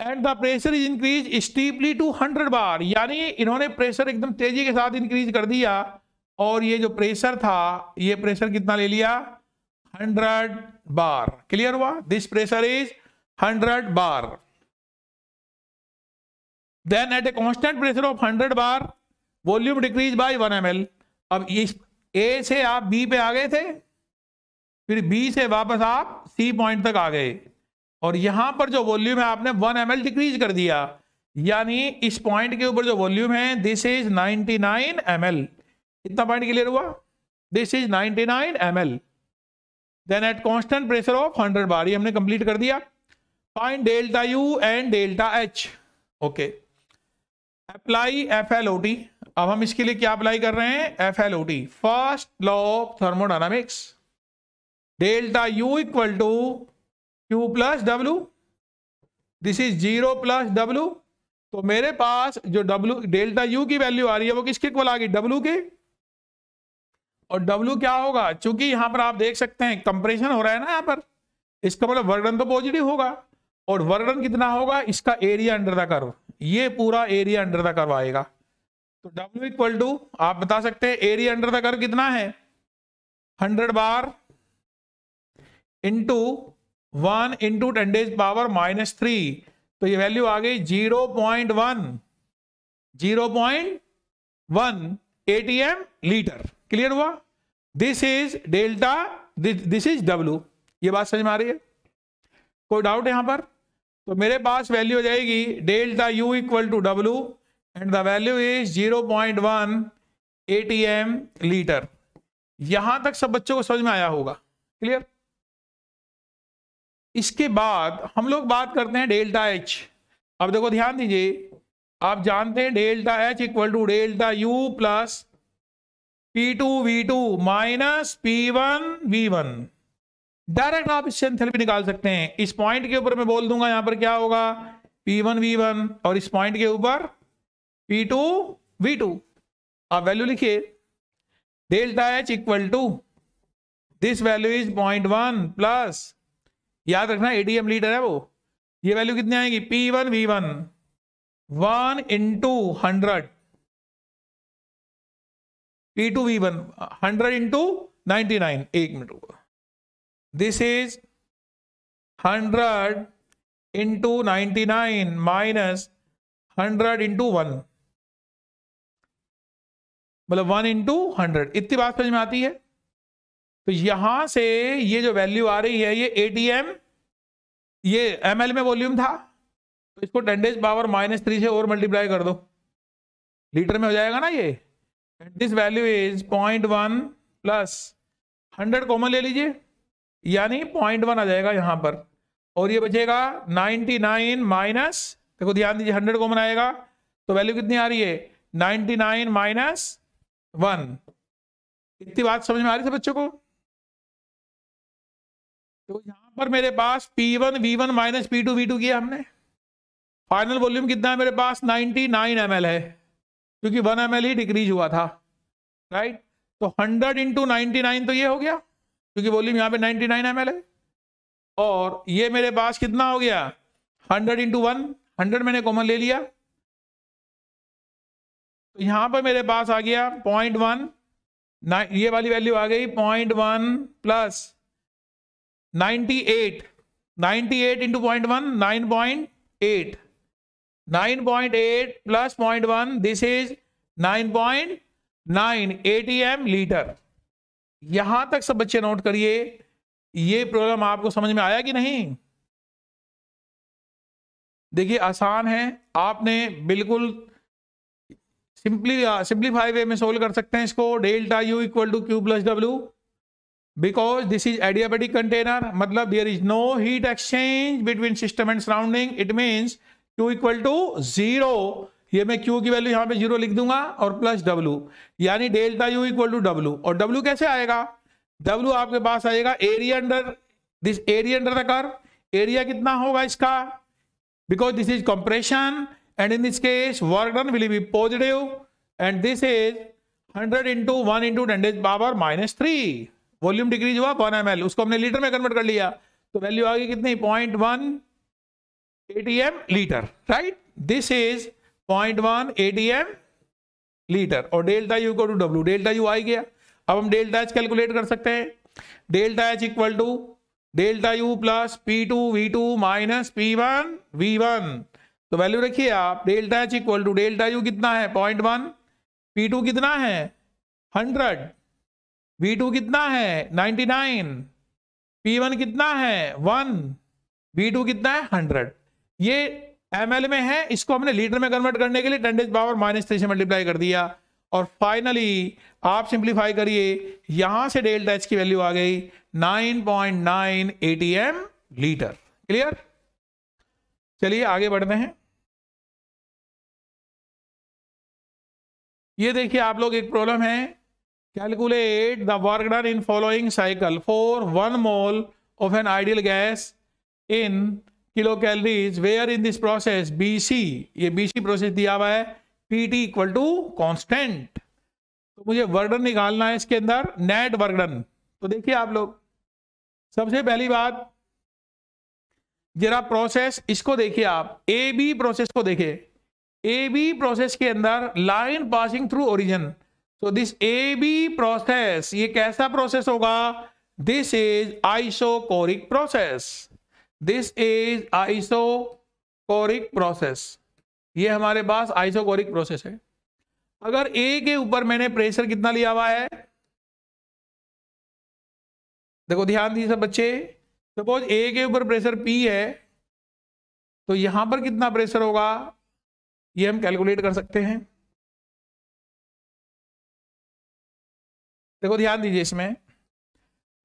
and the pressure is increase steeply to hundred bar यानी इन्होंने pressure एकदम तेजी के साथ इंक्रीज कर दिया और ये जो प्रेशर था ये प्रेशर कितना ले लिया हंड्रेड बार क्लियर हुआ this pressure is hundred bar then at a constant pressure of hundred bar volume decrease by one M L अब इस ए से आप बी पे आ गए थे फिर बी से वापस आप सी पॉइंट तक आ गए और यहां पर जो वॉल्यूम है आपने वन एम डिक्रीज कर दिया यानी इस पॉइंट के ऊपर जो वॉल्यूम है दिस इज 99 नाइन एम इतना पॉइंट क्लियर हुआ this is 99 nine M L then at constant pressure of 100 bar ये हमने कंप्लीट कर दिया fine delta U and delta H okay apply F L O T अब हम इसके लिए क्या अप्लाई कर रहे हैं F L O T first law of thermodynamics delta U equal to Q plus W this is zero plus W तो मेरे पास जो डब्लू डेल्टा यू की वैल्यू आ रही है वो किसके इक्वल आ गई डब्लू के और डब्लू क्या होगा चूंकि यहां पर आप देख सकते हैं कंप्रेशन हो रहा है ना यहाँ पर इसका मतलब वर्डन तो पॉजिटिव होगा और वर्डन कितना होगा इसका एरिया अंडर द कर्व ये पूरा एरिया अंडर द कर्व आएगा तो डब्ल्यू इक्वल टू आप बता सकते हैं एरिया अंडर द कर्व कितना है hundred bar into one into ten days power minus three तो ये वैल्यू आ गई zero point one zero point one ATM litre clear हुआ this is delta this is W ये बात समझ में आ रही है कोई डाउट यहां पर तो मेरे पास वैल्यू हो जाएगी delta U equal to W and the value is zero point one M litre यहां तक सब बच्चों को समझ में आया होगा क्लियर इसके बाद हम लोग बात करते हैं डेल्टा एच अब देखो ध्यान दीजिए आप जानते हैं delta H equal to delta U plus P two V two minus P one V one direct आप इससे एंथेल्पी निकाल सकते हैं इस पॉइंट के ऊपर मैं बोल दूंगा यहां पर क्या होगा पी वन वी वन और इस पॉइंट के ऊपर पी टू वी टू आप वैल्यू लिखिए delta H equal to this value is point one plus याद रखना एडीएम लीडर है वो ये वैल्यू कितनी आएगी P one V one one into hundred P two V one hundred into ninety nine एक मिनट हुआ this is hundred into ninety nine minus hundred into one मतलब वन इंटू हंड्रेड इतनी बात समझ में आती है तो यहां से ये जो वैल्यू आ रही है ये ए ये एम में वॉल्यूम था तो इसको ten days days power minus three से और मल्टीप्लाई कर दो लीटर में हो जाएगा ना ये this value is point one plus hundred common ले लीजिए यानी पॉइंट वन आ जाएगा यहाँ पर और ये बचेगा नाइन्टी नाइन माइनस देखो ध्यान दीजिए हंड्रेड कॉमन आएगा तो वैल्यू कितनी आ रही है नाइन्टी नाइन माइनस वन इतनी बात समझ में आ रही थी बच्चों को तो यहाँ पर मेरे पास P1 one V one minus P two V two किया हमने फाइनल वॉल्यूम कितना है मेरे पास 99 नाइन है क्योंकि 1 एम ही डिक्रीज हुआ था राइट तो 100 इंटू नाइन्टी तो ये हो गया क्योंकि वॉल्यूम यहाँ पे 99 नाइन है और ये मेरे पास कितना हो गया 100 इंटू वन हंड्रेड मैंने कॉमन ले लिया तो यहाँ पर मेरे पास आ गया पॉइंट वन ये वाली वैल्यू आ गई point one plus this is litre यहां तक सब बच्चे नोट करिए ये प्रॉब्लम आपको समझ में आया कि नहीं देखिए आसान है आपने बिल्कुल सिंपली सिंप्लीफाई वे में सोल्व कर सकते हैं इसको delta U equal to Q plus W because this is adiabatic container matlab there is no heat exchange between system and surrounding it means q equal to zero ये मैं Q की value यहाँ पे zero लिख दूंगा और plus W यानी delta U equal to W और W कैसे आएगा W आपके पास आएगा area under this area under the curve area कितना होगा इसका because this is compression and in this case work done will be positive and this is 100 into one into ten power minus three volume decrease हुआ one M उसको हमने litre में convert कर लिया तो वैल्यू आ गई कितनी point one ATM litre right this is point one ATM litre और डेल्टा यू को टू डब्ल्यू डेल्टा यू आ गया अब हम डेल्टा एच कैलकुलेट कर सकते हैं delta H equal to delta U plus P two V two minus P one V one तो वैल्यू रखिए आप delta H equal to delta U कितना है पॉइंट वन पी टू कितना है हंड्रेड V2 टू कितना है 99 P1 कितना है वन V2 कितना है 100 ये ml में है इसको हमने लीटर में कन्वर्ट करने के लिए ten days power minus three से मल्टीप्लाई कर दिया और फाइनली आप सिंप्लीफाई करिए यहां से डेल्टा एच की वैल्यू आ गई 9.9 एटीएम लीटर क्लियर चलिए आगे बढ़ते हैं ये देखिए आप लोग एक प्रॉब्लम है Calculate the in following cycle for one mole of an ideal gas in kilo calories where in this process B C ये सी प्रोसेस दिया हुआ है टी इक्वल टू कॉन्स्टेंट तो मुझे वर्डन निकालना है इसके अंदर नेट वर्डन तो देखिए आप लोग सबसे पहली बात जरा प्रोसेस इसको देखिए आप ए बी प्रोसेस को देखिए ए बी प्रोसेस के अंदर लाइन पासिंग थ्रू ओरिजिन तो दिस ए बी प्रोसेस ये कैसा प्रोसेस होगा this is isochoric process this is isochoric process ये हमारे पास आइसोकोरिक प्रोसेस है अगर ए के ऊपर मैंने प्रेशर कितना लिया हुआ है देखो ध्यान दीजिए सब बच्चे सपोज ए के ऊपर प्रेशर पी है तो यहां पर कितना प्रेशर होगा ये हम कैलकुलेट कर सकते हैं देखो ध्यान दीजिए इसमें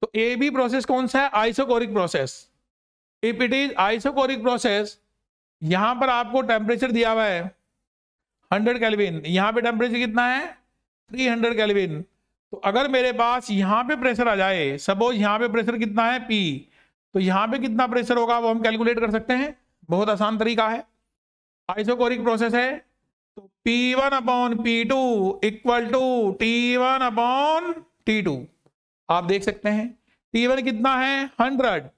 तो ए बी प्रोसेस कौन सा है isochoric process if it is isochoric process यहां पर आपको टेम्परेचर दिया हुआ है हंड्रेड कैलविन यहां पे टेम्परेचर कितना है थ्री हंड्रेड कैलविन तो अगर मेरे पास यहां पे प्रेशर आ जाए सपोज यहां पे प्रेशर कितना है पी तो यहां पे कितना प्रेशर होगा वो हम कैलकुलेट कर सकते हैं बहुत आसान तरीका है आइसोकोरिक प्रोसेस है तो P one upon P two equal to T one upon T two आप देख सकते हैं टी वन कितना है हंड्रेड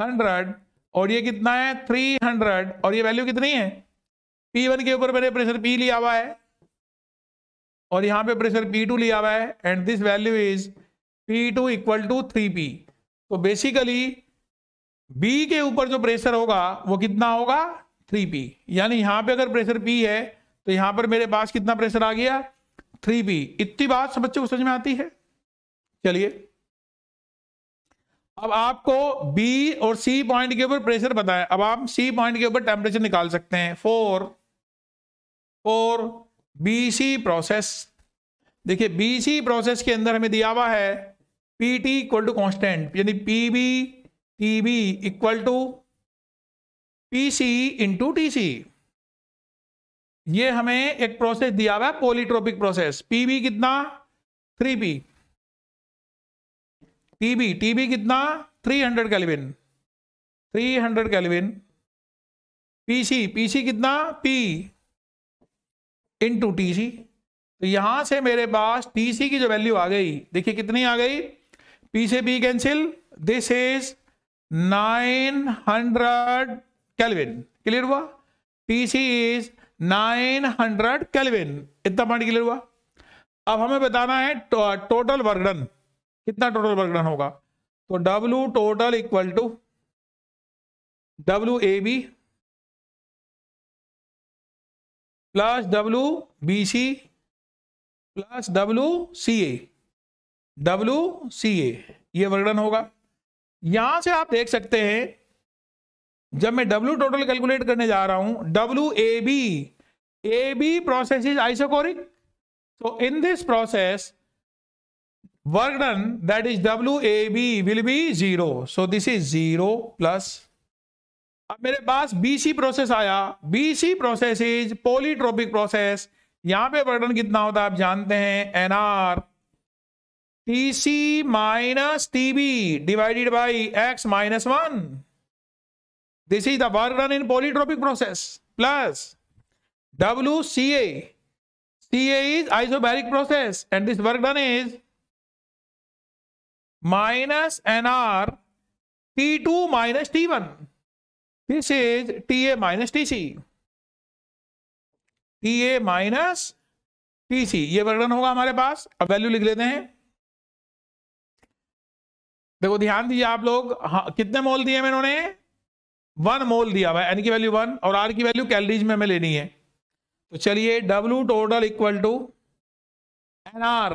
हंड्रेड और ये कितना है थ्री हंड्रेड और ये वैल्यू कितनी है पी वन के ऊपर मैंने प्रेशर पी लिया हुआ है और यहां पे प्रेशर पी टू लिया हुआ है and this value is P two equal to three P तो बेसिकली बी के ऊपर जो प्रेशर होगा वो कितना होगा थ्री पी यानी यहां पे अगर प्रेशर पी है तो यहां पर मेरे पास कितना प्रेशर आ गया थ्री बी इतनी बात सब बच्चों को समझ में आती है चलिए अब आपको बी और सी पॉइंट के ऊपर प्रेशर बताए अब आप सी पॉइंट के ऊपर टेम्परेचर निकाल सकते हैं four four B C process देखिए बी सी प्रोसेस के अंदर हमें दिया हुआ है P T equal to constant यानी P B T B equal to P C into T C ये हमें एक प्रोसेस दिया हुआ है पोलिट्रोपिक प्रोसेस पीबी कितना थ्री पी टीबी टीबी कितना three hundred kelvin three hundred kelvin PC PC कितना P into T C तो यहां से मेरे पास टी सी की जो वैल्यू आ गई देखिए कितनी आ गई पी से P cancel this is nine hundred kelvin clear हुआ टी सी इज 900 केल्विन इतना पॉइंट क्लियर हुआ अब हमें बताना है टो, टोटल वर्गन कितना टोटल वर्गन होगा तो W total equal to W A B plus W B C plus W C A W C A ये वर्गन होगा यहां से आप देख सकते हैं जब मैं डब्ल्यू टोटल कैलकुलेट करने जा रहा हूं W A B A B process is isochoric this process work done that is W A B will be zero so this is zero plus अब मेरे पास बीसी प्रोसेस आया BC process is polytropic process यहां पे work done कितना होता है आप जानते हैं NR C minus TB divided by X minus one This is the work done in polytropic process plus WCA. CA is isobaric process and this work done is minus NR T2 minus T1. This is TA minus TC. TA minus TC ये वर्णन होगा हमारे पास अब value लिख लेते हैं देखो ध्यान दीजिए आप लोग हाँ, कितने मोल दिए मैंने वन मोल दिया हुआ है एन की वैल्यू वन और आर की वैल्यू कैलरीज में हमें लेनी है तो चलिए W total equal to N R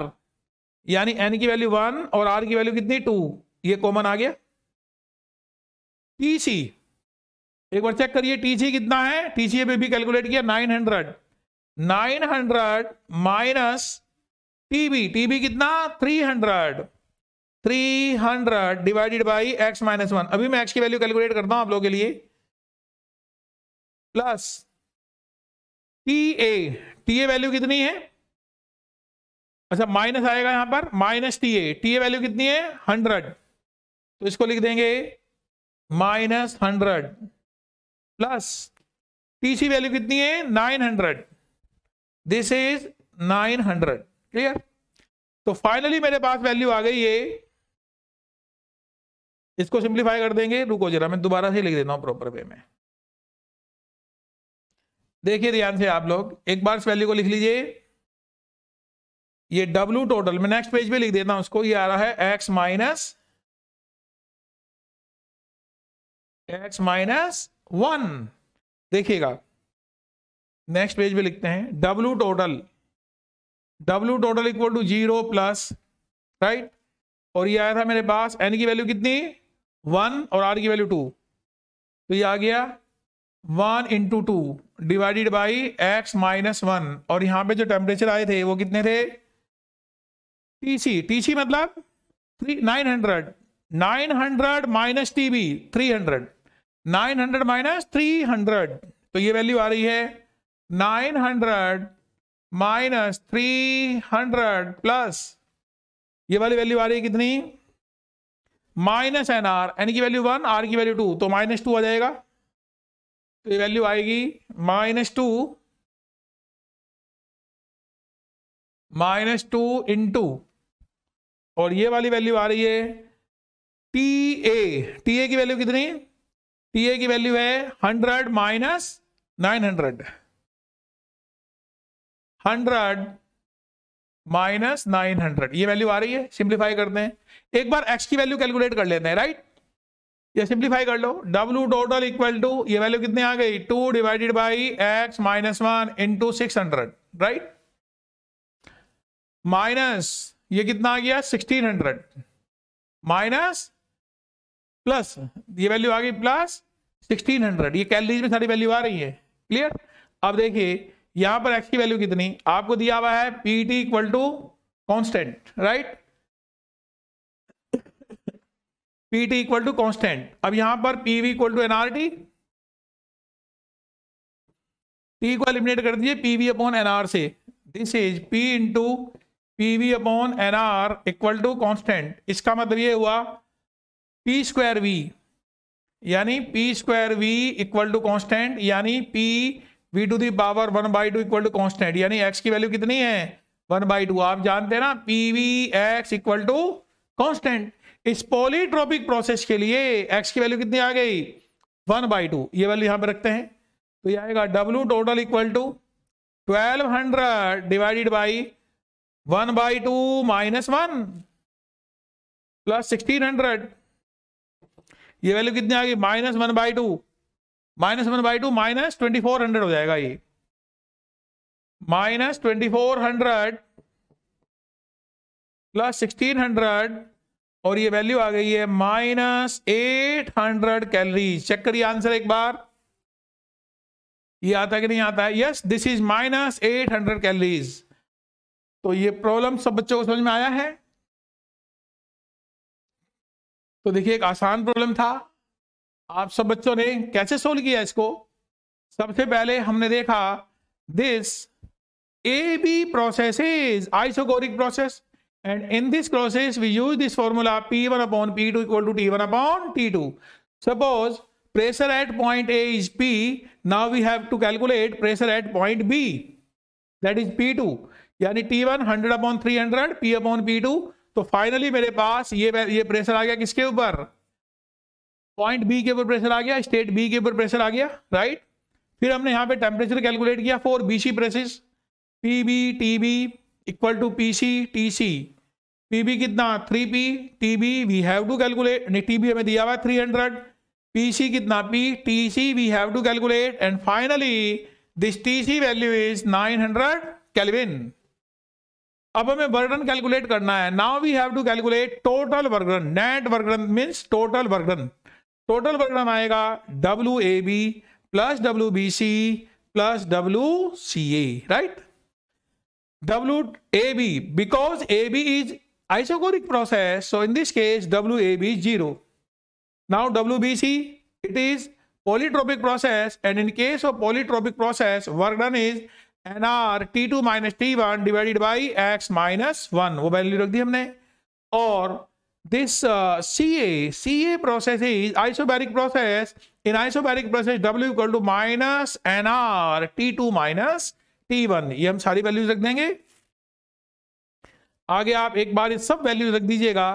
यानी एन की वैल्यू वन और आर की वैल्यू कितनी टू ये कॉमन आ गया सी एक बार चेक करिए सी कितना है टी पे भी कैलकुलेट किया nine hundred nine hundred minus TB TB कितना three hundred three hundred divided by X minus one अभी मैं एक्स की वैल्यू कैलकुलेट करता हूं आप लोगों के लिए plus T A T A value कितनी है अच्छा माइनस आएगा यहां पर minus T A T A value कितनी है हंड्रेड तो इसको लिख देंगे minus hundred plus T C value कितनी है nine hundred this is nine hundred clear तो फाइनली मेरे पास वैल्यू आ गई है इसको सिंप्लीफाई कर देंगे रुको जरा मैं दोबारा से लिख देता हूँ प्रॉपर वे में देखिए ध्यान से आप लोग एक बार इस वैल्यू को लिख लीजिए ये W टोटल मैं नेक्स्ट पेज पे लिख देता हूं उसको ये आ रहा है x minus x minus one देखिएगा नेक्स्ट पेज पे लिखते हैं W total W total equal to zero plus right और ये आया था मेरे पास n की वैल्यू कितनी वन और आर की वैल्यू टू तो ये आ गया one into two divided by X minus one और यहाँ पे जो टेम्परेचर आए थे वो कितने थे टीसी टीसी मतलब three nine hundred nine hundred minus T B three hundred nine hundred minus three hundred तो ये वैल्यू आ रही है nine hundred minus three hundred plus ये वाली वैल्यू आ रही है कितनी माइनस एन आर एन की वैल्यू वन आर की वैल्यू टू तो माइनस टू आ जाएगा तो ये वैल्यू आएगी minus two minus two into और ये वाली वैल्यू आ रही है टी ए टी ए की वैल्यू कितनी टी ए की वैल्यू है hundred minus nine hundred hundred minus nine hundred ये वैल्यू आ रही है सिंप्लीफाई करते हैं एक बार एक्स की वैल्यू कैलकुलेट कर लेते हैं राइट ये सिंप्लीफाई कर लो डब्ल्यू टोटल इक्वल टू ये वैल्यू कितनी आ गई two divided by X minus one into six hundred right minus ये कितना आ गया सिक्सटीन हंड्रेड माइनस प्लस ये वैल्यू आ गई प्लस सिक्सटीन हंड्रेड ये कैलरीज में सारी वैल्यू आ रही है क्लियर अब देखिए यहां पर एक्स की वैल्यू कितनी आपको दिया हुआ है PT equal to constant right P T equal to constant अब यहां पर P V equal to NRT T को एलिमिनेट कर दीजिए पी वी अपॉन एनआर से this is P into P V upon NR equal to constant इसका मतलब ये हुआ पी स्क्वायर वी यानी P square V equal to constant यानी P V to the power one by two equal to constant यानी X की value कितनी है वन बाई टू आप जानते हैं ना P V X equal to constant इस पॉलीट्रॉपिक प्रोसेस के लिए एक्स की वैल्यू कितनी आ गई वन बाई टू ये वैल्यू यहां पे रखते हैं तो ये आएगा W total equal to twelve hundred divided by one by two minus one plus sixteen hundred ये वैल्यू कितनी आ गई minus one by two minus one by two minus twenty four hundred हो जाएगा ये minus twenty four hundred plus sixteen hundred और ये value आ गई है minus eight hundred calories check करिए आंसर एक बार ये आता कि नहीं आता है yes this is minus eight hundred calories तो ये प्रॉब्लम सब बच्चों को समझ में आया है तो देखिए एक आसान प्रॉब्लम था आप सब बच्चों ने कैसे सोल्व किया इसको सबसे पहले हमने देखा this A B process is isochoric process And in this process, we use this formula P1 upon P2 equal to T1 upon T2. Suppose pressure at point A is P. Now we have to calculate pressure at point B. That is P2. यानी T1 100 upon 300, P upon P2. तो finally मेरे पास ये ये pressure आ गया किसके ऊपर point B के ऊपर प्रेशर आ गया स्टेट बी के ऊपर प्रेशर आ गया राइट फिर हमने यहाँ पे टेम्परेचर कैलकुलेट किया for BC process PB TB equal to P C T C P B कितना three P T B we have to calculate नहीं टी बी हमें दिया हुआ थ्री हंड्रेड पी सी कितना P T C we have to calculate and finally this T C value is nine hundred kelvin अब हमें work done calculate करना है now we have to calculate total वर्गन net work done means total work done total work done आएगा W A B plus W B C plus W C A right W A B because A B is isochoric process so in this case W A B zero now W B C it is polytropic process and in case of polytropic process work done is N R T two minus T one divided by X minus one वो value रख दी हमने और this C A C A process is isobaric process in isobaric process W equal to minus N R T two minus T one ये हम सारी values रख देंगे आगे आप एक बार सब वैल्यूज रख दीजिएगा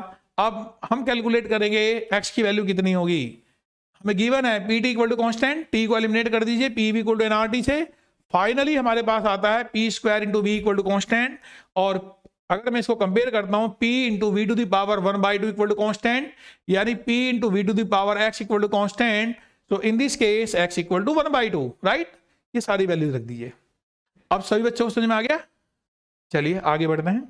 अब हम कैलकुलेट करेंगे एक्स की वैल्यू कितनी होगी हमें गिवन है P T equal to constant T को एलिमिनेट कर दीजिए P V equal to N R T से फाइनली हमारे पास आता है P square into V equal to constant और अगर मैं इसको कंपेयर करता हूँ P into V to the power one by two equal to constant यानी P into V to the power X equal to constant तो in this case X equal to one by two right ये सारी values रख दीजिए अब सभी बच्चों को समझ में आ गया चलिए आगे बढ़ते हैं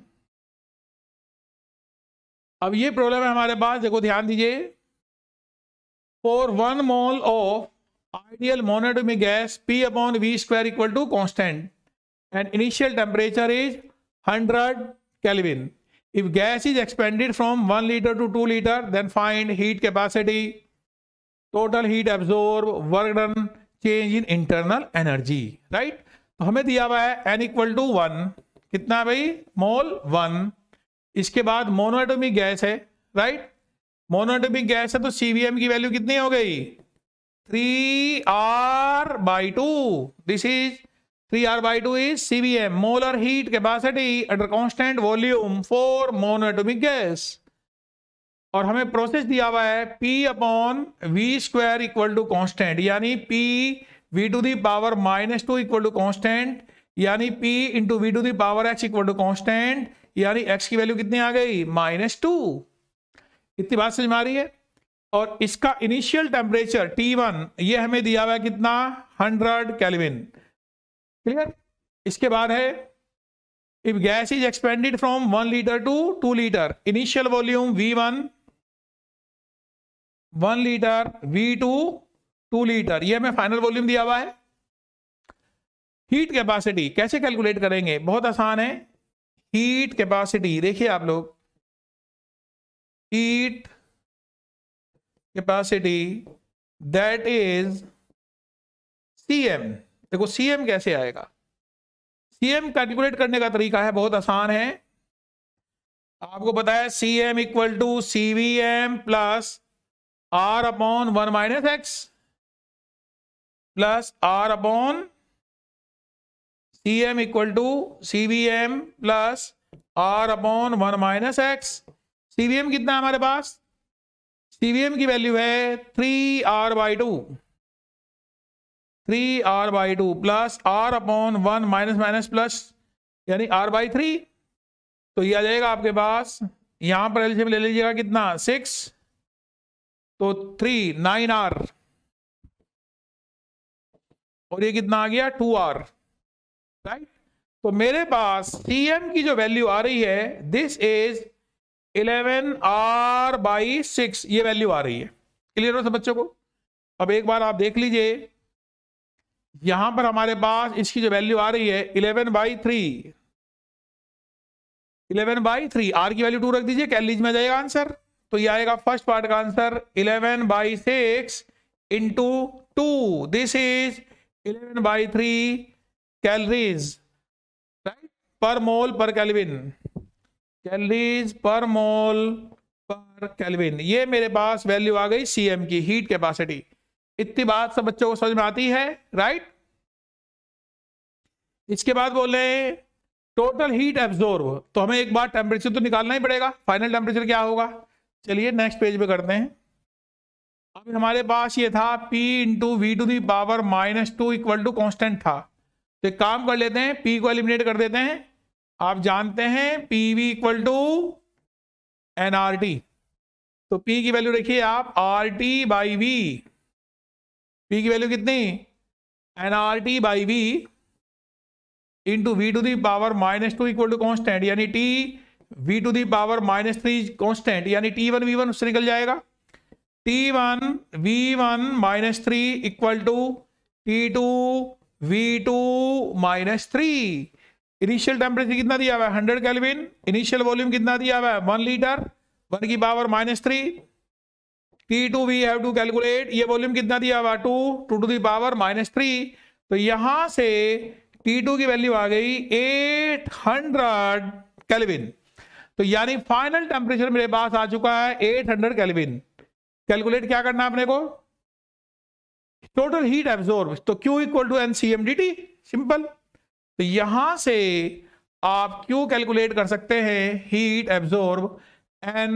अब ये प्रॉब्लम है हमारे पास देखो ध्यान दीजिए for one mole of ideal में gas P upon V square equal to constant and initial temperature is hundred kelvin if gas is expanded from one litre to two litre then find heat capacity total heat absorb work done change in internal energy right तो हमें दिया हुआ है N equal to one कितना भाई मोल one इसके बाद monoatomic gas है राइट मोनोएटोमिक गैस है तो सीवीएम की वैल्यू कितनी हो गई three R by two this is three R by two is CVM molar heat capacity under constant volume for monoatomic gas और हमें प्रोसेस दिया हुआ है P upon V square equal to constant यानी P V to the power minus two equal to constant यानी P into V to the power x equal to constant यानी X की value कितनी आ गई माइनस टू इतनी बात समझ में आ रही है और इसका इनिशियल टेम्परेचर टी वन ये हमें दिया हुआ है कितना हंड्रेड कैलविन क्लियर इसके बाद है if gas is expanded from one litre to two litre initial volume V one one litre V two two litre ये हमें फाइनल वॉल्यूम दिया हुआ है हीट कैपेसिटी कैसे कैलकुलेट करेंगे बहुत आसान है हीट कैपेसिटी देखिए आप लोग heat capacity that is CM देखो सीएम कैसे आएगा सीएम कैलकुलेट करने का तरीका है बहुत आसान है आपको पता है C M equal to C V M plus R upon one minus X plus R upon C M equal to C V M plus R upon one minus X C V M कितना है हमारे पास C V M की value है three R by two three R by two plus R upon one minus minus plus यानी R by three तो ये आ जाएगा आपके पास यहां पर एल्शियम ले लीजिएगा कितना सिक्स तो थ्री नाइन आर और ये कितना आ गया टू आर राइट तो मेरे पास सी एम की जो वैल्यू आ रही है this is eleven R by six ये वैल्यू आ रही है क्लियर हो सब बच्चों को अब एक बार आप देख लीजिए यहां पर हमारे पास इसकी जो वैल्यू आ रही है eleven by three eleven by three R की वैल्यू टू रख दीजिए लीज में जाएगा आंसर तो ये आएगा फर्स्ट पार्ट का answer eleven by six into two this is eleven by three calories right per mole पर कैलविन कैलरीज पर मोल पर कैलविन ये मेरे पास वैल्यू आ गई सीएम की हीट कैपेसिटी इतनी बात सब बच्चों को समझ में आती है राइट इसके बाद बोले टोटल हीट एब्जोर्व तो हमें एक बार टेम्परेचर तो निकालना ही पड़ेगा फाइनल टेम्परेचर क्या होगा चलिए नेक्स्ट पेज पे करते हैं अभी हमारे पास ये था p into V to the power minus two equal to constant था तो एक काम कर लेते हैं p को एलिमिनेट कर देते हैं आप जानते हैं P V equal to N R T तो p की वैल्यू रखिए आप R T by V P की वैल्यू कितनी N R T by V into V to the power minus two equal to constant यानी T V to the power minus three constant यानी T one V one उससे निकल जाएगा T one V one minus three equal to T two V two minus three initial temperature कितना दिया हुआ है hundred kelvin initial volume कितना दिया हुआ है वन लीटर वन की power minus three T two we have to calculate ये वॉल्यूम कितना दिया हुआ two two to the power minus three तो यहां से टी टू की वैल्यू आ गई एट हंड्रेड कैलविन तो यानी फाइनल टेम्परेचर मेरे पास आ चुका है एट हंड्रेड कैलविन कैलकुलेट क्या करना है अपने को टोटल हीट एब्सोर्ब तो Q equal to N C M D T simple तो यहां से आप Q कैलकुलेट कर सकते हैं heat absorb N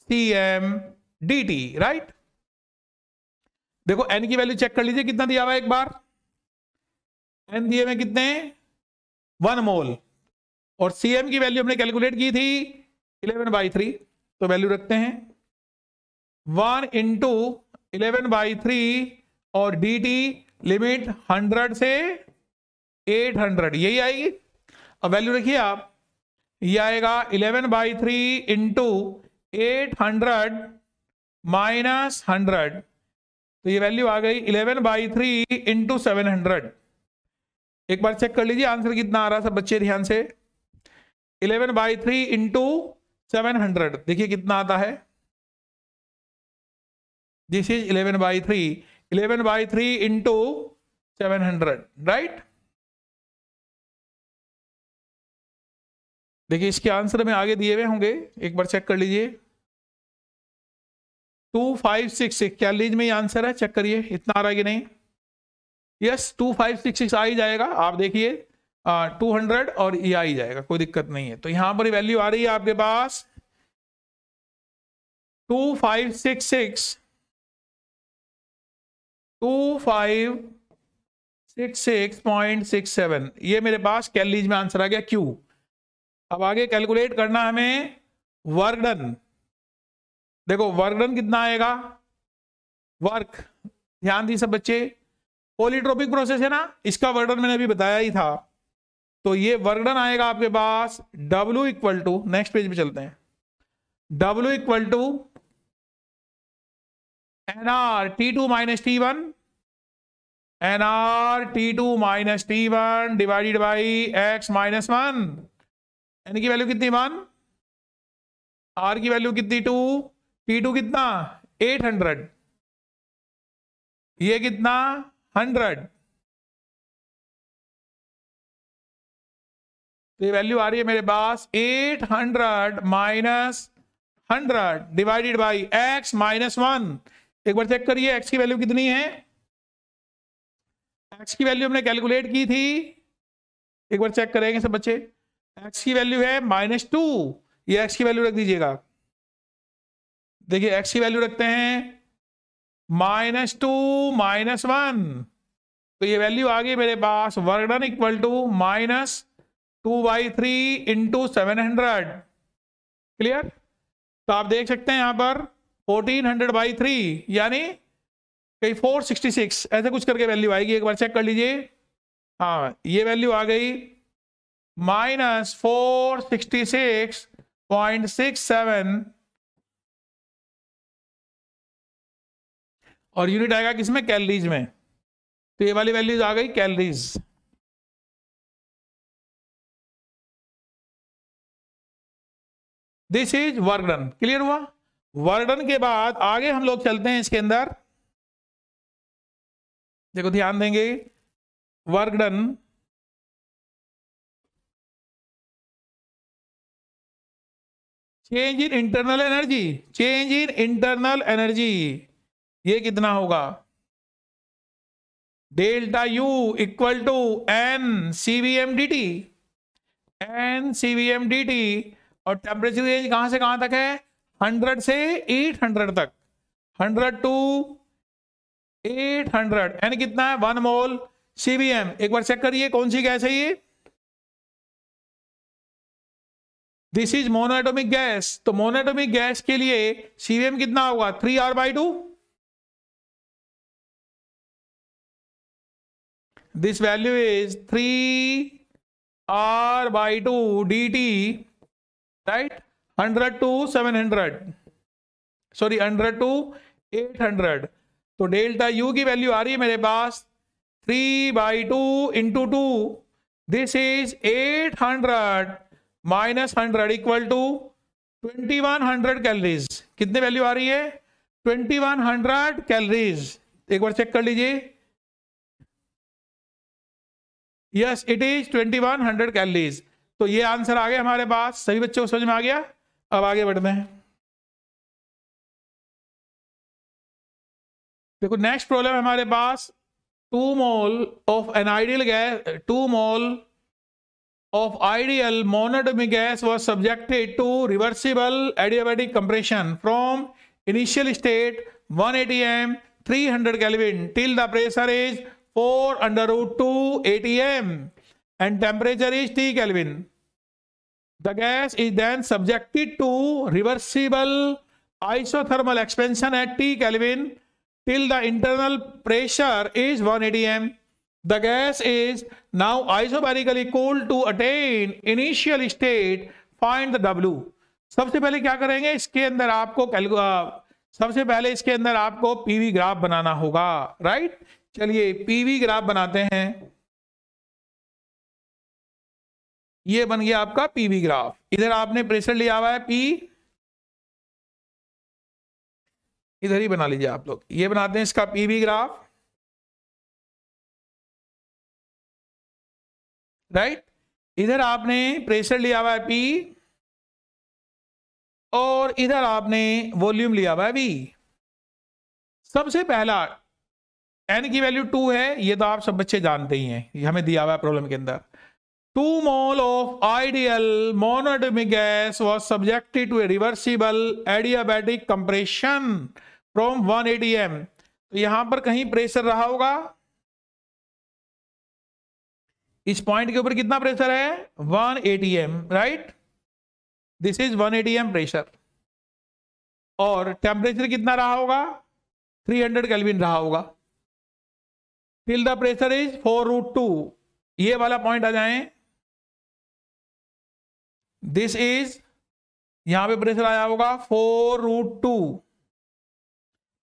C M D T right देखो एन की वैल्यू चेक कर लीजिए कितना दिया हुआ एक बार एन दिए में कितने वन मोल और सी एम की वैल्यू हमने कैलकुलेट की थी इलेवन बाई थ्री तो वैल्यू रखते हैं one into eleven by three और डी टी लिमिट हंड्रेड से एट हंड्रेड यही आएगी अब वैल्यू रखिए आप ये आएगा eleven by three into eight hundred minus hundred तो ये वैल्यू आ गई eleven by three into seven hundred एक बार चेक कर लीजिए आंसर कितना आ रहा है सब बच्चे ध्यान से eleven by three into seven hundred देखिए कितना आता है this is 11 by 3 11 by 3 into 700 right देखिए इसके आंसर में आगे दिए हुए होंगे एक बार चेक कर लीजिए टू फाइव सिक्स सिक्स इक्यालीस में ये आंसर है चेक करिए इतना आ रहा है कि नहीं yes two five six six आ ही जाएगा आप देखिए टू हंड्रेड और ये आ ही जाएगा कोई दिक्कत नहीं है तो यहां पर वैल्यू आ रही है आपके पास two five six six two five six six point six seven ये मेरे पास कैलरीज में आंसर आ गया क्यू अब आगे कैलकुलेट करना हमें वर्कडन देखो वर्कडन कितना आएगा वर्क ध्यान दी सब बच्चे पोलिट्रोपिक प्रोसेस है ना इसका वर्डन मैंने अभी बताया ही था तो ये वर्डन आएगा आपके पास W equal to next page पे चलते हैं W equal to N R T two minus T one N R T two minus T one divided by X minus one N की वैल्यू कितनी वन आर की value कितनी two T two कितना eight hundred ये कितना hundred तो ये value आ रही है मेरे पास eight hundred minus hundred divided by X minus one एक बार चेक करिए एक्स की वैल्यू कितनी है एक्स की वैल्यू हमने कैलकुलेट की थी एक बार चेक करेंगे सब बच्चे एक्स की वैल्यू है माइनस टू ये एक्स की वैल्यू रख दीजिएगा देखिए एक्स की वैल्यू रखते हैं माइनस टू माइनस वन तो ये वैल्यू आ गई मेरे पास work equal to minus two by three into seven hundred clear तो आप देख सकते हैं यहां पर फोर्टीन हंड्रेड बाई थ्री यानी कहीं फोर सिक्सटी सिक्स ऐसे कुछ करके वैल्यू आएगी एक बार चेक कर लीजिए हाँ ये वैल्यू आ गई minus four sixty six point six seven और यूनिट आएगा किसमें कैलरीज में तो ये वाली वैल्यूज आ गई calories this is work done clear हुआ वर्णन के बाद आगे हम लोग चलते हैं इसके अंदर देखो ध्यान देंगे work done change in internal energy change in internal energy ये कितना होगा delta U equal to N C V M D T N C V M D T और टेम्परेचर रेंज कहां से कहां तक है हंड्रेड से एट हंड्रेड तक हंड्रेड टू एट हंड्रेड यानी कितना है वन मोल सीबीएम एक बार चेक करिए कौन सी गैस है ये दिस इज मोनोएटोमिक गैस तो मोनोएटोमिक गैस के लिए सीबीएम कितना होगा three R by two this value is three R by two D T right hundred to seven hundred sorry hundred to eight hundred तो delta U की value आ रही है मेरे पास three by two into two this is eight hundred minus hundred equal to twenty one hundred calories कितनी value आ रही है ट्वेंटी वन हंड्रेड कैलरीज एक बार चेक कर लीजिए yes it is twenty one hundred calories तो ये आंसर आ गया हमारे पास सभी बच्चों को समझ में आ गया अब आगे बढ़ते हैं देखो नेक्स्ट प्रॉब्लम हमारे पास two mole of an ideal gas two mole of ideal monatomic gas was subjected to reversible adiabatic compression from initial state 180 ATM three hundred till the pressure is four under root two ATM and temperature is T kelvin The gas is then subjected to reversible isothermal expansion at T Kelvin till the internal pressure is 180 m. The gas is now isobarically cooled to attain initial state. Find the W. सबसे पहले क्या करेंगे इसके अंदर आपको सबसे पहले इसके अंदर आपको पीवी ग्राफ बनाना होगा राइट चलिए पीवी ग्राफ बनाते हैं ये बन गया आपका पीवी ग्राफ इधर आपने प्रेशर लिया हुआ है पी इधर ही बना लीजिए आप लोग ये बनाते हैं इसका पीवी ग्राफ राइट इधर आपने प्रेशर लिया हुआ है पी और इधर आपने वॉल्यूम लिया हुआ है वी सबसे पहला एन की वैल्यू टू है ये तो आप सब बच्चे जानते ही हैं हमें दिया हुआ है प्रॉब्लम के अंदर 2 mole of ideal monatomic gas was subjected to a reversible adiabatic compression from 180 m तो यहां पर कहीं प्रेशर रहा होगा इस पॉइंट के ऊपर कितना प्रेशर है 1 ATM right this is 1 ATM pressure और टेम्परेचर कितना रहा होगा 300 केल्विन रहा होगा till the pressure is four root two ये वाला पॉइंट आ जाए दिस इज यहां पे प्रेशर आया होगा four root two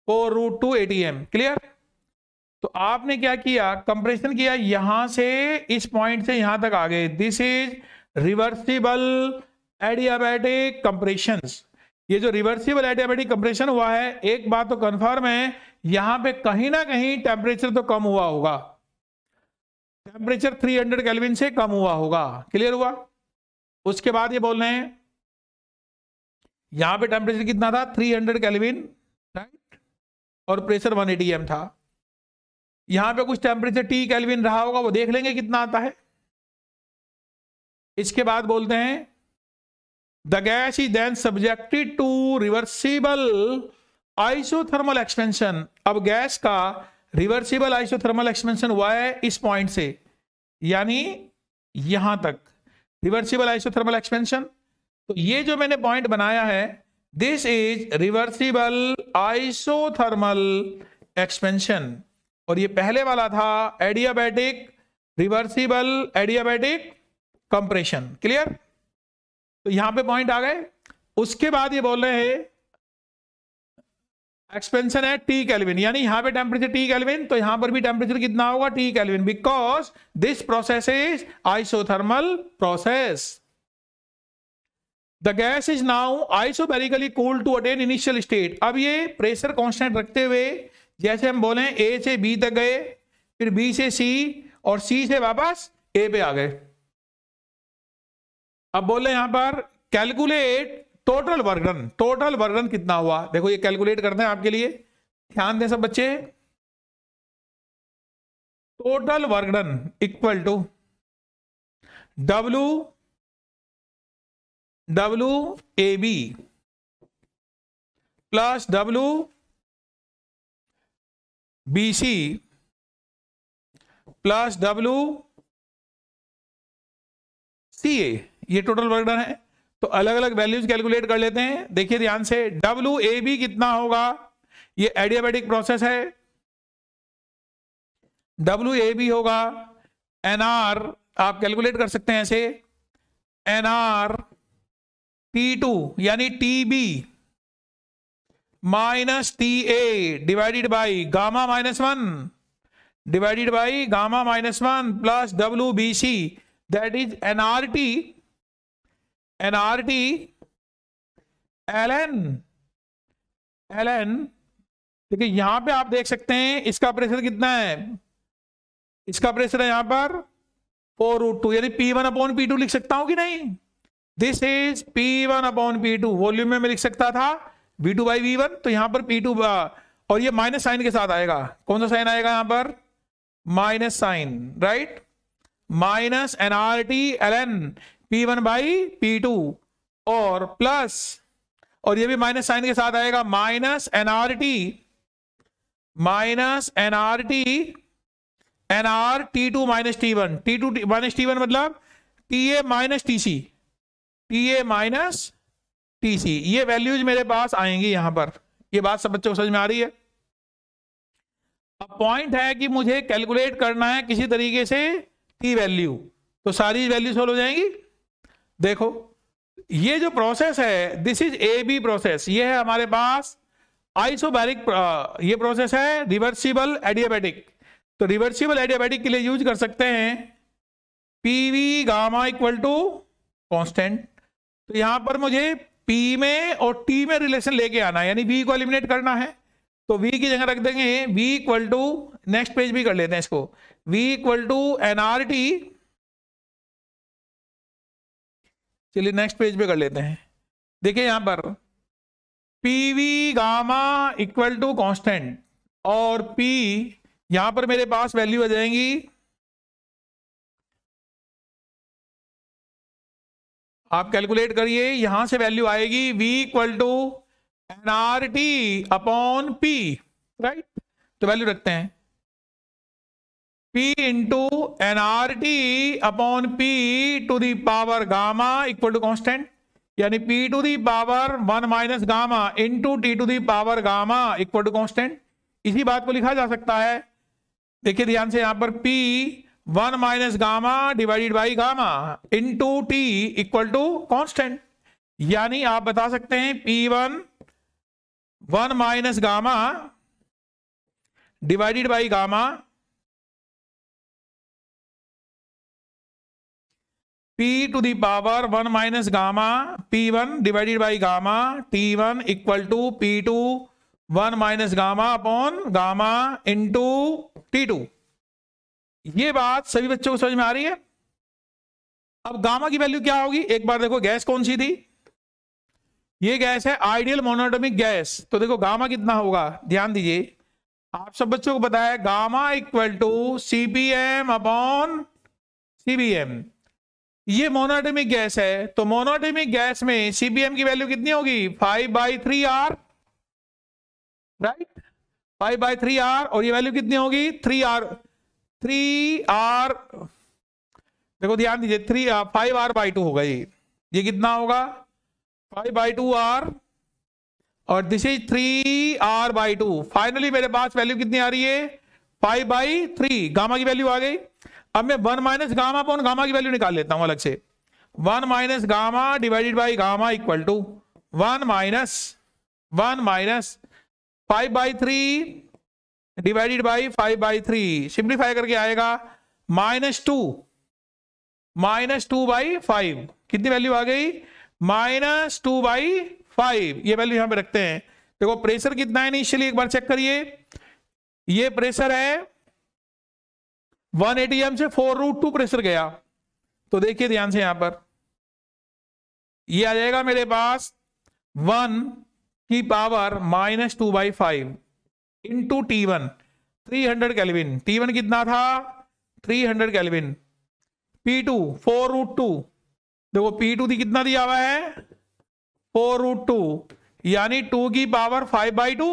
four root two ATM clear तो आपने क्या किया कंप्रेशन किया यहां से इस पॉइंट से यहां तक आ गए this is reversible adiabatic compression ये जो रिवर्सिबल एडियाबैटिक कंप्रेशन हुआ है एक बात तो कंफर्म है यहां पे कहीं ना कहीं टेम्परेचर तो कम हुआ होगा टेम्परेचर 300 हंड्रेड से कम हुआ होगा क्लियर हुआ उसके बाद ये बोल रहे हैं यहां पे टेम्परेचर कितना था 300 हंड्रेड कैलविन राइट और प्रेशर 180 एटी एम था यहां पे कुछ टेम्परेचर टी कैलविन रहा होगा वो देख लेंगे कितना आता है इसके बाद बोलते हैं the gas is then subjected to reversible isothermal expansion अब गैस का रिवर्सिबल आइसोथर्मल एक्सपेंशन हुआ है इस पॉइंट से यानी यहां तक रिवर्सिबल आइसोथर्मल एक्सपेंशन तो ये जो मैंने पॉइंट बनाया है this is reversible isothermal expansion और ये पहले वाला था adiabatic reversible adiabatic compression clear तो यहां पे पॉइंट आ गए उसके बाद ये बोल रहे हैं एक्सपेंशन है टी कैलविन यानी यहां पे टेम्परेचर टी कैलविन तो यहां पर भी टेम्परेचर कितना होगा T kelvin because this process is isothermal process the gas is now isobarically cool to attain initial state अब ये प्रेशर कॉन्स्टेंट रखते हुए जैसे हम बोले ए से बी तक गए फिर बी से सी और सी से वापस ए पे आ गए अब बोले यहां पर calculate total work done total work done कितना हुआ देखो ये कैलकुलेट करते हैं आपके लिए ध्यान दें सब बच्चे total work done equal to W W A B plus W B C plus W C A ये टोटल वर्कडन है तो अलग अलग वैल्यूज कैलकुलेट कर लेते हैं देखिए ध्यान से डब्ल्यू ए बी कितना होगा ये एडियाबेटिक प्रोसेस है डब्ल्यू ए बी होगा एनआर आप कैलकुलेट कर सकते हैं ऐसे एन आर टू यानी T B minus T A divided by gamma minus one divided by gamma minus one plus W B C that is NRT N R T L N L N देखिए यहां पे आप देख सकते हैं इसका pressure कितना है इसका प्रेशर है यहां पर फोर रूट टू यानी P one upon P two लिख सकता हूं कि नहीं this is P one upon P two volume में मैं लिख सकता था V two by V one तो यहां पर पी टू और ये माइनस साइन के साथ आएगा कौन सा साइन आएगा यहां पर minus sign right minus NRT L N P one by P two और प्लस और ये भी माइनस साइन के साथ आएगा minus NRT minus NRT NR T two minus T one T two minus T one मतलब T A minus T C T A minus T C ये values मेरे पास आएंगी यहां पर ये बात सब बच्चों को समझ में आ रही है अब पॉइंट है कि मुझे कैलकुलेट करना है किसी तरीके से टी वैल्यू तो सारी वैल्यू सोल्व हो जाएंगी देखो ये जो प्रोसेस है this is A B process ये है हमारे पास आइसोबैरिक ये प्रोसेस है रिवर्सिबल एडियाबैटिक तो रिवर्सिबल एडियाबैटिक के लिए यूज कर सकते हैं PV gamma equal to constant तो यहां पर मुझे पी में और टी में रिलेशन लेके आना यानी वी को एलिमिनेट करना है तो वी की जगह रख देंगे V equal to next page भी कर लेते हैं इसको V equal to NRT T चलिए नेक्स्ट पेज पे कर लेते हैं देखिए यहां पर PV gamma equal to constant और पी यहां पर मेरे पास वैल्यू आ जाएंगी आप कैलकुलेट करिए यहां से वैल्यू आएगी V equal to N R T upon P right तो वैल्यू रखते हैं P into N R T upon P to the power gamma equal to constant यानी P to the power one minus gamma into T to the power gamma equal to constant इसी बात को लिखा जा सकता है देखिए ध्यान से यहां पर P one minus gamma divided by gamma into T equal to constant यानी आप बता सकते हैं P one one minus gamma divided by gamma P two power one minus gamma P one divided by gamma T one equal to P two one minus gamma upon gamma into T two ये बात सभी बच्चों को समझ में आ रही है अब गामा की वैल्यू क्या होगी एक बार देखो गैस कौन सी थी ये गैस है आइडियल मोनोटोमिक गैस तो देखो गामा कितना होगा ध्यान दीजिए आप सब बच्चों को बताया gamma equal to CPM upon CVM ये मोनोटोमिक गैस है तो मोनोटोमिक गैस में सीबीएम की वैल्यू कितनी होगी five by three R right five by three R और ये वैल्यू कितनी होगी थ्री आर थ्री आर देखो ध्यान दीजिए three five R by two होगा ये ये कितना होगा फाइव बाई टू आर और this is three R by two finally मेरे पास वैल्यू कितनी आ रही है फाइव बाई थ्री गामा की वैल्यू आ गई अब मैं one minus gamma upon gamma की वैल्यू निकाल लेता हूं अलग से one minus gamma divided by gamma equal to one minus one minus five by three divided by five by three simplify करके आएगा minus two minus two by five कितनी value आ गई माइनस टू बाई फाइव ये value यहां पे रखते हैं देखो प्रेशर कितना है इनिशियली एक बार चेक करिए ये प्रेशर है वन एटी एम से फोर रूट टू प्रेशर गया तो देखिए ध्यान से यहां पर ये आ जाएगा मेरे पास वन की power minus two by five into T one three hundred kelvin T one कितना था three hundred kelvin P two four root two देखो पी टू थी कितना दिया हुआ है फोर रूट टू यानी टू की power five by two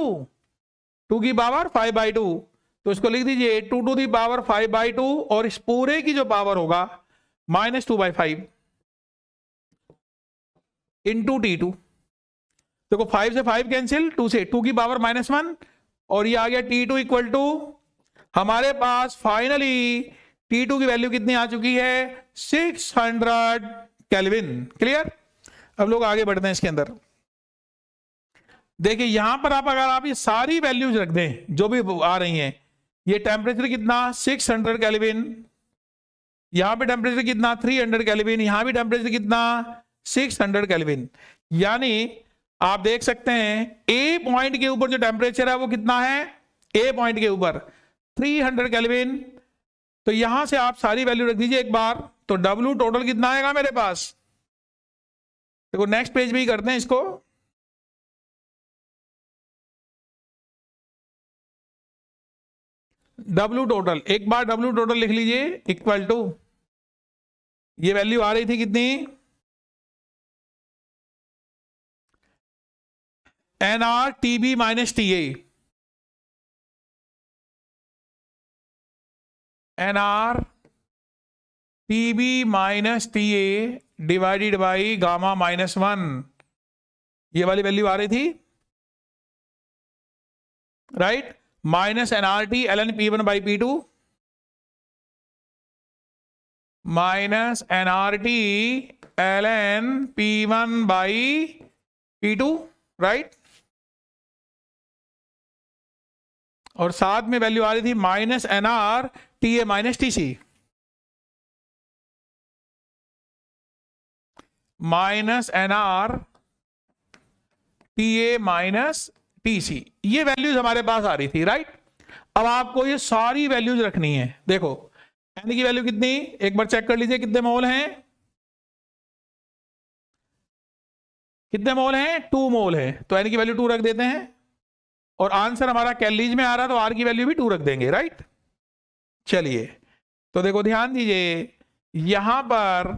two की पावर फाइव बाई टू तो इसको लिख दीजिए two to the power five by two और इस पूरे की जो पावर होगा minus two by five into T two देखो फाइव से फाइव कैंसिल टू से टू की पावर माइनस वन और ये आ गया टी टू इक्वल टू हमारे पास फाइनली टी टू की वैल्यू कितनी आ चुकी है सिक्स हंड्रेड कैलविन क्लियर अब लोग आगे बढ़ते हैं इसके अंदर देखिए यहां पर आप अगर आप ये सारी वैल्यूज रख दें जो भी आ रही हैं ये टेम्परेचर कितना 600 हंड्रेड कैलिविन यहां पे टेम्परेचर कितना 300 हंड्रेड कैलिविन यहां भी टेम्परेचर कितना 600 हंड्रेड कैलिविन यानी आप देख सकते हैं ए पॉइंट के ऊपर जो टेम्परेचर है वो कितना है ए पॉइंट के ऊपर 300 हंड्रेड कैलिविन तो यहां से आप सारी वैल्यू रख दीजिए एक बार तो डब्ल्यू टोटल कितना आएगा मेरे पास देखो नेक्स्ट पेज भी करते हैं इसको डब्ल्यू टोटल एक बार डब्ल्यू टोटल लिख लीजिए इक्वल टू ये वैल्यू आ रही थी कितनी N R T B minus T A N R T B minus T A divided by gamma minus one ये वाली वैल्यू आ रही थी right right? Minus NRT L N P one by P two minus NRT L N P one by P two right और साथ में value आ रही थी minus N R T A minus T C minus N R T A minus TC ये values हमारे पास आ रही थी राइट अब आपको ये सारी वैल्यूज रखनी है देखो एन की वैल्यू कितनी एक बार चेक कर लीजिए कितने मोल हैं कितने मोल हैं टू मोल है तो एन की वैल्यू टू रख देते हैं और आंसर हमारा कैलिज में आ रहा तो आर की वैल्यू भी टू रख देंगे राइट चलिए तो देखो ध्यान दीजिए यहां पर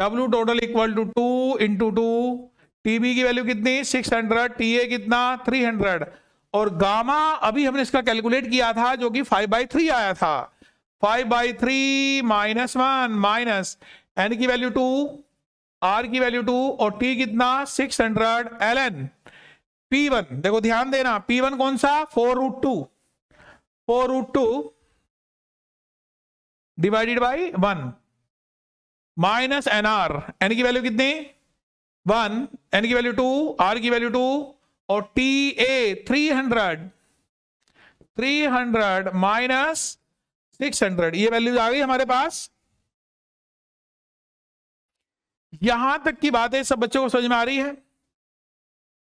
W total equal to two into two TB की वैल्यू कितनी 600 ए कितना 300 और गामा अभी हमने इसका कैलकुलेट किया था जो कि 5 बाई थ्री आया था 5 by three minus one minus N की वैल्यू टू आर की वैल्यू टू और टी कितना 600 hundred L N P one देखो ध्यान देना पी वन कौन सा four root two four root two divided by one minus N R N की वैल्यू कितनी वन एन की वैल्यू टू आर की वैल्यू टू और T A three hundred three hundred minus six hundred ये values आ गई हमारे पास यहां तक की बातें सब बच्चों को समझ में आ रही है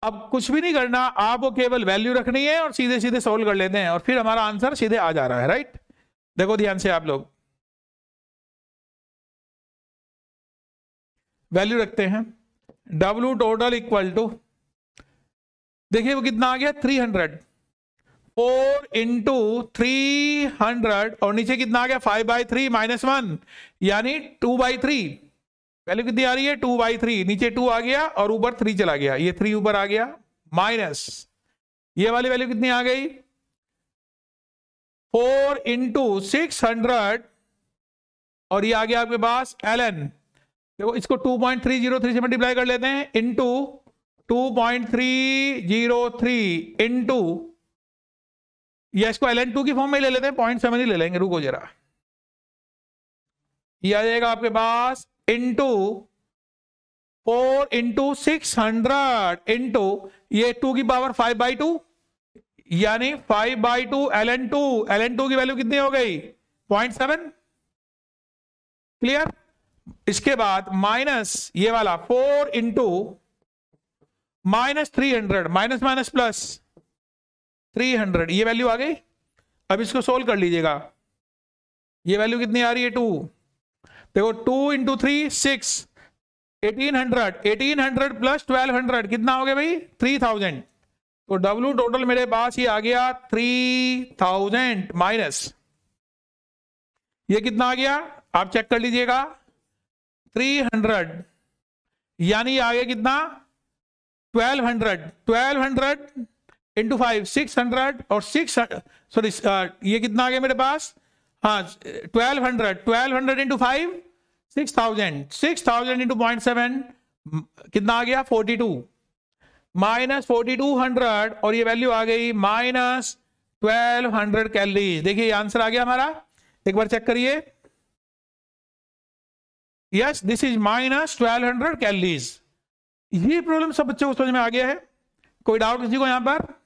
अब कुछ भी नहीं करना आपको केवल वैल्यू रखनी है और सीधे सीधे सोल्व कर लेते हैं और फिर हमारा आंसर सीधे आ जा रहा है राइट देखो ध्यान से आप लोग वैल्यू रखते हैं डब्ल्यू टोटल इक्वल टू देखिए वो कितना आ गया three hundred four into three hundred और नीचे कितना आ गया five by three minus one यानी टू बाई थ्री वैल्यू कितनी आ रही है टू बाई थ्री नीचे टू आ गया और ऊपर थ्री चला गया ये थ्री ऊपर आ गया माइनस ये वाली वैल्यू कितनी आ गई फोर इंटू सिक्स हंड्रेड और ये आ गया आपके पास एल एन देखो इसको 2.303 से मल्टीप्लाई कर लेते हैं इंटू 2.303 इंटू या इसको एल एन टू की फॉर्म में ले लेते हैं पॉइंट सेवन ही ले लेंगे रुको जरा ये आ जाएगा आपके पास into four into six hundred into ये टू की पावर फाइव बाई टू यानी five by two L N two L N two की वैल्यू कितनी हो गई पॉइंट सेवन क्लियर इसके बाद माइनस ये वाला four into minus three hundred minus minus plus three hundred ये वैल्यू आ गई अब इसको सोल्व कर लीजिएगा ये वैल्यू कितनी आ रही है टू देखो two into three six eighteen hundred eighteen hundred plus twelve hundred कितना हो गया भाई थ्री थाउजेंड तो डब्ल्यू टोटल मेरे पास ये आ गया थ्री थाउजेंड माइनस ये कितना आ गया आप चेक कर लीजिएगा 300 यानी आगे कितना 1200 1200 इंटू फाइव सिक्स हंड्रेड और सिक्स सॉरी uh, ये कितना आ गया मेरे पास हाँ twelve hundred twelve hundred into five six thousand six thousand into point seven कितना आ गया forty two minus forty two hundred और ये वैल्यू आ गई माइनस ट्वेल्व हंड्रेड कैलरीज देखिए आंसर आ गया हमारा एक बार चेक करिए yes this is minus twelve hundred calories ये प्रॉब्लम सब बच्चों को समझ में आ गया है कोई डाउट किसी को यहां पर